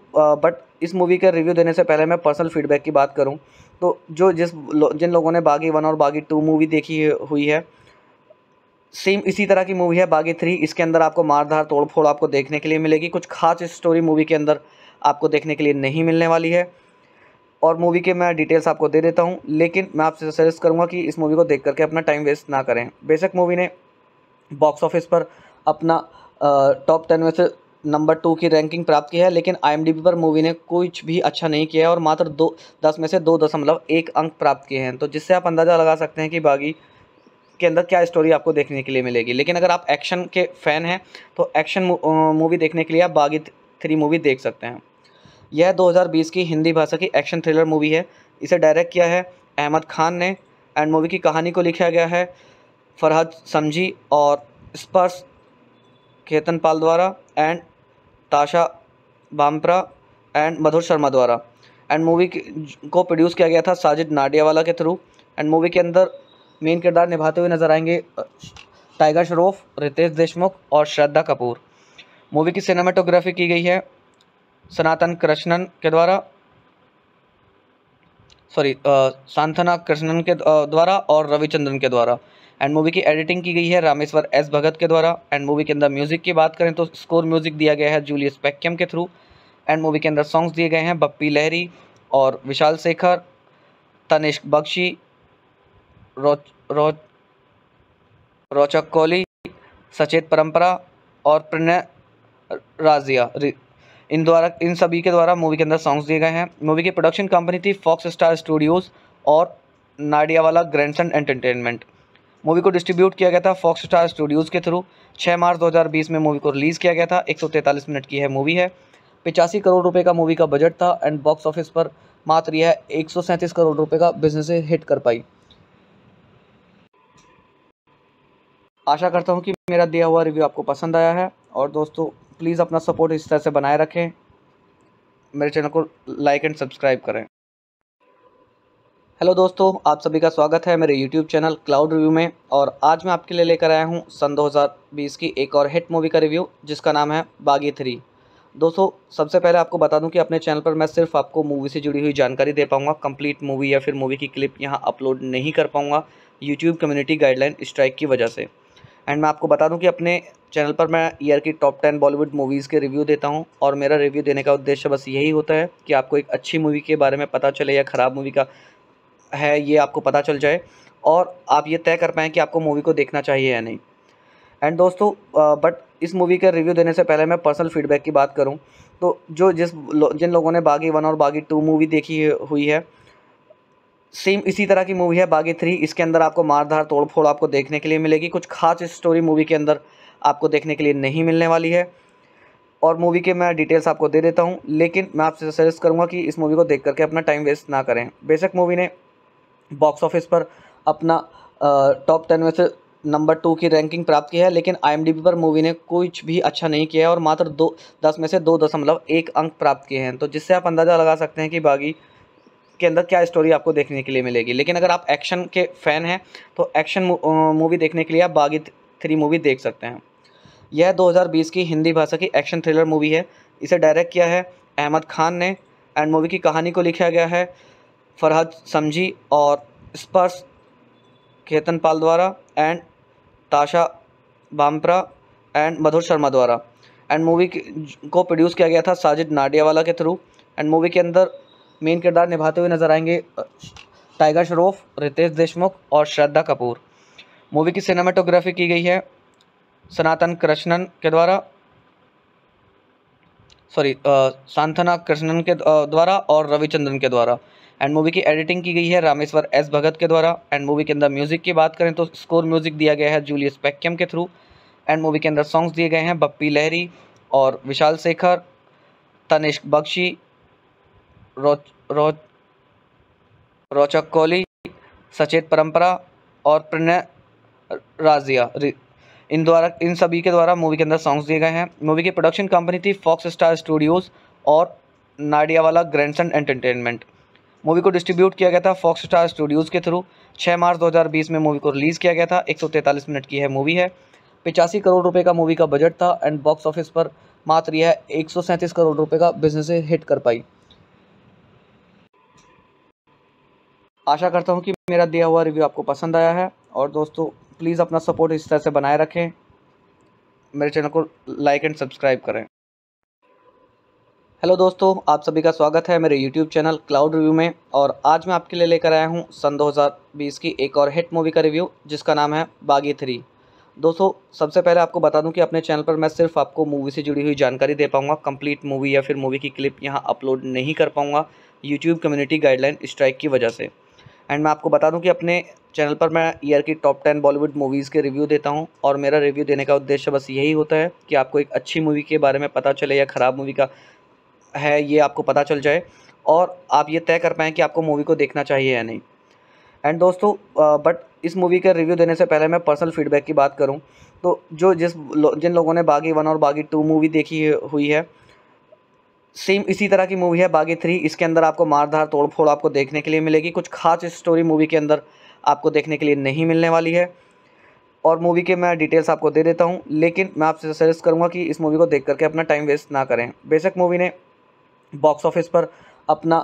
Speaker 2: बट इस मूवी का रिव्यू देने से पहले मैं पर्सनल फीडबैक की बात करूँ तो जो जिस जिन लोगों ने बागी वन और बागी टू मूवी देखी हुई है सेम इसी तरह की मूवी है बागी थ्री इसके अंदर आपको मारधार तोड़फोड़ आपको देखने के लिए मिलेगी कुछ खास स्टोरी मूवी के अंदर आपको देखने के लिए नहीं मिलने वाली है और मूवी के मैं डिटेल्स आपको दे देता हूँ लेकिन मैं आपसे सजेस्ट करूँगा कि इस मूवी को देख करके अपना टाइम वेस्ट ना करें बेशक मूवी ने बॉक्स ऑफिस पर अपना टॉप टेन में से नंबर टू की रैंकिंग प्राप्त की है लेकिन आईएमडीबी पर मूवी ने कुछ भी अच्छा नहीं किया है और मात्र दो दस में से दो दशमलव एक अंक प्राप्त किए हैं तो जिससे आप अंदाज़ा लगा सकते हैं कि बागी के अंदर क्या स्टोरी आपको देखने के लिए मिलेगी लेकिन अगर आप एक्शन के फ़ैन हैं तो एक्शन मूवी देखने के लिए आप बागी थ्री मूवी देख सकते हैं यह 2020 की हिंदी भाषा की एक्शन थ्रिलर मूवी है इसे डायरेक्ट किया है अहमद खान ने एंड मूवी की कहानी को लिखा गया है फरहद समझी और स्पर्श खेतन पाल द्वारा एंड ताशा बामप्रा एंड मधुर शर्मा द्वारा एंड मूवी को प्रोड्यूस किया गया था साजिद नाडियावाला के थ्रू एंड मूवी के अंदर मेन किरदार निभाते हुए नजर आएंगे टाइगर श्रॉफ रितेश देशमुख और श्रद्धा कपूर मूवी की सिनेमाटोग्राफी की गई है सनातन कृष्णन के द्वारा सॉरी सांथना कृष्णन के द्वारा और रविचंद्रन के द्वारा एंड मूवी की एडिटिंग की गई है रामेश्वर एस भगत के द्वारा एंड मूवी के अंदर म्यूजिक की बात करें तो स्कोर म्यूजिक दिया गया है जूलियस पैक्यम के थ्रू एंड मूवी के अंदर सॉन्ग्स दिए गए हैं बप्पी लहरी और विशाल शेखर तनिष्क बख्शी रोच रोचक कोहली सचेत परंपरा और प्रणय राजिया इन द्वारा इन सभी के द्वारा मूवी के अंदर सॉन्ग्स दिए गए हैं मूवी की प्रोडक्शन कंपनी थी फॉक्स स्टार स्टूडियोज़ और नाडियावाला ग्रैंडसन एंटरटेनमेंट मूवी को डिस्ट्रीब्यूट किया गया था फॉक्स स्टार स्टूडियोज़ के थ्रू 6 मार्च 2020 में मूवी को रिलीज़ किया गया था एक मिनट की है मूवी है पिचासी करोड़ रुपए का मूवी का बजट था एंड बॉक्स ऑफिस पर मात्र यह एक करोड़ रुपये का बिजनेस हिट कर पाई आशा करता हूँ कि मेरा दिया हुआ रिव्यू आपको पसंद आया है और दोस्तों प्लीज़ अपना सपोर्ट इस तरह से बनाए रखें मेरे चैनल को लाइक एंड सब्सक्राइब करें हेलो दोस्तों आप सभी का स्वागत है मेरे यूट्यूब चैनल क्लाउड रिव्यू में और आज मैं आपके लिए लेकर आया हूँ सन 2020 की एक और हिट मूवी का रिव्यू जिसका नाम है बागी थ्री दोस्तों सबसे पहले आपको बता दूं कि अपने चैनल पर मैं सिर्फ आपको मूवी से जुड़ी हुई जानकारी दे पाऊंगा कंप्लीट मूवी या फिर मूवी की क्लिप यहाँ अपलोड नहीं कर पाऊँगा यूट्यूब कम्युनिटी गाइडलाइन स्ट्राइक की वजह से एंड मैं आपको बता दूं कि अपने चैनल पर मैं ईयर की टॉप टेन बॉलीवुड मूवीज़ के रिव्यू देता हूं और मेरा रिव्यू देने का उद्देश्य बस यही होता है कि आपको एक अच्छी मूवी के बारे में पता चले या ख़राब मूवी का है ये आपको पता चल जाए और आप ये तय कर पाएँ कि आपको मूवी को देखना चाहिए या नहीं एंड दोस्तों बट इस मूवी का रिव्यू देने से पहले मैं पर्सनल फीडबैक की बात करूँ तो जो जिस जिन लोगों ने बागी वन और बागी टू मूवी देखी हुई है सेम इसी तरह की मूवी है बागी थ्री इसके अंदर आपको मारधार तोड़फोड़ आपको देखने के लिए मिलेगी कुछ खास स्टोरी मूवी के अंदर आपको देखने के लिए नहीं मिलने वाली है और मूवी के मैं डिटेल्स आपको दे देता हूँ लेकिन मैं आपसे सजेस्ट करूँगा कि इस मूवी को देख करके अपना टाइम वेस्ट ना करें बेशक मूवी ने बॉक्स ऑफिस पर अपना टॉप टेन में से नंबर टू की रैंकिंग प्राप्त की है लेकिन आईएमडीबी पर मूवी ने कुछ भी अच्छा नहीं किया है और मात्र दो दस में से दो दशमलव एक अंक प्राप्त किए हैं तो जिससे आप अंदाज़ा लगा सकते हैं कि बागी के अंदर क्या स्टोरी आपको देखने के लिए मिलेगी लेकिन अगर आप एक्शन के फ़ैन हैं तो एक्शन मूवी देखने के लिए आप बागी थ्री मूवी देख सकते हैं यह 2020 की हिंदी भाषा की एक्शन थ्रिलर मूवी है इसे डायरेक्ट किया है अहमद खान ने एंड मूवी की कहानी को लिखा गया है फरहद समझी और स्पर्श खेतन पाल द्वारा एंड ताशा बामप्रा एंड मधुर शर्मा द्वारा एंड मूवी को प्रोड्यूस किया गया था साजिद नाडियावाला के थ्रू एंड मूवी के अंदर मेन किरदार निभाते हुए नजर आएंगे टाइगर श्रॉफ रितेश देशमुख और श्रद्धा कपूर मूवी की सिनेमाटोग्राफी की गई है सनातन कृष्णन के द्वारा सॉरी सांथना कृष्णन के द्वारा और रविचंद्रन के द्वारा एंड मूवी की एडिटिंग की गई है रामेश्वर एस भगत के द्वारा एंड मूवी के अंदर म्यूजिक की बात करें तो स्कोर म्यूजिक दिया गया है जूलियस पैक्यम के थ्रू एंड मूवी के अंदर सॉन्ग्स दिए गए हैं बप्पी लहरी और विशाल शेखर तनिष्क बख्शी रो, रोचक कोहली सचेत परंपरा और प्रणय राजिया इन द्वारा इन सभी के द्वारा मूवी के अंदर सॉन्ग्स दिए गए हैं मूवी की प्रोडक्शन कंपनी थी फॉक्स स्टार स्टूडियोज़ और नाडियावाला ग्रैंडसन एंटरटेनमेंट मूवी को डिस्ट्रीब्यूट किया गया था फॉक्स स्टार स्टूडियोज़ के थ्रू 6 मार्च 2020 में मूवी को रिलीज़ किया गया था एक मिनट की है मूवी है पिचासी करोड़ रुपए का मूवी का बजट था एंड बॉक्स ऑफिस
Speaker 1: पर मात्र यह एक करोड़ रुपए का बिजनेस हिट कर पाई आशा करता हूँ कि मेरा दिया हुआ रिव्यू आपको पसंद आया है
Speaker 2: और दोस्तों प्लीज़ अपना सपोर्ट इस तरह से बनाए रखें मेरे चैनल को लाइक एंड सब्सक्राइब करें हेलो दोस्तों आप सभी का स्वागत है मेरे यूट्यूब चैनल क्लाउड रिव्यू में और आज मैं आपके लिए लेकर आया हूँ सन 2020 की एक और हिट मूवी का रिव्यू जिसका नाम है बागी थ्री दोस्तों सबसे पहले आपको बता दूं कि अपने चैनल पर मैं सिर्फ आपको मूवी से जुड़ी हुई जानकारी दे पाऊंगा कंप्लीट मूवी या फिर मूवी की क्लिप यहाँ अपलोड नहीं कर पाऊँगा यूट्यूब कम्युनिटी गाइडलाइन स्ट्राइक की वजह से एंड मैं आपको बता दूं कि अपने चैनल पर मैं ईयर की टॉप टेन बॉलीवुड मूवीज़ के रिव्यू देता हूं और मेरा रिव्यू देने का उद्देश्य बस यही होता है कि आपको एक अच्छी मूवी के बारे में पता चले या ख़राब मूवी का है ये आपको पता चल जाए और आप ये तय कर पाएँ कि आपको मूवी को देखना चाहिए या नहीं एंड दोस्तों बट इस मूवी का रिव्यू देने से पहले मैं पर्सनल फीडबैक की बात करूँ तो जो जिस जिन लोगों ने बागी वन और बागी टू मूवी देखी हुई है सेम इसी तरह की मूवी है बागी थ्री इसके अंदर आपको मारधार तोड़फोड़ आपको देखने के लिए मिलेगी कुछ खास स्टोरी मूवी के अंदर आपको देखने के लिए नहीं मिलने वाली है और मूवी के मैं डिटेल्स आपको दे देता हूँ लेकिन मैं आपसे सजेस्ट करूँगा कि इस मूवी को देख करके अपना टाइम वेस्ट ना करें बेशक मूवी ने बॉक्स ऑफिस पर अपना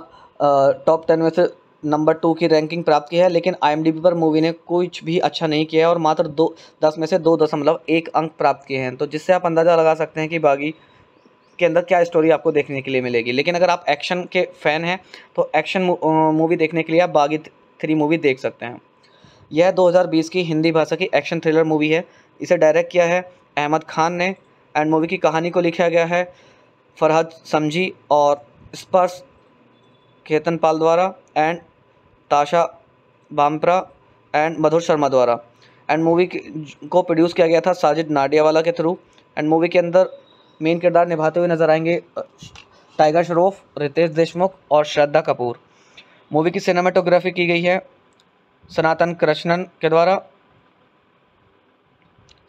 Speaker 2: टॉप टेन में से नंबर टू की रैंकिंग प्राप्त की है लेकिन आईएमडीबी पर मूवी ने कुछ भी अच्छा नहीं किया है और मात्र दो दस में से दो दशमलव एक अंक प्राप्त किए हैं तो जिससे आप अंदाज़ा लगा सकते हैं कि बागी के अंदर क्या स्टोरी आपको देखने के लिए मिलेगी लेकिन अगर आप एक्शन के फ़ैन हैं तो एक्शन मूवी देखने के लिए आप बागी थ्री मूवी देख सकते हैं यह 2020 की हिंदी भाषा की एक्शन थ्रिलर मूवी है इसे डायरेक्ट किया है अहमद खान ने एंड मूवी की कहानी को लिखा गया है फरहद समझी और स्पर्श खेतन पाल द्वारा एंड ताशा बाम्परा एंड मधुर शर्मा द्वारा एंड मूवी को प्रोड्यूस किया गया था साजिद नाडियावाला के थ्रू एंड मूवी के अंदर मेन किरदार निभाते हुए नजर आएंगे टाइगर श्रॉफ रितेश देशमुख और श्रद्धा कपूर मूवी की सिनेमाटोग्राफी की गई है सनातन कृष्णन के द्वारा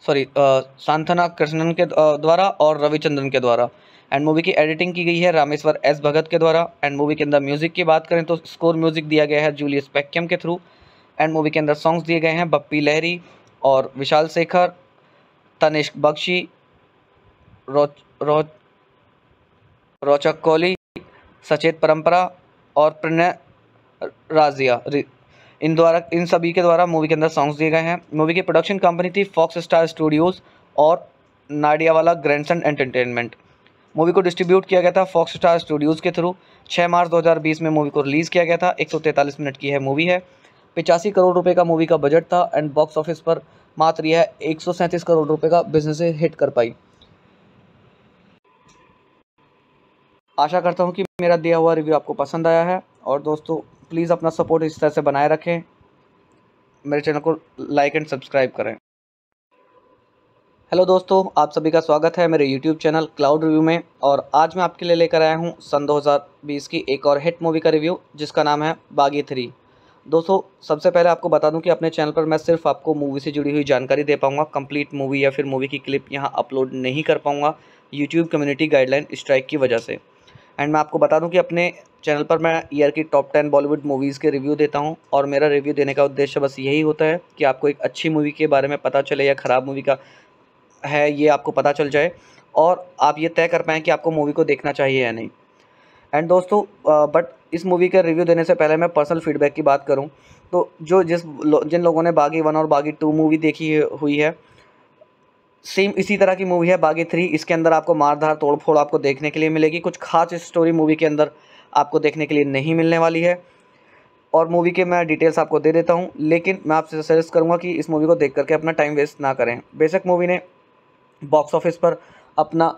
Speaker 2: सॉरी सांथना कृष्णन के द्वारा और रविचंद्रन के द्वारा एंड मूवी की एडिटिंग की गई है रामेश्वर एस भगत के द्वारा एंड मूवी के अंदर म्यूजिक की बात करें तो स्कोर म्यूजिक दिया गया है जूलियस पैक्यम के थ्रू एंड मूवी के अंदर सॉन्ग्स दिए गए हैं बप्पी लहरी और विशाल शेखर तनिष्क बख्शी रोच रोच रोचक कोहली सचेत परंपरा और प्रणय राजिया इन द्वारा इन सभी के द्वारा मूवी के अंदर सॉन्ग्स दिए गए हैं मूवी की प्रोडक्शन कंपनी थी फॉक्स स्टार स्टूडियोज़ और नाडियावाला ग्रैंडसन एंटरटेनमेंट मूवी को डिस्ट्रीब्यूट किया गया था फॉक्स स्टार स्टूडियोज़ के थ्रू 6 मार्च 2020 में मूवी को रिलीज़ किया गया था एक मिनट की है मूवी है पिचासी करोड़ रुपए का मूवी का बजट था एंड बॉक्स
Speaker 1: ऑफिस पर मात्र यह एक करोड़ रुपए का बिजनेस हिट कर पाई आशा करता हूँ कि मेरा दिया हुआ रिव्यू आपको पसंद आया है
Speaker 2: और दोस्तों प्लीज़ अपना सपोर्ट इस तरह से बनाए रखें मेरे चैनल को लाइक एंड सब्सक्राइब करें हेलो दोस्तों आप सभी का स्वागत है मेरे यूट्यूब चैनल क्लाउड रिव्यू में और आज मैं आपके लिए लेकर आया हूँ सन 2020 की एक और हिट मूवी का रिव्यू जिसका नाम है बागी थ्री दोस्तों सबसे पहले आपको बता दूं कि अपने चैनल पर मैं सिर्फ आपको मूवी से जुड़ी हुई जानकारी दे पाऊंगा कंप्लीट मूवी या फिर मूवी की क्लिप यहाँ अपलोड नहीं कर पाऊँगा यूट्यूब कम्युनिटी गाइडलाइन स्ट्राइक की वजह से एंड मैं आपको बता दूं कि अपने चैनल पर मैं ईयर की टॉप टेन बॉलीवुड मूवीज़ के रिव्यू देता हूं और मेरा रिव्यू देने का उद्देश्य बस यही होता है कि आपको एक अच्छी मूवी के बारे में पता चले या ख़राब मूवी का है ये आपको पता चल जाए और आप ये तय कर पाएँ कि आपको मूवी को देखना चाहिए या नहीं एंड दोस्तों बट इस मूवी का रिव्यू देने से पहले मैं पर्सनल फीडबैक की बात करूँ तो जो जिस जिन लोगों ने बागी वन और बागी टू मूवी देखी हुई है सेम इसी तरह की मूवी है बागी थ्री इसके अंदर आपको मारधार तोड़फोड़ आपको देखने के लिए मिलेगी कुछ खास स्टोरी मूवी के अंदर आपको देखने के लिए नहीं मिलने वाली है और मूवी के मैं डिटेल्स आपको दे देता हूँ लेकिन मैं आपसे सजेस्ट करूँगा कि इस मूवी को देख करके अपना टाइम वेस्ट ना करें बेशक मूवी ने बॉक्स ऑफिस पर अपना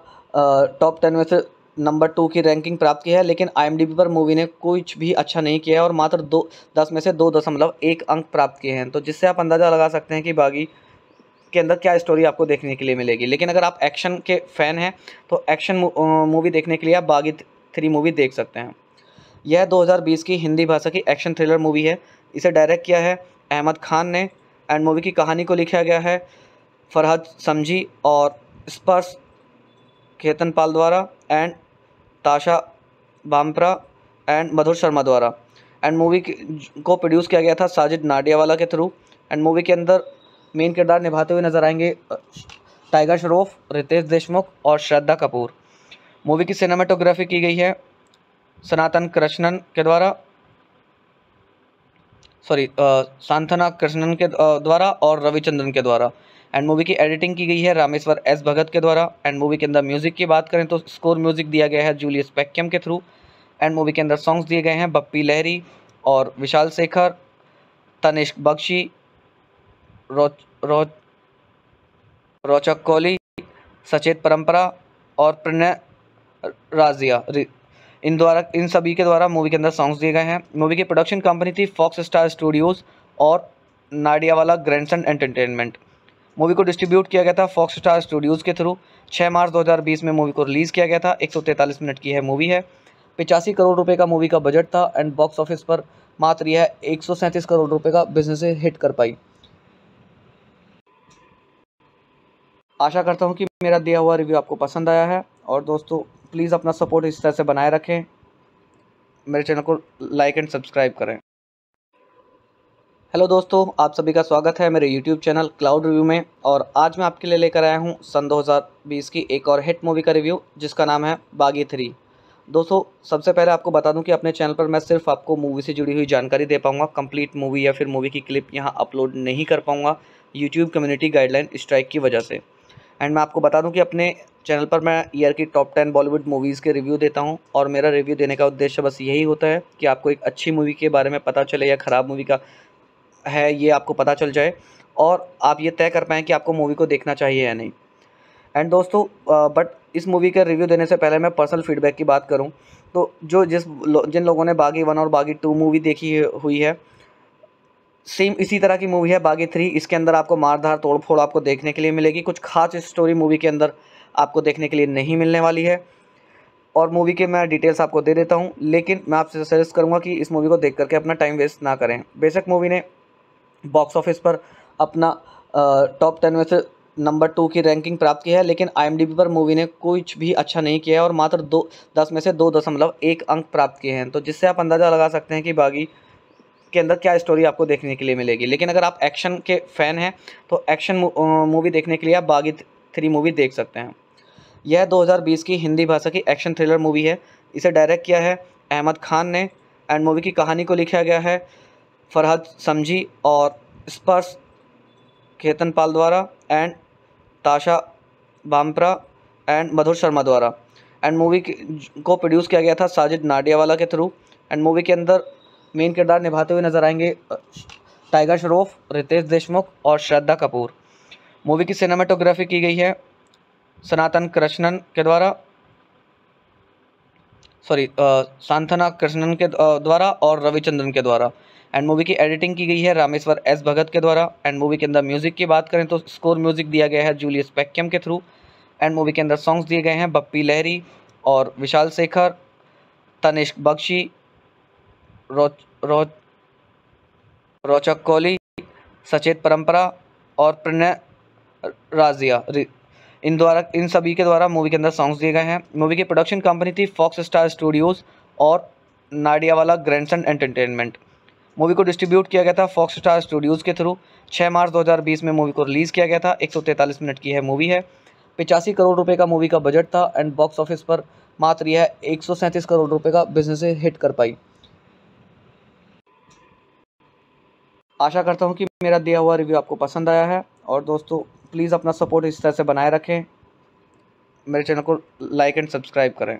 Speaker 2: टॉप टेन में से नंबर टू की रैंकिंग प्राप्त की है लेकिन आईएमडीबी पर मूवी ने कुछ भी अच्छा नहीं किया है और मात्र दो दस में से दो दशमलव एक अंक प्राप्त किए हैं तो जिससे आप अंदाज़ा लगा सकते हैं कि बागी के अंदर क्या स्टोरी आपको देखने के लिए मिलेगी लेकिन अगर आप एक्शन के फ़ैन हैं तो एक्शन मूवी देखने के लिए आप बागी थ्री मूवी देख सकते हैं यह 2020 की हिंदी भाषा की एक्शन थ्रिलर मूवी है इसे डायरेक्ट किया है अहमद खान ने एंड मूवी की कहानी को लिखा गया है फरहद समझी और स्पर्श खेतन पाल द्वारा एंड ताशा बाम्परा एंड मधुर शर्मा द्वारा एंड मूवी को प्रोड्यूस किया गया था साजिद नाडियावाला के थ्रू एंड मूवी के अंदर मेन किरदार निभाते हुए नजर आएंगे टाइगर श्रॉफ रितेश देशमुख और श्रद्धा कपूर मूवी की सिनेमाटोग्राफी की गई है सनातन कृष्णन के द्वारा सॉरी सांथना कृष्णन के द्वारा और रविचंद्रन के द्वारा एंड मूवी की एडिटिंग की गई है रामेश्वर एस भगत के द्वारा एंड मूवी के अंदर म्यूज़िक की बात करें तो स्कोर म्यूज़िक दिया गया है जूलियस पैक्यम के थ्रू एंड मूवी के अंदर सॉन्ग्स दिए गए हैं बप्पी लहरी और विशाल शेखर तनिष्क बख्शी रोच रोचक कोहली सचेत परंपरा और प्रणय राजिया इन द्वारा इन सभी के द्वारा मूवी के अंदर सॉन्ग्स दिए गए हैं मूवी की प्रोडक्शन कंपनी थी फॉक्स स्टार स्टूडियोज़ और नाडियावाला ग्रैंडसन एंटरटेनमेंट मूवी को डिस्ट्रीब्यूट किया गया था फॉक्स स्टार स्टूडियोज़ के थ्रू 6 मार्च 2020 में मूवी को रिलीज़ किया गया था एक मिनट की है मूवी है पिचासी करोड़ रुपए का मूवी का बजट था एंड
Speaker 1: बॉक्स ऑफिस पर मात्र यह एक करोड़ रुपए का बिजनेस हिट कर पाई आशा करता हूँ कि मेरा दिया हुआ रिव्यू आपको पसंद आया
Speaker 2: है और दोस्तों प्लीज़ अपना सपोर्ट इस तरह से बनाए रखें मेरे चैनल को लाइक एंड सब्सक्राइब करें हेलो दोस्तों आप सभी का स्वागत है मेरे यूट्यूब चैनल क्लाउड रिव्यू में और आज मैं आपके लिए लेकर आया हूँ सन 2020 की एक और हिट मूवी का रिव्यू जिसका नाम है बागी थ्री दोस्तों सबसे पहले आपको बता दूं कि अपने चैनल पर मैं सिर्फ आपको मूवी से जुड़ी हुई जानकारी दे पाऊंगा कंप्लीट मूवी या फिर मूवी की क्लिप यहाँ अपलोड नहीं कर पाऊँगा यूट्यूब कम्युनिटी गाइडलाइन स्ट्राइक की वजह से एंड मैं आपको बता दूं कि अपने चैनल पर मैं ईयर की टॉप टेन बॉलीवुड मूवीज़ के रिव्यू देता हूं और मेरा रिव्यू देने का उद्देश्य बस यही होता है कि आपको एक अच्छी मूवी के बारे में पता चले या ख़राब मूवी का है ये आपको पता चल जाए और आप ये तय कर पाएँ कि आपको मूवी को देखना चाहिए या नहीं एंड दोस्तों बट इस मूवी का रिव्यू देने से पहले मैं पर्सनल फीडबैक की बात करूँ तो जो जिस जिन लोगों ने बागी वन और बागी टू मूवी देखी हुई है सेम इसी तरह की मूवी है बागी थ्री इसके अंदर आपको मारधार तोड़फोड़ आपको देखने के लिए मिलेगी कुछ खास स्टोरी मूवी के अंदर आपको देखने के लिए नहीं मिलने वाली है और मूवी के मैं डिटेल्स आपको दे देता हूँ लेकिन मैं आपसे सजेस्ट करूँगा कि इस मूवी को देख करके अपना टाइम वेस्ट ना करें बेशक मूवी ने बॉक्स ऑफिस पर अपना टॉप टेन में से नंबर टू की रैंकिंग प्राप्त की है लेकिन आईएमडीबी पर मूवी ने कुछ भी अच्छा नहीं किया है और मात्र दो दस में से दो दशमलव एक अंक प्राप्त किए हैं तो जिससे आप अंदाज़ा लगा सकते हैं कि बागी के अंदर क्या स्टोरी आपको देखने के लिए मिलेगी लेकिन अगर आप एक्शन के फ़ैन हैं तो एक्शन मूवी देखने के लिए आप बागी थ्री मूवी देख सकते हैं यह 2020 की हिंदी भाषा की एक्शन थ्रिलर मूवी है इसे डायरेक्ट किया है अहमद खान ने एंड मूवी की कहानी को लिखा गया है फरहद समझी और स्पर्श खेतन पाल द्वारा एंड ताशा बाम्परा एंड मधुर शर्मा द्वारा एंड मूवी को प्रोड्यूस किया गया था साजिद नाडियावाला के थ्रू एंड मूवी के अंदर मेन किरदार निभाते हुए नजर आएंगे टाइगर श्रॉफ रितेश देशमुख और श्रद्धा कपूर मूवी की सिनेमाटोग्राफी की गई है सनातन कृष्णन के द्वारा सॉरी सांथना कृष्णन के द्वारा और रविचंद्रन के द्वारा एंड मूवी की एडिटिंग की गई है रामेश्वर एस भगत के द्वारा एंड मूवी के अंदर म्यूज़िक की बात करें तो स्कोर म्यूज़िक दिया गया है जूलियस पैक्यम के थ्रू एंड मूवी के अंदर सॉन्ग्स दिए गए हैं बप्पी लहरी और विशाल शेखर तनिष्क बख्शी रोच रोचक कोहली सचेत परंपरा और प्रणय राजिया इन द्वारा इन सभी के द्वारा मूवी के अंदर सॉन्ग्स दिए गए हैं मूवी की प्रोडक्शन कंपनी थी फॉक्स स्टार स्टूडियोज़ और नाडियावाला ग्रैंडसन एंटरटेनमेंट मूवी को डिस्ट्रीब्यूट किया गया था फॉक्स स्टार स्टूडियोज़ के थ्रू 6 मार्च 2020 में मूवी को रिलीज़ किया गया था एक मिनट की है मूवी है पिचासी करोड़ रुपए का मूवी का बजट था एंड बॉक्स ऑफिस पर मात्र यह एक करोड़ रुपये का बिजनेस हिट कर पाई आशा करता हूँ कि मेरा दिया हुआ रिव्यू आपको पसंद आया है और दोस्तों प्लीज़ अपना सपोर्ट इस तरह से बनाए रखें मेरे चैनल को लाइक एंड सब्सक्राइब करें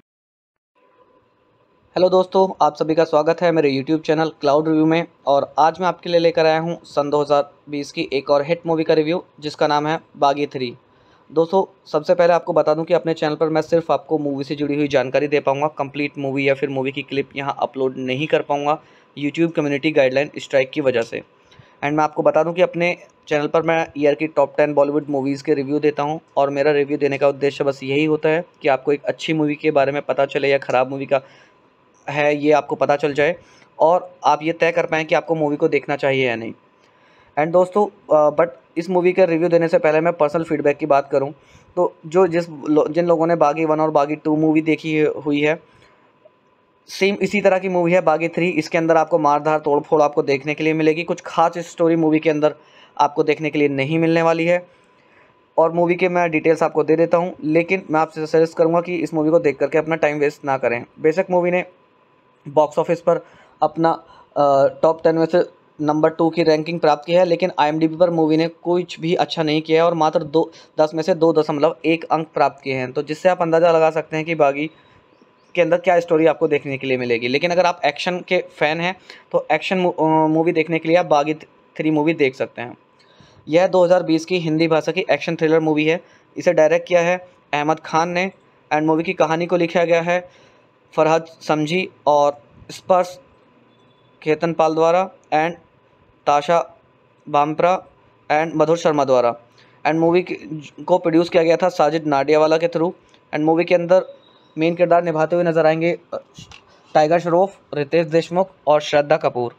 Speaker 2: हेलो दोस्तों आप सभी का स्वागत है मेरे यूट्यूब चैनल क्लाउड रिव्यू में और आज मैं आपके लिए लेकर आया हूँ सन 2020 की एक और हिट मूवी का रिव्यू जिसका नाम है बागी थ्री दोस्तों सबसे पहले आपको बता दूं कि अपने चैनल पर मैं सिर्फ आपको मूवी से जुड़ी हुई जानकारी दे पाऊंगा कंप्लीट मूवी या फिर मूवी की क्लिप यहाँ अपलोड नहीं कर पाऊँगा यूट्यूब कम्युनिटी गाइडलाइन स्ट्राइक की वजह से एंड मैं आपको बता दूं कि अपने चैनल पर मैं ईयर की टॉप टेन बॉलीवुड मूवीज़ के रिव्यू देता हूं और मेरा रिव्यू देने का उद्देश्य बस यही होता है कि आपको एक अच्छी मूवी के बारे में पता चले या ख़राब मूवी का है ये आपको पता चल जाए और आप ये तय कर पाएँ कि आपको मूवी को देखना चाहिए या नहीं एंड दोस्तों बट इस मूवी का रिव्यू देने से पहले मैं पर्सनल फीडबैक की बात करूँ तो जो जिस जिन लोगों ने बागी वन और बागी टू मूवी देखी हुई है सेम इसी तरह की मूवी है बागी थ्री इसके अंदर आपको मारधार तोड़फोड़ आपको देखने के लिए मिलेगी कुछ खास स्टोरी मूवी के अंदर आपको देखने के लिए नहीं मिलने वाली है और मूवी के मैं डिटेल्स आपको दे देता हूँ लेकिन मैं आपसे सजेस्ट करूँगा कि इस मूवी को देख करके अपना टाइम वेस्ट ना करें बेशक मूवी ने बॉक्स ऑफिस पर अपना टॉप टेन में से नंबर टू की रैंकिंग प्राप्त की है लेकिन आई पर मूवी ने कुछ भी अच्छा नहीं किया है और मात्र दो दस में से दो दशमलव एक अंक प्राप्त किए हैं तो जिससे आप अंदाज़ा लगा सकते हैं कि बागी के अंदर क्या स्टोरी आपको देखने के लिए मिलेगी लेकिन अगर आप एक्शन के फ़ैन हैं तो एक्शन मूवी देखने के लिए आप बागी थ्री मूवी देख सकते हैं यह 2020 की हिंदी भाषा की एक्शन थ्रिलर मूवी है इसे डायरेक्ट किया है अहमद खान ने एंड मूवी की कहानी को लिखा गया है फरहद समझी और स्पर्श खेतन पाल द्वारा एंड ताशा बाम्परा एंड मधुर शर्मा द्वारा एंड मूवी को प्रोड्यूस किया गया था साजिद नाडियावाला के थ्रू एंड मूवी के अंदर मेन किरदार निभाते हुए नजर आएंगे टाइगर श्रॉफ रितेश देशमुख और श्रद्धा कपूर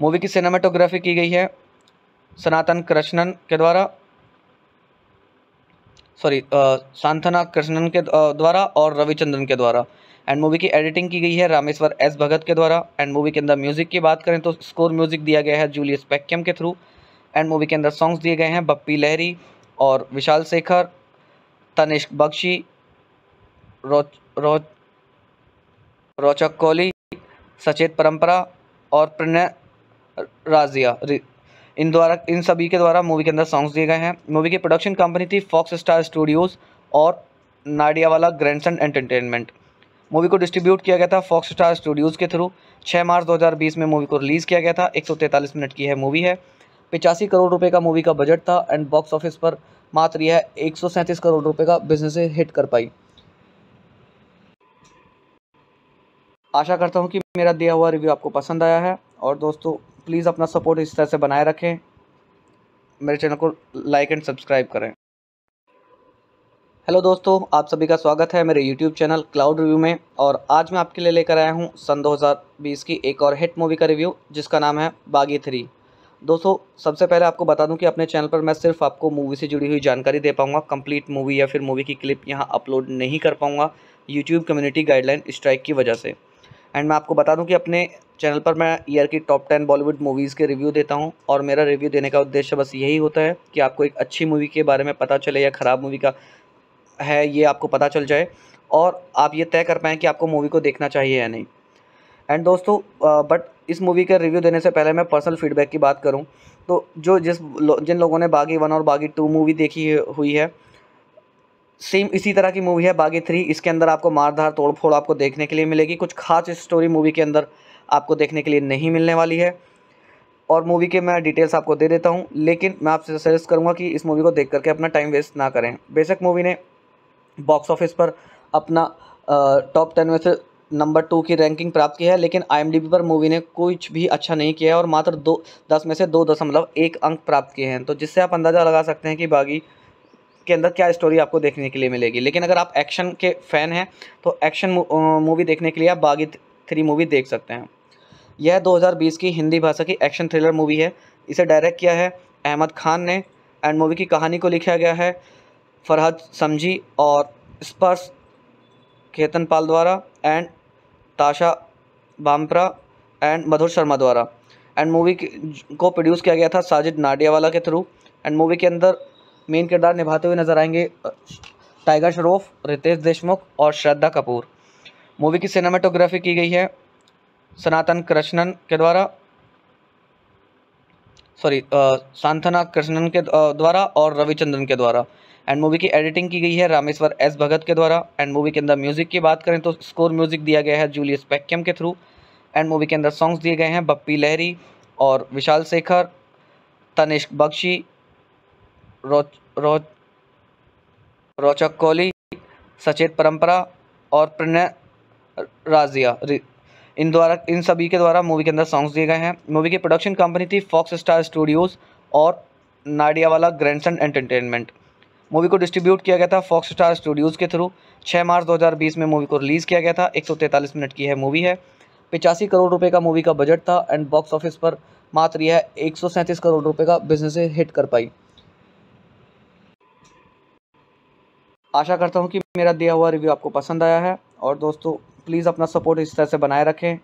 Speaker 2: मूवी की सिनेमाटोग्राफी की गई है सनातन कृष्णन के द्वारा सॉरी सांथना कृष्णन के द्वारा और रविचंद्रन के द्वारा एंड मूवी की एडिटिंग की गई है रामेश्वर एस भगत के द्वारा एंड मूवी के अंदर म्यूजिक की बात करें तो स्कोर म्यूजिक दिया गया है जूलियस पैक्यम के थ्रू एंड मूवी के अंदर सॉन्ग्स दिए गए हैं बप्पी लहरी और विशाल शेखर तनिष्क बख्शी रोच रोचक कोहली सचेत परंपरा और प्रणय राजिया इन द्वारा इन सभी के द्वारा मूवी के अंदर सॉन्ग्स दिए गए हैं मूवी की प्रोडक्शन कंपनी थी फॉक्स स्टार स्टूडियोज़ और नाडियावाला ग्रैंडसन एंटरटेनमेंट मूवी को डिस्ट्रीब्यूट किया गया था फॉक्स स्टार स्टूडियोज़ के थ्रू 6 मार्च 2020 में मूवी को रिलीज़ किया गया था 143 मिनट की है मूवी है पिचासी करोड़ रुपए का मूवी का बजट
Speaker 1: था एंड बॉक्स ऑफिस पर मात्र यह एक करोड़ रुपए का बिजनेस हिट कर पाई आशा करता हूँ कि मेरा दिया हुआ रिव्यू आपको
Speaker 2: पसंद आया है और दोस्तों प्लीज़ अपना सपोर्ट इस तरह से बनाए रखें मेरे चैनल को लाइक एंड सब्सक्राइब करें हेलो दोस्तों आप सभी का स्वागत है मेरे यूट्यूब चैनल क्लाउड रिव्यू में और आज मैं आपके लिए लेकर आया हूँ सन 2020 की एक और हिट मूवी का रिव्यू जिसका नाम है बागी थ्री दोस्तों सबसे पहले आपको बता दूं कि अपने चैनल पर मैं सिर्फ आपको मूवी से जुड़ी हुई जानकारी दे पाऊंगा कंप्लीट मूवी या फिर मूवी की क्लिप यहाँ अपलोड नहीं कर पाऊँगा यूट्यूब कम्युनिटी गाइडलाइन स्ट्राइक की वजह से एंड मैं आपको बता दूं कि अपने चैनल पर मैं ईयर की टॉप टेन बॉलीवुड मूवीज़ के रिव्यू देता हूं और मेरा रिव्यू देने का उद्देश्य बस यही होता है कि आपको एक अच्छी मूवी के बारे में पता चले या ख़राब मूवी का है ये आपको पता चल जाए और आप ये तय कर पाएँ कि आपको मूवी को देखना चाहिए या नहीं एंड दोस्तों बट इस मूवी का रिव्यू देने से पहले मैं पर्सनल फीडबैक की बात करूँ तो जो जिस जिन लोगों ने बागी वन और बागी टू मूवी देखी हुई है सेम इसी तरह की मूवी है बागी थ्री इसके अंदर आपको मारधार तोड़फोड़ आपको देखने के लिए मिलेगी कुछ खास स्टोरी मूवी के अंदर आपको देखने के लिए नहीं मिलने वाली है और मूवी के मैं डिटेल्स आपको दे देता हूँ लेकिन मैं आपसे सजेस्ट करूँगा कि इस मूवी को देख करके अपना टाइम वेस्ट ना करें बेशक मूवी ने बॉक्स ऑफिस पर अपना टॉप टेन में से नंबर टू की रैंकिंग प्राप्त की है लेकिन आई पर मूवी ने कुछ भी अच्छा नहीं किया है और मात्र दो दस में से दो दशमलव एक अंक प्राप्त किए हैं तो जिससे आप अंदाज़ा लगा सकते हैं कि बागी के अंदर क्या स्टोरी आपको देखने के लिए मिलेगी लेकिन अगर आप एक्शन के फ़ैन हैं तो एक्शन मूवी देखने के लिए आप बागी थ्री मूवी देख सकते हैं यह 2020 की हिंदी भाषा की एक्शन थ्रिलर मूवी है इसे डायरेक्ट किया है अहमद खान ने एंड मूवी की कहानी को लिखा गया है फरहद समझी और स्पर्श खेतन पाल द्वारा एंड ताशा बाम्परा एंड मधुर शर्मा द्वारा एंड मूवी को प्रोड्यूस किया गया था साजिद नाडियावाला के थ्रू एंड मूवी के अंदर मेन किरदार निभाते हुए नजर आएंगे टाइगर श्रॉफ रितेश देशमुख और श्रद्धा कपूर मूवी की सिनेमाटोग्राफी की गई है सनातन कृष्णन के द्वारा सॉरी सांथना कृष्णन के द्वारा और रविचंद्रन के द्वारा एंड मूवी की एडिटिंग की गई है रामेश्वर एस भगत के द्वारा एंड मूवी के अंदर म्यूजिक की बात करें तो स्कोर म्यूजिक दिया गया है जूलियस पैक्यम के थ्रू एंड मूवी के अंदर सॉन्ग्स दिए गए हैं बप्पी लहरी और विशाल शेखर तनिष्क बख्शी रोच रोचक कोहली सचेत परंपरा और प्रणय राजिया इन द्वारा इन सभी के द्वारा मूवी के अंदर सॉन्ग्स दिए गए हैं मूवी की प्रोडक्शन कंपनी थी फॉक्स स्टार स्टूडियोज़ और नाडियावाला ग्रैंडसन एंटरटेनमेंट मूवी को डिस्ट्रीब्यूट किया गया था फॉक्स स्टार स्टूडियोज़ के थ्रू 6 मार्च 2020 में मूवी को रिलीज़ किया गया था 143 मिनट की है मूवी है पिचासी करोड़ रुपए का मूवी का
Speaker 1: बजट था एंड बॉक्स ऑफिस पर मात्र यह एक करोड़ रुपए का बिजनेस हिट कर पाई आशा करता हूँ कि मेरा दिया हुआ रिव्यू
Speaker 2: आपको पसंद आया है और दोस्तों प्लीज़ अपना सपोर्ट इस तरह से बनाए रखें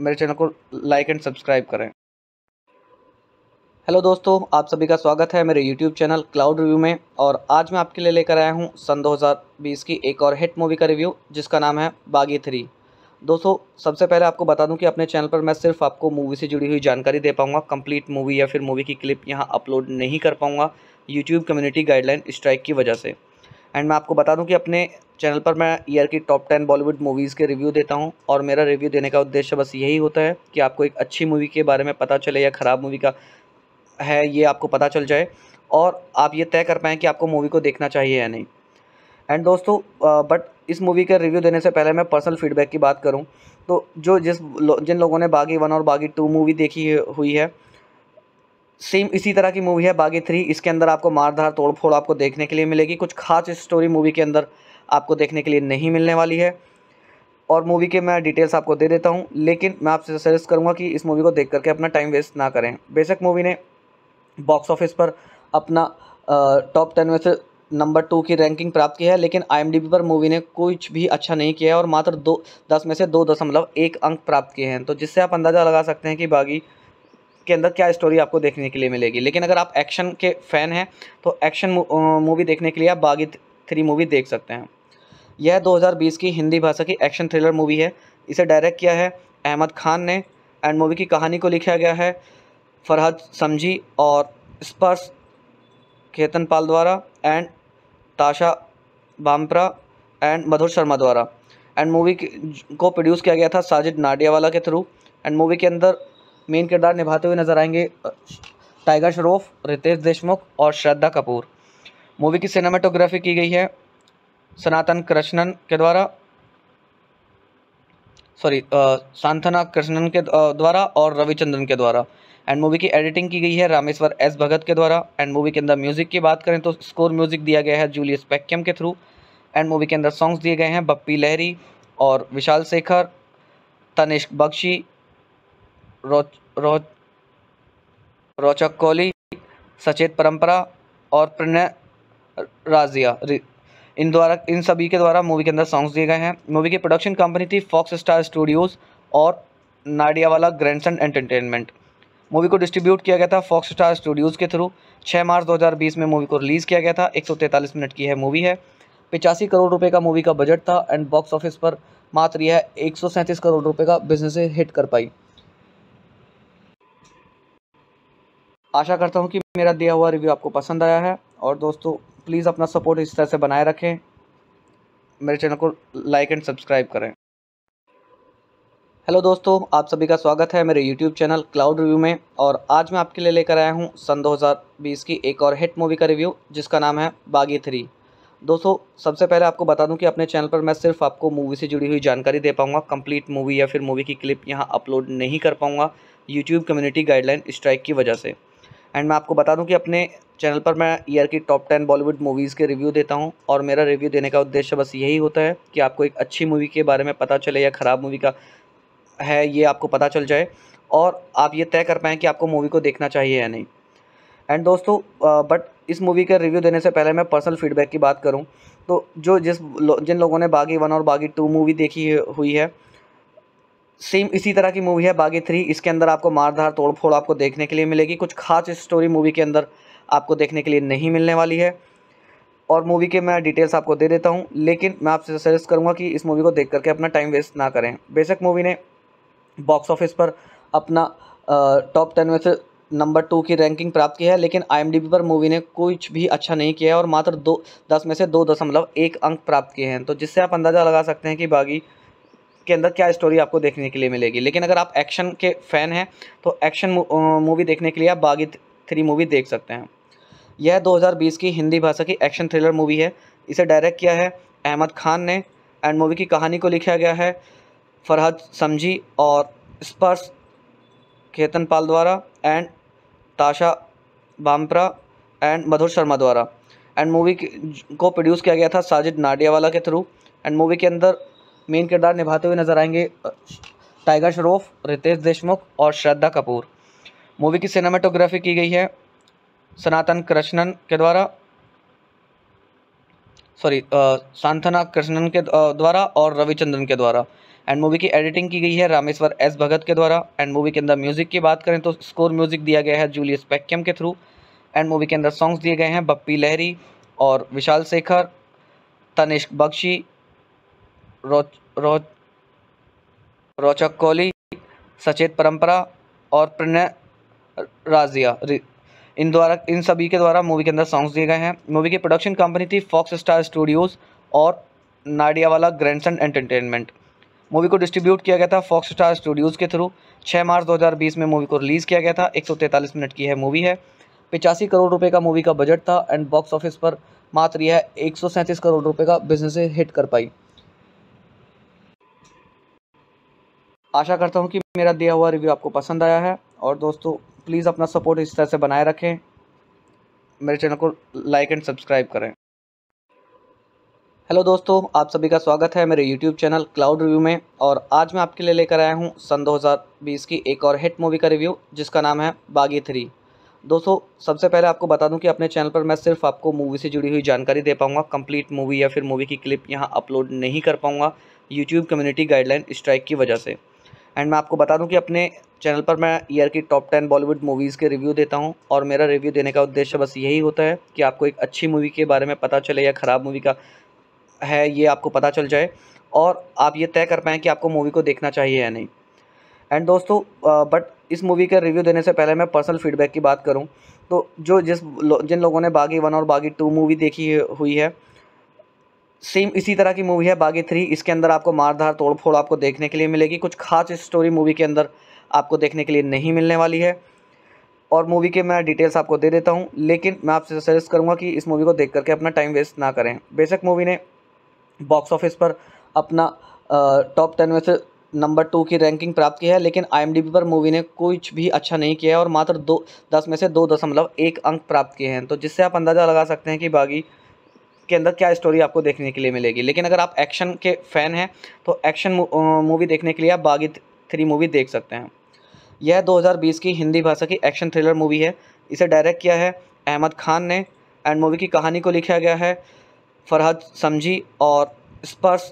Speaker 2: मेरे चैनल को लाइक एंड सब्सक्राइब करें हेलो दोस्तों आप सभी का स्वागत है मेरे यूट्यूब चैनल क्लाउड रिव्यू में और आज मैं आपके लिए लेकर आया हूँ सन 2020 की एक और हिट मूवी का रिव्यू जिसका नाम है बागी थ्री दोस्तों सबसे पहले आपको बता दूं कि अपने चैनल पर मैं सिर्फ आपको मूवी से जुड़ी हुई जानकारी दे पाऊँगा कंप्लीट मूवी या फिर मूवी की क्लिप यहाँ अपलोड नहीं कर पाऊँगा यूट्यूब कम्युनिटी गाइडलाइन स्ट्राइक की वजह से एंड मैं आपको बता दूं कि अपने चैनल पर मैं ईयर की टॉप टेन बॉलीवुड मूवीज़ के रिव्यू देता हूं और मेरा रिव्यू देने का उद्देश्य बस यही होता है कि आपको एक अच्छी मूवी के बारे में पता चले या ख़राब मूवी का है ये आपको पता चल जाए और आप ये तय कर पाएँ कि आपको मूवी को देखना चाहिए या नहीं एंड दोस्तों बट इस मूवी का रिव्यू देने से पहले मैं पर्सनल फीडबैक की बात करूँ तो जो जिस जिन लोगों ने बागी वन और बागी टू मूवी देखी हुई है सेम इसी तरह की मूवी है बागी थ्री इसके अंदर आपको मारधार तोड़फोड़ आपको देखने के लिए मिलेगी कुछ खास स्टोरी मूवी के अंदर आपको देखने के लिए नहीं मिलने वाली है और मूवी के मैं डिटेल्स आपको दे देता हूँ लेकिन मैं आपसे सजेस्ट करूँगा कि इस मूवी को देख करके अपना टाइम वेस्ट ना करें बेशक मूवी ने बॉक्स ऑफिस पर अपना टॉप टेन में से नंबर टू की रैंकिंग प्राप्त की है लेकिन आई पर मूवी ने कुछ भी अच्छा नहीं किया है और मात्र दो दस में से दो दशमलव एक अंक प्राप्त किए हैं तो जिससे आप अंदाज़ा लगा सकते हैं कि बागी के अंदर क्या स्टोरी आपको देखने के लिए मिलेगी लेकिन अगर आप एक्शन के फ़ैन हैं तो एक्शन मूवी देखने के लिए आप बागी थ्री मूवी देख सकते हैं यह 2020 की हिंदी भाषा की एक्शन थ्रिलर मूवी है इसे डायरेक्ट किया है अहमद खान ने एंड मूवी की कहानी को लिखा गया है फरहद समझी और स्पर्श केतन पाल द्वारा एंड ताशा बामप्रा एंड मधुर शर्मा द्वारा एंड मूवी को प्रोड्यूस किया गया था साजिद नाडियावाला के थ्रू एंड मूवी के अंदर मेन किरदार निभाते हुए नजर आएंगे टाइगर श्रॉफ रितेश देशमुख और श्रद्धा कपूर मूवी की सिनेमाटोग्राफी की गई है सनातन कृष्णन के द्वारा सॉरी सांथना कृष्णन के द्वारा और रविचंद्रन के द्वारा एंड मूवी की एडिटिंग की गई है रामेश्वर एस भगत के द्वारा एंड मूवी के अंदर म्यूजिक की बात करें तो स्कोर म्यूजिक दिया गया है जूलियस पैक्यम के थ्रू एंड मूवी के अंदर सॉन्ग्स दिए गए हैं बप्पी लहरी और विशाल शेखर तनिष्क बख्शी रोच रोच रोचक कोहली सचेत परंपरा और प्रणय राजिया इन द्वारा इन सभी के द्वारा मूवी के अंदर सॉन्ग्स दिए गए हैं मूवी की प्रोडक्शन कंपनी थी फॉक्स स्टार स्टूडियोज़ और नाडियावाला ग्रैंडसन एंटरटेनमेंट मूवी को डिस्ट्रीब्यूट किया गया था फॉक्स स्टार स्टूडियोज़ के थ्रू 6 मार्च 2020 में मूवी को रिलीज़ किया गया था 143 मिनट की है मूवी है पिचासी करोड़ रुपए का मूवी
Speaker 1: का बजट था एंड बॉक्स ऑफिस पर मात्र यह एक करोड़ रुपए का बिजनेस हिट कर पाई आशा करता हूँ कि मेरा दिया हुआ
Speaker 2: रिव्यू आपको पसंद आया है और दोस्तों प्लीज़ अपना सपोर्ट इस तरह से बनाए रखें मेरे चैनल को लाइक एंड सब्सक्राइब करें हेलो दोस्तों आप सभी का स्वागत है मेरे यूट्यूब चैनल क्लाउड रिव्यू में और आज मैं आपके लिए लेकर आया हूँ सन 2020 की एक और हिट मूवी का रिव्यू जिसका नाम है बागी थ्री दोस्तों सबसे पहले आपको बता दूं कि अपने चैनल पर मैं सिर्फ आपको मूवी से जुड़ी हुई जानकारी दे पाऊँगा कंप्लीट मूवी या फिर मूवी की क्लिप यहाँ अपलोड नहीं कर पाऊँगा यूट्यूब कम्युनिटी गाइडलाइन स्ट्राइक की वजह से एंड मैं आपको बता दूं कि अपने चैनल पर मैं ईयर की टॉप टेन बॉलीवुड मूवीज़ के रिव्यू देता हूं और मेरा रिव्यू देने का उद्देश्य बस यही होता है कि आपको एक अच्छी मूवी के बारे में पता चले या ख़राब मूवी का है ये आपको पता चल जाए और आप ये तय कर पाएँ कि आपको मूवी को देखना चाहिए या नहीं एंड दोस्तों बट इस मूवी का रिव्यू देने से पहले मैं पर्सनल फीडबैक की बात करूँ तो जो जिस जिन लोगों ने बागी वन और बागी टू मूवी देखी हुई है सेम इसी तरह की मूवी है बागी थ्री इसके अंदर आपको मारधार तोड़फोड़ आपको देखने के लिए मिलेगी कुछ खास स्टोरी मूवी के अंदर आपको देखने के लिए नहीं मिलने वाली है और मूवी के मैं डिटेल्स आपको दे देता हूँ लेकिन मैं आपसे सजेस्ट करूँगा कि इस मूवी को देख करके अपना टाइम वेस्ट ना करें बेशक मूवी ने बॉक्स ऑफिस पर अपना टॉप टेन में से नंबर टू की रैंकिंग प्राप्त की है लेकिन आई पर मूवी ने कुछ भी अच्छा नहीं किया है और मात्र दो दस में से दो दशमलव एक अंक प्राप्त किए हैं तो जिससे आप अंदाज़ा लगा सकते हैं कि बागी के अंदर क्या स्टोरी आपको देखने के लिए मिलेगी लेकिन अगर आप एक्शन के फ़ैन हैं तो एक्शन मूवी देखने के लिए आप बागी थ्री मूवी देख सकते हैं यह 2020 की हिंदी भाषा की एक्शन थ्रिलर मूवी है इसे डायरेक्ट किया है अहमद खान ने एंड मूवी की कहानी को लिखा गया है फरहद समझी और स्पर्श केतन पाल द्वारा एंड ताशा बामप्रा एंड मधुर शर्मा द्वारा एंड मूवी को प्रोड्यूस किया गया था साजिद नाडियावाला के थ्रू एंड मूवी के अंदर मेन किरदार निभाते हुए नजर आएंगे टाइगर श्रॉफ रितेश देशमुख और श्रद्धा कपूर मूवी की सिनेमाटोग्राफी की गई है सनातन कृष्णन के द्वारा सॉरी सांथना कृष्णन के द्वारा और रविचंद्रन के द्वारा एंड मूवी की एडिटिंग की गई है रामेश्वर एस भगत के द्वारा एंड मूवी के अंदर म्यूजिक की बात करें तो स्कोर म्यूजिक दिया गया है जूलियस पैक्यम के थ्रू एंड मूवी के अंदर सॉन्ग्स दिए गए हैं बप्पी लहरी और विशाल शेखर तनिष्क बख्शी रोच रोच रोचक कोहली सचेत परंपरा और प्रणय राजिया इन द्वारा इन सभी के द्वारा मूवी के अंदर सॉन्ग्स दिए गए हैं मूवी की प्रोडक्शन कंपनी थी फॉक्स स्टार स्टूडियोज़ और नाडियावाला ग्रैंडसन एंटरटेनमेंट मूवी को डिस्ट्रीब्यूट किया गया था फॉक्स स्टार स्टूडियोज़ के थ्रू 6 मार्च 2020 में मूवी को रिलीज़ किया गया था एक मिनट की है मूवी है पिचासी करोड़ रुपए का
Speaker 1: मूवी का बजट था एंड बॉक्स ऑफिस पर मात्र यह एक करोड़ रुपए का बिजनेस हिट कर पाई आशा करता हूँ कि मेरा दिया
Speaker 2: हुआ रिव्यू आपको पसंद आया है और दोस्तों प्लीज़ अपना सपोर्ट इस तरह से बनाए रखें मेरे चैनल को लाइक एंड सब्सक्राइब करें हेलो दोस्तों आप सभी का स्वागत है मेरे यूट्यूब चैनल क्लाउड रिव्यू में और आज मैं आपके लिए लेकर आया हूँ सन 2020 की एक और हिट मूवी का रिव्यू जिसका नाम है बागी थ्री दोस्तों सबसे पहले आपको बता दूं कि अपने चैनल पर मैं सिर्फ आपको मूवी से जुड़ी हुई जानकारी दे पाऊंगा कंप्लीट मूवी या फिर मूवी की क्लिप यहाँ अपलोड नहीं कर पाऊँगा यूट्यूब कम्युनिटी गाइडलाइन स्ट्राइक की वजह से एंड मैं आपको बता दूं कि अपने चैनल पर मैं ईयर की टॉप टेन बॉलीवुड मूवीज़ के रिव्यू देता हूं और मेरा रिव्यू देने का उद्देश्य बस यही होता है कि आपको एक अच्छी मूवी के बारे में पता चले या ख़राब मूवी का है ये आपको पता चल जाए और आप ये तय कर पाएँ कि आपको मूवी को देखना चाहिए या नहीं एंड दोस्तों बट इस मूवी का रिव्यू देने से पहले मैं पर्सनल फीडबैक की बात करूँ तो जो जिस जिन लोगों ने बागी वन और बागी टू मूवी देखी हुई है सेम इसी तरह की मूवी है बागी थ्री इसके अंदर आपको मारधार तोड़फोड़ आपको देखने के लिए मिलेगी कुछ खास स्टोरी मूवी के अंदर आपको देखने के लिए नहीं मिलने वाली है और मूवी के मैं डिटेल्स आपको दे देता हूँ लेकिन मैं आपसे सजेस्ट करूँगा कि इस मूवी को देख करके अपना टाइम वेस्ट ना करें बेशक मूवी ने बॉक्स ऑफिस पर अपना टॉप टेन में से नंबर टू की रैंकिंग प्राप्त की है लेकिन आई पर मूवी ने कुछ भी अच्छा नहीं किया है और मात्र दो दस में से दो दशमलव एक अंक प्राप्त किए हैं तो जिससे आप अंदाज़ा लगा सकते हैं कि बागी के अंदर क्या स्टोरी आपको देखने के लिए मिलेगी लेकिन अगर आप एक्शन के फ़ैन हैं तो एक्शन मूवी देखने के लिए आप बागी थ्री मूवी देख सकते हैं यह 2020 की हिंदी भाषा की एक्शन थ्रिलर मूवी है इसे डायरेक्ट किया है अहमद खान ने एंड मूवी की कहानी को लिखा गया है फरहद समझी और स्पर्श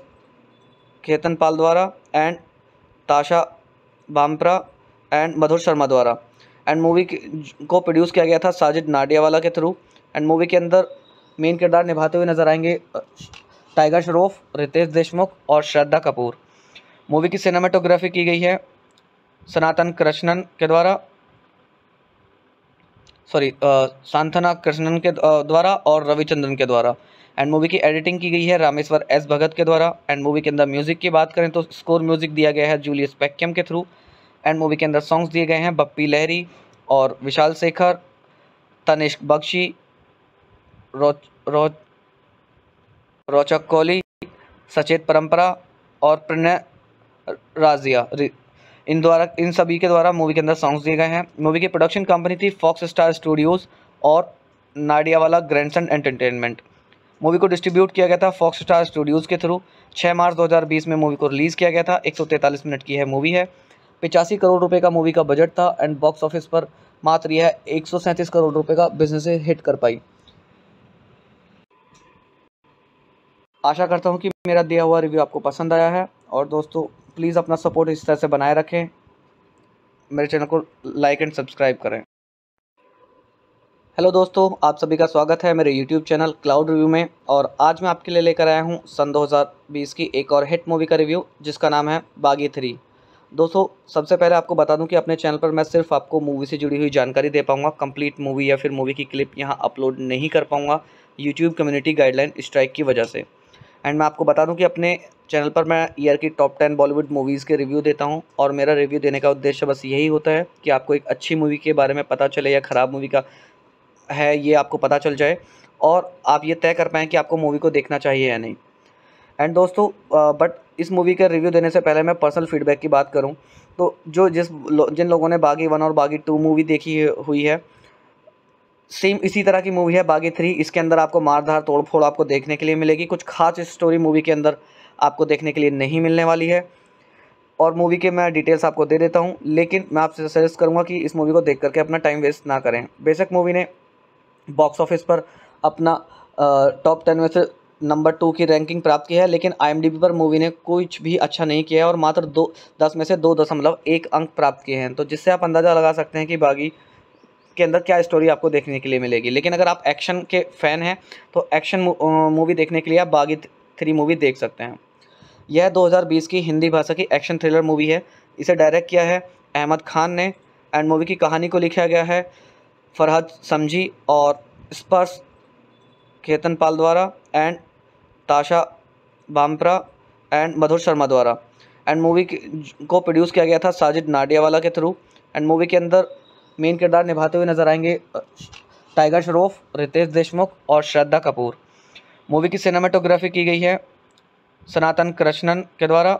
Speaker 2: केतन पाल द्वारा एंड ताशा बामप्रा एंड मधुर शर्मा द्वारा एंड मूवी को प्रोड्यूस किया गया था साजिद नाडियावाला के थ्रू एंड मूवी के अंदर मेन किरदार निभाते हुए नजर आएंगे टाइगर श्रॉफ रितेश देशमुख और श्रद्धा कपूर मूवी की सिनेमाटोग्राफी की गई है सनातन कृष्णन के द्वारा सॉरी सांथना कृष्णन के द्वारा और रविचंद्रन के द्वारा एंड मूवी की एडिटिंग की गई है रामेश्वर एस भगत के द्वारा एंड मूवी के अंदर म्यूजिक की बात करें तो स्कोर म्यूजिक दिया गया है जूलियस पैक्यम के थ्रू एंड मूवी के अंदर सॉन्ग्स दिए गए हैं बप्पी लहरी और विशाल शेखर तनिष्क बख्शी रोच रोच रोचक कोहली सचेत परंपरा और प्रणय राजिया इन द्वारा इन सभी के द्वारा मूवी के अंदर सॉन्ग्स दिए गए हैं मूवी की प्रोडक्शन कंपनी थी फॉक्स स्टार स्टूडियोज़ और नाडियावाला ग्रैंडसन एंटरटेनमेंट मूवी को डिस्ट्रीब्यूट किया गया था फॉक्स स्टार स्टूडियोज़ के थ्रू 6 मार्च 2020 में मूवी को रिलीज़ किया गया था एक मिनट की है मूवी है पिचासी करोड़ रुपए
Speaker 1: का मूवी का बजट था एंड बॉक्स ऑफिस पर मात्र यह एक करोड़ रुपये का बिजनेस हिट कर पाई आशा करता हूँ कि मेरा
Speaker 2: दिया हुआ रिव्यू आपको पसंद आया है और दोस्तों प्लीज़ अपना सपोर्ट इस तरह से बनाए रखें मेरे चैनल को लाइक एंड सब्सक्राइब करें हेलो दोस्तों आप सभी का स्वागत है मेरे यूट्यूब चैनल क्लाउड रिव्यू में और आज मैं आपके लिए लेकर आया हूँ सन 2020 की एक और हिट मूवी का रिव्यू जिसका नाम है बागी थ्री दोस्तों सबसे पहले आपको बता दूं कि अपने चैनल पर मैं सिर्फ आपको मूवी से जुड़ी हुई जानकारी दे पाऊंगा कंप्लीट मूवी या फिर मूवी की क्लिप यहां अपलोड नहीं कर पाऊंगा यूट्यूब कम्युनिटी गाइडलाइन स्ट्राइक की वजह से एंड मैं आपको बता दूं कि अपने चैनल पर मैं ईयर की टॉप टेन बॉलीवुड मूवीज़ के रिव्यू देता हूं और मेरा रिव्यू देने का उद्देश्य बस यही होता है कि आपको एक अच्छी मूवी के बारे में पता चले या ख़राब मूवी का है ये आपको पता चल जाए और आप ये तय कर पाएँ कि आपको मूवी को देखना चाहिए या नहीं एंड दोस्तों बट इस मूवी का रिव्यू देने से पहले मैं पर्सनल फीडबैक की बात करूँ तो जो जिस जिन लोगों ने बागी वन और बागी टू मूवी देखी हुई है सेम इसी तरह की मूवी है बागी थ्री इसके अंदर आपको मारधार तोड़फोड़ आपको देखने के लिए मिलेगी कुछ खास स्टोरी मूवी के अंदर आपको देखने के लिए नहीं मिलने वाली है और मूवी के मैं डिटेल्स आपको दे देता हूँ लेकिन मैं आपसे सजेस्ट करूँगा कि इस मूवी को देख करके अपना टाइम वेस्ट ना करें बेशक मूवी ने बॉक्स ऑफिस पर अपना टॉप टेन में से नंबर टू की रैंकिंग प्राप्त की है लेकिन आई पर मूवी ने कुछ भी अच्छा नहीं किया है और मात्र दो दस में से दो दशमलव एक अंक प्राप्त किए हैं तो जिससे आप अंदाज़ा लगा सकते हैं कि बागी के अंदर क्या स्टोरी आपको देखने के लिए मिलेगी लेकिन अगर आप एक्शन के फ़ैन हैं तो एक्शन मूवी देखने के लिए आप बागी थ्री मूवी देख सकते हैं यह 2020 की हिंदी भाषा की एक्शन थ्रिलर मूवी है इसे डायरेक्ट किया है अहमद खान ने एंड मूवी की कहानी को लिखा गया है फरहद समझी और स्पर्श केतन पाल द्वारा एंड ताशा बामपरा एंड मधुर शर्मा द्वारा एंड मूवी को प्रोड्यूस किया गया था साजिद नाडियावाला के थ्रू एंड मूवी के अंदर मेन किरदार निभाते हुए नजर आएंगे टाइगर श्रॉफ रितेश देशमुख और श्रद्धा कपूर मूवी की सिनेमाटोग्राफी की गई है सनातन कृष्णन के द्वारा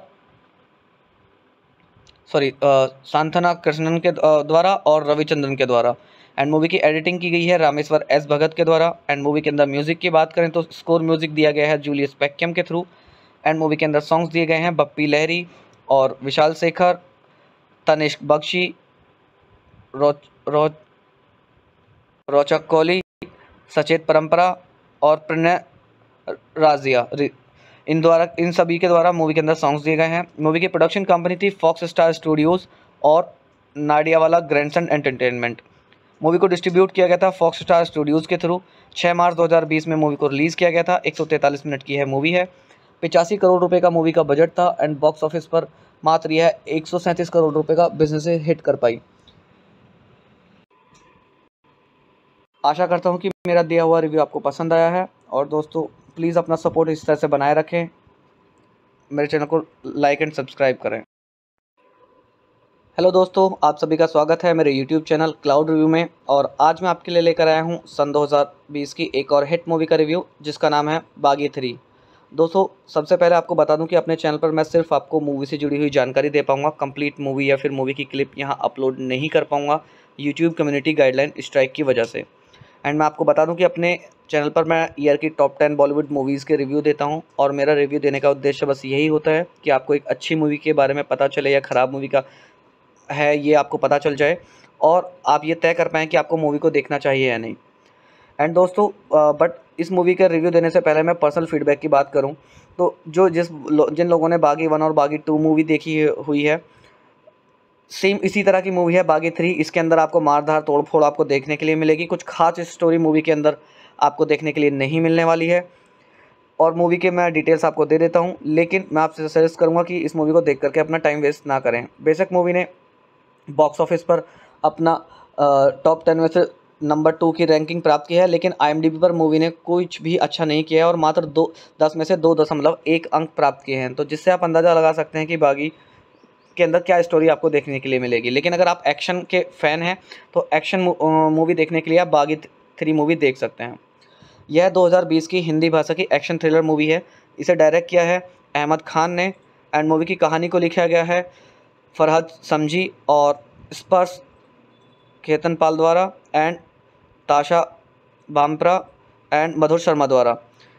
Speaker 2: सॉरी सांथना कृष्णन के द्वारा और रविचंद्रन के द्वारा एंड मूवी की एडिटिंग की गई है रामेश्वर एस भगत के द्वारा एंड मूवी के अंदर म्यूजिक की बात करें तो स्कोर म्यूजिक दिया गया है जूलियस पैक्यम के थ्रू एंड मूवी के अंदर सॉन्ग्स दिए गए हैं बप्पी लहरी और विशाल शेखर तनिष्क बख्शी रोच रोच रोचक कोहली सचेत परंपरा और प्रणय राजिया इन द्वारा इन सभी के द्वारा मूवी के अंदर सॉन्ग्स दिए गए हैं मूवी की प्रोडक्शन कंपनी थी फॉक्स स्टार स्टूडियोज़ और नाडियावाला ग्रैंडसन एंटरटेनमेंट मूवी को डिस्ट्रीब्यूट किया गया था फॉक्स स्टार स्टूडियोज़ के थ्रू 6 मार्च 2020 में मूवी को रिलीज़ किया गया था एक मिनट की है मूवी है पिचासी करोड़
Speaker 1: रुपए का मूवी का बजट था एंड बॉक्स ऑफिस पर मात्र यह एक करोड़ रुपए का बिजनेस हिट कर पाई
Speaker 2: आशा करता हूँ कि मेरा दिया हुआ रिव्यू आपको पसंद आया है और दोस्तों प्लीज़ अपना सपोर्ट इस तरह से बनाए रखें मेरे चैनल को लाइक एंड सब्सक्राइब करें हेलो दोस्तों आप सभी का स्वागत है मेरे यूट्यूब चैनल क्लाउड रिव्यू में और आज मैं आपके लिए लेकर आया हूँ सन 2020 की एक और हिट मूवी का रिव्यू जिसका नाम है बागी थ्री दोस्तों सबसे पहले आपको बता दूं कि अपने चैनल पर मैं सिर्फ आपको मूवी से जुड़ी हुई जानकारी दे पाऊंगा कंप्लीट मूवी या फिर मूवी की क्लिप यहां अपलोड नहीं कर पाऊंगा यूट्यूब कम्युनिटी गाइडलाइन स्ट्राइक की वजह से एंड मैं आपको बता दूं कि अपने चैनल पर मैं ईयर की टॉप टेन बॉलीवुड मूवीज़ के रिव्यू देता हूं और मेरा रिव्यू देने का उद्देश्य बस यही होता है कि आपको एक अच्छी मूवी के बारे में पता चले या ख़राब मूवी का है ये आपको पता चल जाए और आप ये तय कर पाएँ कि आपको मूवी को देखना चाहिए या नहीं एंड दोस्तों बट इस मूवी का रिव्यू देने से पहले मैं पर्सनल फीडबैक की बात करूँ तो जो जिस जिन लोगों ने बागी वन और बागी टू मूवी देखी हुई है सेम इसी तरह की मूवी है बागी थ्री इसके अंदर आपको मारधार तोड़फोड़ आपको देखने के लिए मिलेगी कुछ खास स्टोरी मूवी के अंदर आपको देखने के लिए नहीं मिलने वाली है और मूवी के मैं डिटेल्स आपको दे देता हूँ लेकिन मैं आपसे सजेस्ट करूँगा कि इस मूवी को देख करके अपना टाइम वेस्ट ना करें बेशक मूवी ने बॉक्स ऑफिस पर अपना टॉप टेन में से नंबर टू की रैंकिंग प्राप्त की है लेकिन आई पर मूवी ने कुछ भी अच्छा नहीं किया है और मात्र दो दस में से दो दशमलव एक अंक प्राप्त किए हैं तो जिससे आप अंदाज़ा लगा सकते हैं कि बागी के अंदर क्या स्टोरी आपको देखने के लिए मिलेगी लेकिन अगर आप एक्शन के फ़ैन हैं तो एक्शन मूवी देखने के लिए आप बागी थ्री मूवी देख सकते हैं यह 2020 की हिंदी भाषा की एक्शन थ्रिलर मूवी है इसे डायरेक्ट किया है अहमद खान ने एंड मूवी की कहानी को लिखा गया है फरहद समझी और स्पर्श केतन पाल द्वारा एंड ताशा बामप्रा एंड मधुर शर्मा द्वारा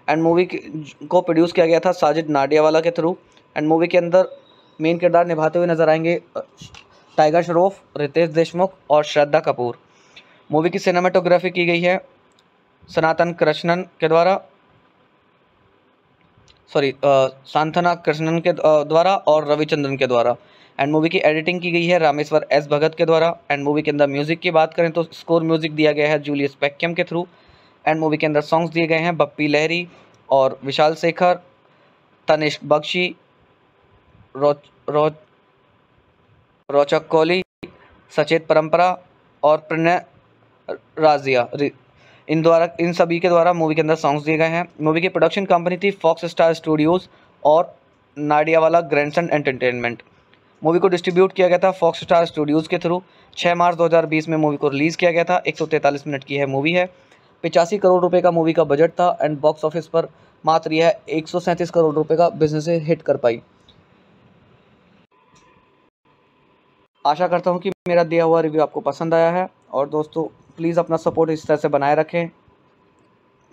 Speaker 2: एंड मूवी को प्रोड्यूस किया गया था साजिद नाडियावाला के थ्रू एंड मूवी के अंदर मेन किरदार निभाते हुए नजर आएंगे टाइगर श्रॉफ रितेश देशमुख और श्रद्धा कपूर मूवी की सिनेमाटोग्राफी की गई है सनातन कृष्णन के द्वारा सॉरी सांथना कृष्णन के द्वारा और रविचंद्रन के द्वारा एंड मूवी की एडिटिंग की गई है रामेश्वर एस भगत के द्वारा एंड मूवी के अंदर म्यूजिक की बात करें तो स्कोर म्यूजिक दिया गया है जूलियस पैक्यम के थ्रू एंड मूवी के अंदर सॉन्ग्स दिए गए हैं बप्पी लहरी और विशाल शेखर तनिष्क बख्शी रोच रोच रोचक कोहली सचेत परंपरा और प्रणय राजिया इन द्वारा इन सभी के द्वारा मूवी के अंदर सॉन्ग्स दिए गए हैं मूवी की प्रोडक्शन कंपनी थी फॉक्स स्टार स्टूडियोज़ और नाडियावाला ग्रैंडसन एंटरटेनमेंट मूवी को डिस्ट्रीब्यूट किया गया था फॉक्स स्टार स्टूडियोज़ के थ्रू 6 मार्च 2020 में मूवी को रिलीज़ किया गया था एक मिनट की है मूवी है पिचासी
Speaker 1: करोड़ रुपए का मूवी का बजट था एंड बॉक्स ऑफिस पर मात्र यह एक करोड़ रुपये का बिजनेस हिट कर पाई आशा करता हूँ कि
Speaker 2: मेरा दिया हुआ रिव्यू आपको पसंद आया है और दोस्तों प्लीज़ अपना सपोर्ट इस तरह से बनाए रखें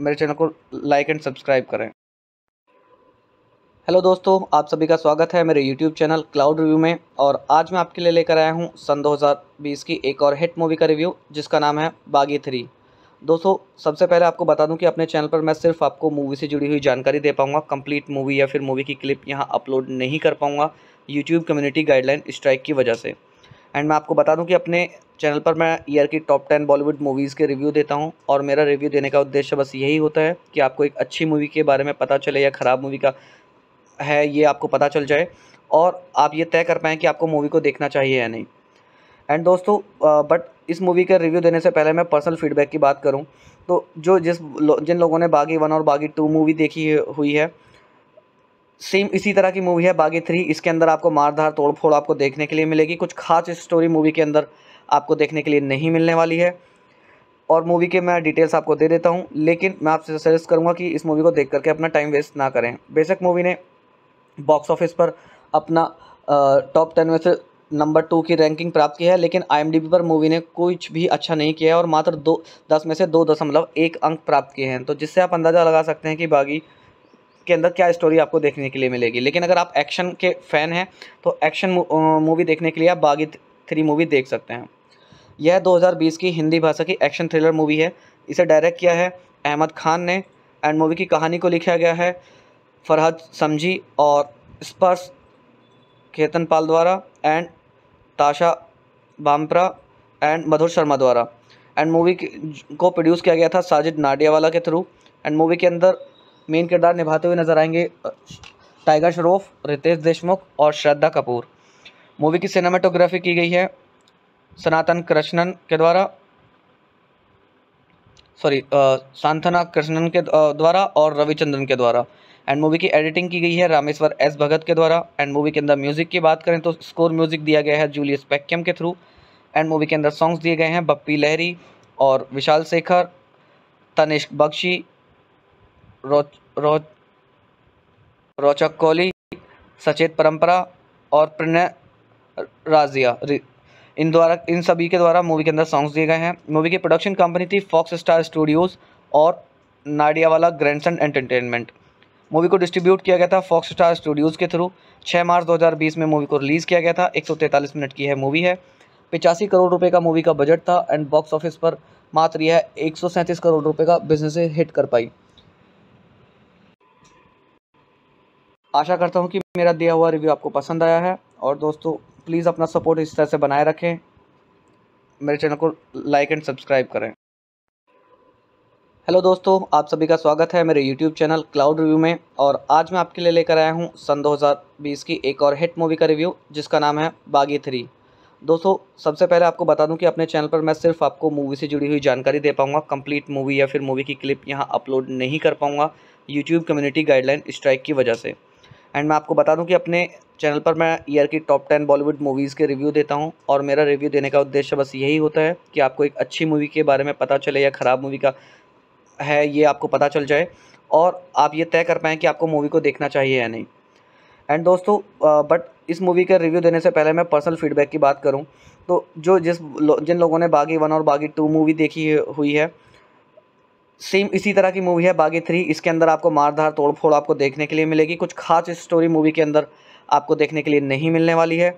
Speaker 2: मेरे चैनल को लाइक एंड सब्सक्राइब करें हेलो दोस्तों आप सभी का स्वागत है मेरे यूट्यूब चैनल क्लाउड रिव्यू में और आज मैं आपके लिए लेकर आया हूँ सन 2020 की एक और हिट मूवी का रिव्यू जिसका नाम है बागी थ्री दोस्तों सबसे पहले आपको बता दूं कि अपने चैनल पर मैं सिर्फ आपको मूवी से जुड़ी हुई जानकारी दे पाऊंगा कंप्लीट मूवी या फिर मूवी की क्लिप यहाँ अपलोड नहीं कर पाऊँगा यूट्यूब कम्युनिटी गाइडलाइन स्ट्राइक की वजह से एंड मैं आपको बता दूं कि अपने चैनल पर मैं ईयर की टॉप टेन बॉलीवुड मूवीज़ के रिव्यू देता हूं और मेरा रिव्यू देने का उद्देश्य बस यही होता है कि आपको एक अच्छी मूवी के बारे में पता चले या ख़राब मूवी का है ये आपको पता चल जाए और आप ये तय कर पाएँ कि आपको मूवी को देखना चाहिए या नहीं एंड दोस्तों बट इस मूवी का रिव्यू देने से पहले मैं पर्सनल फीडबैक की बात करूँ तो जो जिस जिन लोगों ने बागी वन और बागी टू मूवी देखी हुई है सेम इसी तरह की मूवी है बागी थ्री इसके अंदर आपको मारधार तोड़फोड़ आपको देखने के लिए मिलेगी कुछ खास स्टोरी मूवी के अंदर आपको देखने के लिए नहीं मिलने वाली है और मूवी के मैं डिटेल्स आपको दे देता हूँ लेकिन मैं आपसे सजेस्ट करूँगा कि इस मूवी को देख करके अपना टाइम वेस्ट ना करें बेशक मूवी ने बॉक्स ऑफिस पर अपना टॉप टेन में से नंबर टू की रैंकिंग प्राप्त की है लेकिन आईएमडीबी पर मूवी ने कुछ भी अच्छा नहीं किया है और मात्र दो दस में से दो दशमलव एक अंक प्राप्त किए हैं तो जिससे आप अंदाज़ा लगा सकते हैं कि बागी के अंदर क्या स्टोरी आपको देखने के लिए मिलेगी लेकिन अगर आप एक्शन के फ़ैन हैं तो एक्शन मूवी देखने के लिए आप बागी थ्री मूवी देख सकते हैं यह 2020 की हिंदी भाषा की एक्शन थ्रिलर मूवी है इसे डायरेक्ट किया है अहमद खान ने एंड मूवी की कहानी को लिखा गया है फरहद समझी और स्पर्श केतन पाल द्वारा एंड ताशा बामप्रा एंड मधुर शर्मा द्वारा एंड मूवी को प्रोड्यूस किया गया था साजिद नाडियावाला के थ्रू एंड मूवी के अंदर मेन किरदार निभाते हुए नजर आएंगे टाइगर श्रॉफ रितेश देशमुख और श्रद्धा कपूर मूवी की सिनेमाटोग्राफी की गई है सनातन कृष्णन के द्वारा सॉरी सांथना कृष्णन के द्वारा और रविचंद्रन के द्वारा एंड मूवी की एडिटिंग की गई है रामेश्वर एस भगत के द्वारा एंड मूवी के अंदर म्यूजिक की बात करें तो स्कोर म्यूजिक दिया गया है जूलियस पैक्यम के थ्रू एंड मूवी के अंदर सॉन्ग्स दिए गए हैं बप्पी लहरी और विशाल शेखर तनिष्क बख्शी रो, रोचक कोहली सचेत परंपरा और प्रणय राजिया इन द्वारा इन सभी के द्वारा मूवी के अंदर सॉन्ग्स दिए गए हैं मूवी की प्रोडक्शन कंपनी थी फॉक्स स्टार स्टूडियोज़ और नाडियावाला ग्रैंडसन एंटरटेनमेंट मूवी को डिस्ट्रीब्यूट किया गया था फॉक्स स्टार स्टूडियोज़ के थ्रू 6 मार्च 2020 में मूवी को रिलीज़ किया गया था एक मिनट की है मूवी है
Speaker 1: पिचासी करोड़ रुपए का मूवी का बजट था एंड बॉक्स ऑफिस पर मात्र यह एक करोड़ रुपये का बिजनेस हिट कर पाई आशा करता
Speaker 2: हूँ कि मेरा दिया हुआ रिव्यू आपको पसंद आया है और दोस्तों प्लीज़ अपना सपोर्ट इस तरह से बनाए रखें मेरे चैनल को लाइक एंड सब्सक्राइब करें हेलो दोस्तों आप सभी का स्वागत है मेरे यूट्यूब चैनल क्लाउड रिव्यू में और आज मैं आपके लिए लेकर आया हूँ सन 2020 की एक और हिट मूवी का रिव्यू जिसका नाम है बागी थ्री दोस्तों सबसे पहले आपको बता दूं कि अपने चैनल पर मैं सिर्फ आपको मूवी से जुड़ी हुई जानकारी दे पाऊंगा कंप्लीट मूवी या फिर मूवी की क्लिप यहाँ अपलोड नहीं कर पाऊँगा यूट्यूब कम्युनिटी गाइडलाइन स्ट्राइक की वजह से एंड मैं आपको बता दूं कि अपने चैनल पर मैं ईयर की टॉप टेन बॉलीवुड मूवीज़ के रिव्यू देता हूं और मेरा रिव्यू देने का उद्देश्य बस यही होता है कि आपको एक अच्छी मूवी के बारे में पता चले या ख़राब मूवी का है ये आपको पता चल जाए और आप ये तय कर पाएँ कि आपको मूवी को देखना चाहिए या नहीं एंड दोस्तों बट इस मूवी का रिव्यू देने से पहले मैं पर्सनल फीडबैक की बात करूँ तो जो जिस जिन लोगों ने बागी वन और बागी टू मूवी देखी हुई है सेम इसी तरह की मूवी है बागी थ्री इसके अंदर आपको मारधार तोड़फोड़ आपको देखने के लिए मिलेगी कुछ खास स्टोरी मूवी के अंदर आपको देखने के लिए नहीं मिलने वाली है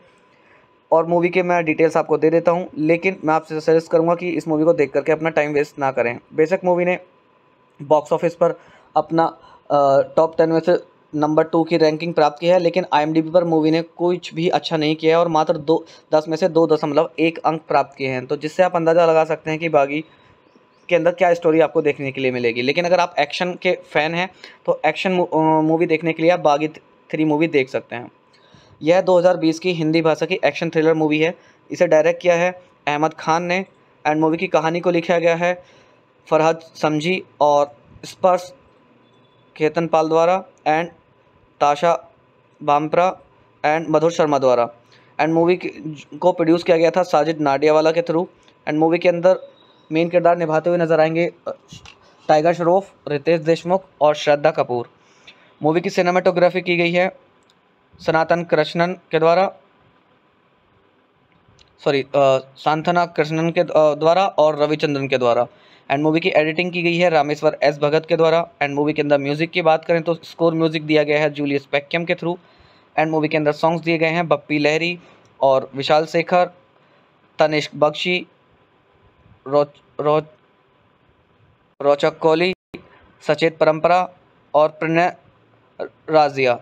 Speaker 2: और मूवी के मैं डिटेल्स आपको दे देता हूँ लेकिन मैं आपसे सजेस्ट करूँगा कि इस मूवी को देख करके अपना टाइम वेस्ट ना करें बेशक मूवी ने बॉक्स ऑफिस पर अपना टॉप टेन में से नंबर टू की रैंकिंग प्राप्त की है लेकिन आईएमडीबी पर मूवी ने कुछ भी अच्छा नहीं किया है और मात्र दो दस में से दो दशमलव एक अंक प्राप्त किए हैं तो जिससे आप अंदाज़ा लगा सकते हैं कि बागी के अंदर क्या स्टोरी आपको देखने के लिए मिलेगी लेकिन अगर आप एक्शन के फ़ैन हैं तो एक्शन मूवी देखने के लिए आप बागी थ्री मूवी देख सकते हैं यह 2020 की हिंदी भाषा की एक्शन थ्रिलर मूवी है इसे डायरेक्ट किया है अहमद खान ने एंड मूवी की कहानी को लिखा गया है फरहद समझी और स्पर्श केतन पाल द्वारा एंड ताशा बामप्रा एंड मधुर शर्मा द्वारा एंड मूवी को प्रोड्यूस किया गया था साजिद नाडियावाला के थ्रू एंड मूवी के अंदर मेन किरदार निभाते हुए नजर आएंगे टाइगर श्रॉफ रितेश देशमुख और श्रद्धा कपूर मूवी की सिनेमाटोग्राफी की गई है सनातन कृष्णन के द्वारा सॉरी सांथना कृष्णन के द्वारा और रविचंद्रन के द्वारा एंड मूवी की एडिटिंग की गई है रामेश्वर एस भगत के द्वारा एंड मूवी के अंदर म्यूजिक की बात करें तो स्कोर म्यूजिक दिया गया है जूलियस पैक्यम के थ्रू एंड मूवी के अंदर सॉन्ग्स दिए गए हैं बप्पी लहरी और विशाल शेखर तनिष्क बख्शी रोच रोचक कोहली सचेत परंपरा और प्रणय राजिया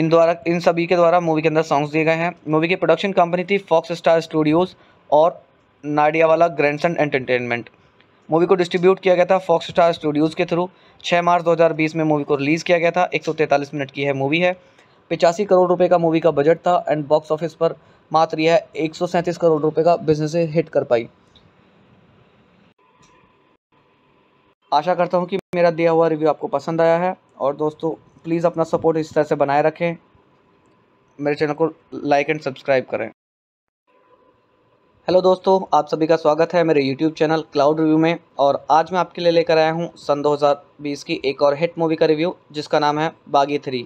Speaker 2: इन द्वारा इन सभी के द्वारा मूवी के अंदर सॉन्ग्स दिए गए हैं मूवी की प्रोडक्शन कंपनी थी फॉक्स स्टार स्टूडियोज़ और नाडियावाला ग्रैंडसन एंटरटेनमेंट मूवी को डिस्ट्रीब्यूट किया गया था फॉक्स स्टार स्टूडियोज़ के थ्रू 6 मार्च 2020 में मूवी को रिलीज़ किया गया था एक मिनट की है मूवी है पिचासी करोड़ रुपए का मूवी का बजट था एंड बॉक्स ऑफिस पर मात्र यह एक करोड़ रुपये का
Speaker 1: बिजनेस हिट कर पाई
Speaker 2: आशा करता हूँ कि मेरा दिया हुआ रिव्यू आपको पसंद आया है और दोस्तों प्लीज़ अपना सपोर्ट इस तरह से बनाए रखें मेरे चैनल को लाइक एंड सब्सक्राइब करें हेलो दोस्तों आप सभी का स्वागत है मेरे यूट्यूब चैनल क्लाउड रिव्यू में और आज मैं आपके लिए लेकर आया हूँ सन 2020 की एक और हिट मूवी का रिव्यू जिसका नाम है बागी थ्री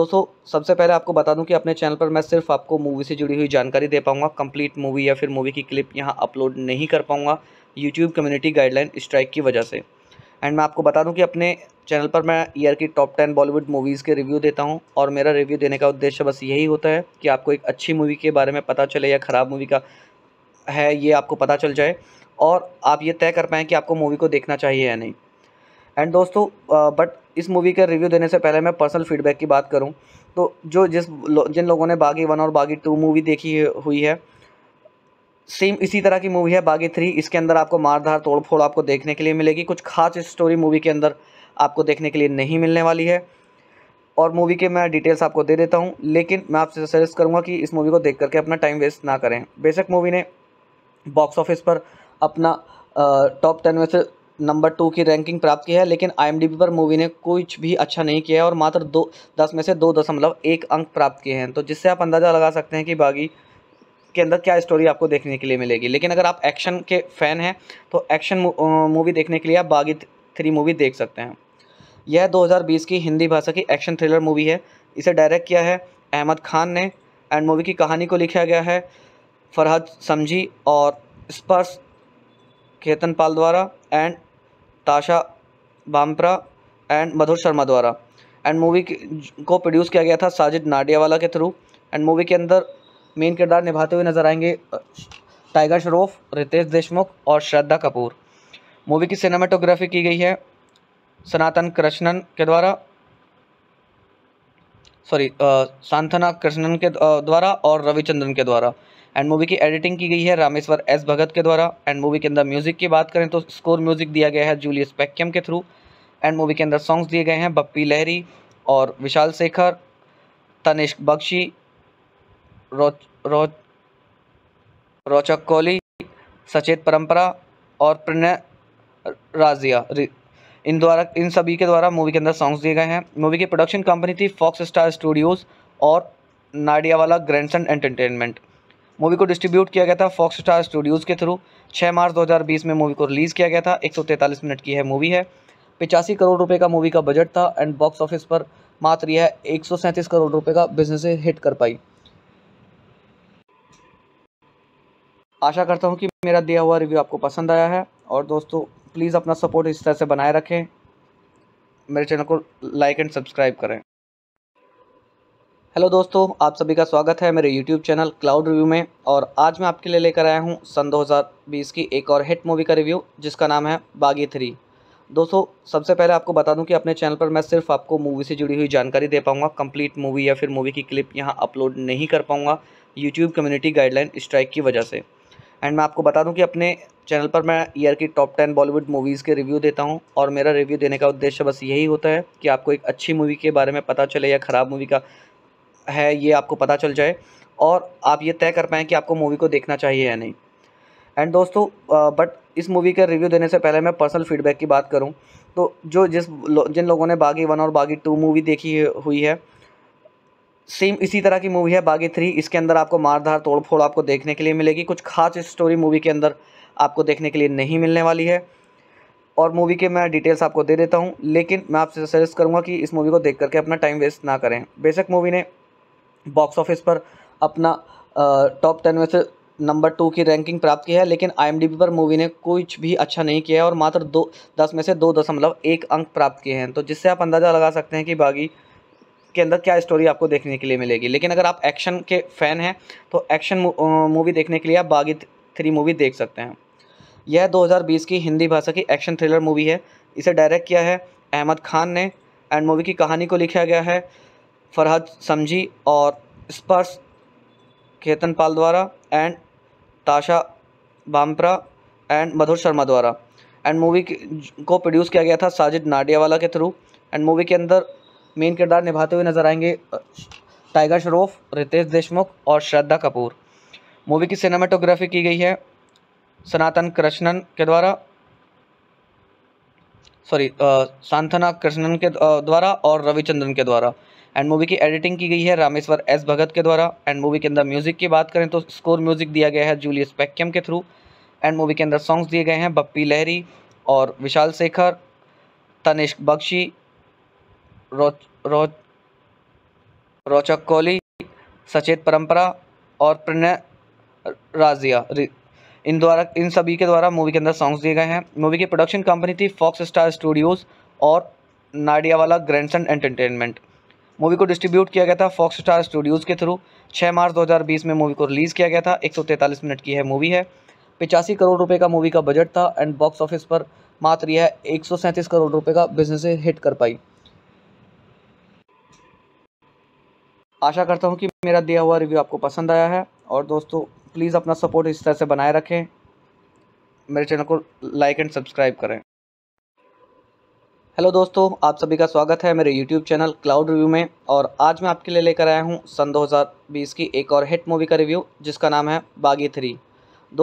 Speaker 2: दोस्तों सबसे पहले आपको बता दूं कि अपने चैनल पर मैं सिर्फ आपको मूवी से जुड़ी हुई जानकारी दे पाऊंगा कंप्लीट मूवी या फिर मूवी की क्लिप यहाँ अपलोड नहीं कर पाऊँगा यूट्यूब कम्युनिटी गाइडलाइन स्ट्राइक की वजह से एंड मैं आपको बता दूं कि अपने चैनल पर मैं ईयर की टॉप टेन बॉलीवुड मूवीज़ के रिव्यू देता हूं और मेरा रिव्यू देने का उद्देश्य बस यही होता है कि आपको एक अच्छी मूवी के बारे में पता चले या ख़राब मूवी का है ये आपको पता चल जाए और आप ये तय कर पाएँ कि आपको मूवी को देखना चाहिए या नहीं एंड दोस्तों बट इस मूवी का रिव्यू देने से पहले मैं पर्सनल फीडबैक की बात करूँ तो जो जिस जिन लोगों ने बागी वन और बागी टू मूवी देखी हुई है सेम इसी तरह की मूवी है बागी थ्री इसके अंदर आपको मारधार तोड़फोड़ आपको देखने के लिए मिलेगी कुछ खास स्टोरी मूवी के अंदर आपको देखने के लिए नहीं मिलने वाली है और मूवी के मैं डिटेल्स आपको दे देता हूँ लेकिन मैं आपसे सजेस्ट करूँगा कि इस मूवी को देख करके अपना टाइम वेस्ट ना करें बेशक मूवी ने बॉक्स ऑफिस पर अपना टॉप टेन में से नंबर टू की रैंकिंग प्राप्त की है लेकिन आईएमडीबी पर मूवी ने कुछ भी अच्छा नहीं किया है और मात्र दो दस में से दो दशमलव एक अंक प्राप्त किए हैं तो जिससे आप अंदाज़ा लगा सकते हैं कि बागी के अंदर क्या स्टोरी आपको देखने के लिए मिलेगी लेकिन अगर आप एक्शन के फ़ैन हैं तो एक्शन मूवी देखने के लिए आप बागी थ्री मूवी देख सकते हैं यह 2020 की हिंदी भाषा की एक्शन थ्रिलर मूवी है इसे डायरेक्ट किया है अहमद खान ने एंड मूवी की कहानी को लिखा गया है फरहद समझी और स्पर्श खेतन पाल द्वारा एंड ताशा बाम्परा एंड मधुर शर्मा द्वारा एंड मूवी को प्रोड्यूस किया गया था साजिद नाडियावाला के थ्रू एंड मूवी के अंदर मेन किरदार निभाते हुए नजर आएंगे टाइगर श्रॉफ रितेश देशमुख और श्रद्धा कपूर मूवी की सिनेमाटोग्राफी की गई है सनातन कृष्णन के द्वारा सॉरी सांथना कृष्णन के द्वारा और रविचंद्रन के द्वारा एंड मूवी की एडिटिंग की गई है रामेश्वर एस भगत के द्वारा एंड मूवी के अंदर म्यूज़िक की बात करें तो स्कोर म्यूज़िक दिया गया है जूलियस पैक्यम के थ्रू एंड मूवी के अंदर सॉन्ग्स दिए गए हैं बप्पी लहरी और विशाल शेखर तनिष्क बख्शी रोच रो, रोचक कोहली सचेत परंपरा और प्रणय राजिया इन द्वारा इन सभी के द्वारा मूवी के अंदर सॉन्ग्स दिए गए हैं मूवी की प्रोडक्शन कंपनी थी फॉक्स स्टार स्टूडियोज़ और नाडियावाला ग्रैंडसन एंटरटेनमेंट मूवी को डिस्ट्रीब्यूट किया गया था फॉक्स स्टार स्टूडियोज़ के थ्रू 6 मार्च 2020 में मूवी को रिलीज़ किया गया था एक मिनट की है मूवी है
Speaker 1: पिचासी करोड़ रुपए का मूवी का बजट था एंड बॉक्स ऑफिस पर मात्र यह एक करोड़ रुपए का बिजनेस हिट कर पाई
Speaker 2: आशा करता हूँ कि मेरा दिया हुआ रिव्यू आपको पसंद आया है और दोस्तों प्लीज़ अपना सपोर्ट इस तरह से बनाए रखें मेरे चैनल को लाइक एंड सब्सक्राइब करें हेलो दोस्तों आप सभी का स्वागत है मेरे यूट्यूब चैनल क्लाउड रिव्यू में और आज मैं आपके लिए लेकर आया हूँ सन 2020 की एक और हिट मूवी का रिव्यू जिसका नाम है बागी थ्री दोस्तों सबसे पहले आपको बता दूं कि अपने चैनल पर मैं सिर्फ आपको मूवी से जुड़ी हुई जानकारी दे पाऊंगा कंप्लीट मूवी या फिर मूवी की क्लिप यहाँ अपलोड नहीं कर पाऊँगा यूट्यूब कम्युनिटी गाइडलाइन स्ट्राइक की वजह से एंड मैं आपको बता दूं कि अपने चैनल पर मैं ईयर की टॉप टेन बॉलीवुड मूवीज़ के रिव्यू देता हूं और मेरा रिव्यू देने का उद्देश्य बस यही होता है कि आपको एक अच्छी मूवी के बारे में पता चले या ख़राब मूवी का है ये आपको पता चल जाए और आप ये तय कर पाएँ कि आपको मूवी को देखना चाहिए या नहीं एंड दोस्तों बट इस मूवी का रिव्यू देने से पहले मैं पर्सनल फीडबैक की बात करूँ तो जो जिस जिन लोगों ने बागी वन और बागी टू मूवी देखी हुई है सेम इसी तरह की मूवी है बागी थ्री इसके अंदर आपको मारधार तोड़फोड़ आपको देखने के लिए मिलेगी कुछ खास स्टोरी मूवी के अंदर आपको देखने के लिए नहीं मिलने वाली है और मूवी के मैं डिटेल्स आपको दे देता हूँ लेकिन मैं आपसे सजेस्ट करूँगा कि इस मूवी को देख करके अपना टाइम वेस्ट ना करें बेशक मूवी ने बॉक्स ऑफिस पर अपना टॉप टेन में से नंबर टू की रैंकिंग प्राप्त की है लेकिन आईएमडीबी पर मूवी ने कुछ भी अच्छा नहीं किया है और मात्र दो दस में से दो दशमलव एक अंक प्राप्त किए हैं तो जिससे आप अंदाज़ा लगा सकते हैं कि बागी के अंदर क्या स्टोरी आपको देखने के लिए मिलेगी लेकिन अगर आप एक्शन के फ़ैन हैं तो एक्शन मूवी देखने के लिए आप बागी थ्री मूवी देख सकते हैं यह 2020 की हिंदी भाषा की एक्शन थ्रिलर मूवी है इसे डायरेक्ट किया है अहमद खान ने एंड मूवी की कहानी को लिखा गया है फरहद समझी और स्पर्श खेतन पाल द्वारा एंड ताशा बाम्परा एंड मधुर शर्मा द्वारा एंड मूवी को प्रोड्यूस किया गया था साजिद नाडियावाला के थ्रू एंड मूवी के अंदर मेन किरदार निभाते हुए नजर आएंगे टाइगर श्रॉफ रितेश देशमुख और श्रद्धा कपूर मूवी की सिनेमाटोग्राफी की गई है सनातन कृष्णन के द्वारा सॉरी सांथना कृष्णन के द्वारा और रविचंद्रन के द्वारा एंड मूवी की एडिटिंग की गई है रामेश्वर एस भगत के द्वारा एंड मूवी के अंदर म्यूज़िक की बात करें तो स्कोर म्यूज़िक दिया गया है जूलियस पैक्यम के थ्रू एंड मूवी के अंदर सॉन्ग्स दिए गए हैं बप्पी लहरी और विशाल शेखर तनिष्क बख्शी रोच रो, रोचक कोहली सचेत परंपरा और प्रणय राजिया इन द्वारा इन सभी के द्वारा मूवी के अंदर सॉन्ग्स दिए गए हैं मूवी की प्रोडक्शन कंपनी थी फॉक्स स्टार स्टूडियोज़ और नाडियावाला ग्रैंडसन एंटरटेनमेंट मूवी को डिस्ट्रीब्यूट किया गया था फॉक्स स्टार स्टूडियोज़ के थ्रू 6 मार्च 2020 में मूवी को रिलीज़ किया गया था एक मिनट की है मूवी है
Speaker 1: पिचासी करोड़ रुपए का मूवी का बजट था एंड बॉक्स ऑफिस पर मात्र यह एक करोड़ रुपये का बिजनेस हिट कर पाई
Speaker 2: आशा करता हूँ कि मेरा दिया हुआ रिव्यू आपको पसंद आया है और दोस्तों प्लीज़ अपना सपोर्ट इस तरह से बनाए रखें मेरे चैनल को लाइक एंड सब्सक्राइब करें हेलो दोस्तों आप सभी का स्वागत है मेरे यूट्यूब चैनल क्लाउड रिव्यू में और आज मैं आपके लिए लेकर आया हूँ सन 2020 की एक और हिट मूवी का रिव्यू जिसका नाम है बागी थ्री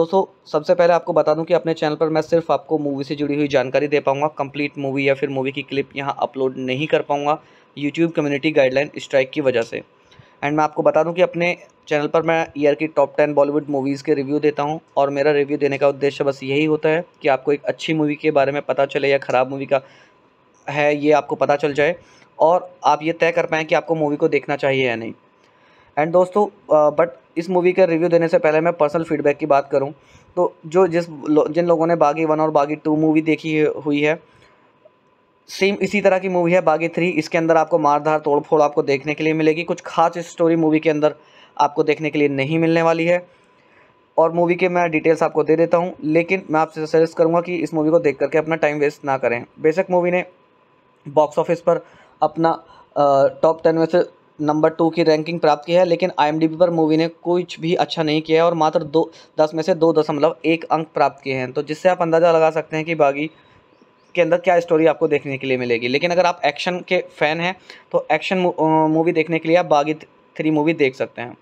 Speaker 2: दोस्तों सबसे पहले आपको बता दूं कि अपने चैनल पर मैं सिर्फ आपको मूवी से जुड़ी हुई जानकारी दे पाऊंगा कंप्लीट मूवी या फिर मूवी की क्लिप यहाँ अपलोड नहीं कर पाऊँगा यूट्यूब कम्युनिटी गाइडलाइन स्ट्राइक की वजह से एंड मैं आपको बता दूं कि अपने चैनल पर मैं ईयर की टॉप टेन बॉलीवुड मूवीज़ के रिव्यू देता हूं और मेरा रिव्यू देने का उद्देश्य बस यही होता है कि आपको एक अच्छी मूवी के बारे में पता चले या ख़राब मूवी का है ये आपको पता चल जाए और आप ये तय कर पाएँ कि आपको मूवी को देखना चाहिए या नहीं एंड दोस्तों बट इस मूवी का रिव्यू देने से पहले मैं पर्सनल फीडबैक की बात करूँ तो जो जिस जिन लोगों ने बागी वन और बागी टू मूवी देखी हुई है सेम इसी तरह की मूवी है बागी थ्री इसके अंदर आपको मारधार तोड़फोड़ आपको देखने के लिए मिलेगी कुछ खास स्टोरी मूवी के अंदर आपको देखने के लिए नहीं मिलने वाली है और मूवी के मैं डिटेल्स आपको दे देता हूँ लेकिन मैं आपसे सजेस्ट करूँगा कि इस मूवी को देख करके अपना टाइम वेस्ट ना करें बेशक मूवी ने बॉक्स ऑफिस पर अपना टॉप टेन में से नंबर टू की रैंकिंग प्राप्त की है लेकिन आई पर मूवी ने कुछ भी अच्छा नहीं किया है और मात्र दो दस में से दो दशमलव एक अंक प्राप्त किए हैं तो जिससे आप अंदाज़ा लगा सकते हैं कि बागी के अंदर क्या स्टोरी आपको देखने के लिए मिलेगी लेकिन अगर आप एक्शन के फ़ैन हैं तो एक्शन मूवी देखने के लिए आप बागी थ्री मूवी देख सकते हैं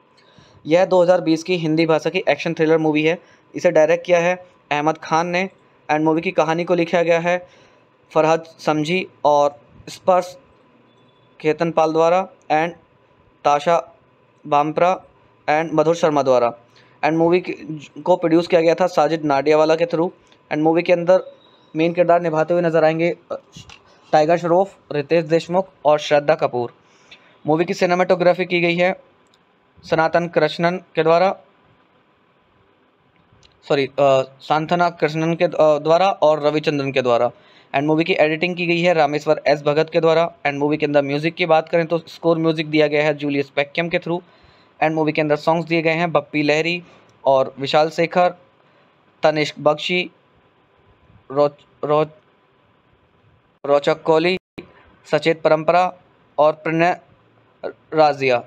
Speaker 2: यह 2020 की हिंदी भाषा की एक्शन थ्रिलर मूवी है इसे डायरेक्ट किया है अहमद खान ने एंड मूवी की कहानी को लिखा गया है फरहद समझी और स्पर्श खेतन पाल द्वारा एंड ताशा बामप्रा एंड मधुर शर्मा द्वारा एंड मूवी को प्रोड्यूस किया गया था साजिद नाडियावाला के थ्रू एंड मूवी के अंदर मेन किरदार निभाते हुए नजर आएंगे टाइगर श्रॉफ रितेश देशमुख और श्रद्धा कपूर मूवी की सिनेमाटोग्राफी की गई है सनातन कृष्णन के द्वारा सॉरी सांथना कृष्णन के द्वारा और रविचंद्रन के द्वारा एंड मूवी की एडिटिंग की गई है रामेश्वर एस भगत के द्वारा एंड मूवी के अंदर म्यूजिक की बात करें तो स्कोर म्यूजिक दिया गया है जूलियस पैक्यम के थ्रू एंड मूवी के अंदर सॉन्ग्स दिए गए हैं बप्पी लहरी और विशाल शेखर तनिष्क बख्शी रोच रोचक कोहली सचेत परंपरा और प्रणय राजिया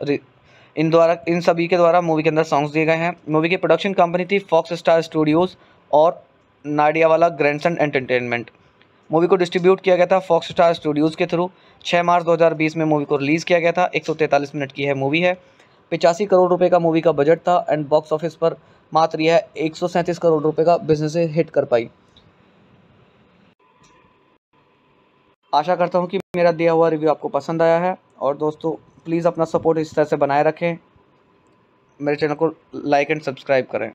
Speaker 2: इन द्वारा इन सभी के द्वारा मूवी के अंदर सॉन्ग्स दिए गए हैं मूवी की प्रोडक्शन कंपनी थी फॉक्स स्टार स्टूडियोज़ और नाडियावाला ग्रैंडसन एंटरटेनमेंट मूवी को डिस्ट्रीब्यूट किया गया था फॉक्स स्टार स्टूडियोज़ के थ्रू 6 मार्च 2020 में मूवी को रिलीज़ किया गया था 143 मिनट की है मूवी है पिचासी करोड़ रुपए का मूवी का बजट था एंड बॉक्स ऑफिस पर मात्र यह एक
Speaker 1: करोड़ रुपए का बिजनेस हिट कर पाई
Speaker 2: आशा करता हूँ कि मेरा दिया हुआ रिव्यू आपको पसंद आया है और दोस्तों प्लीज़ अपना सपोर्ट इस तरह से
Speaker 1: बनाए रखें मेरे चैनल को लाइक एंड सब्सक्राइब करें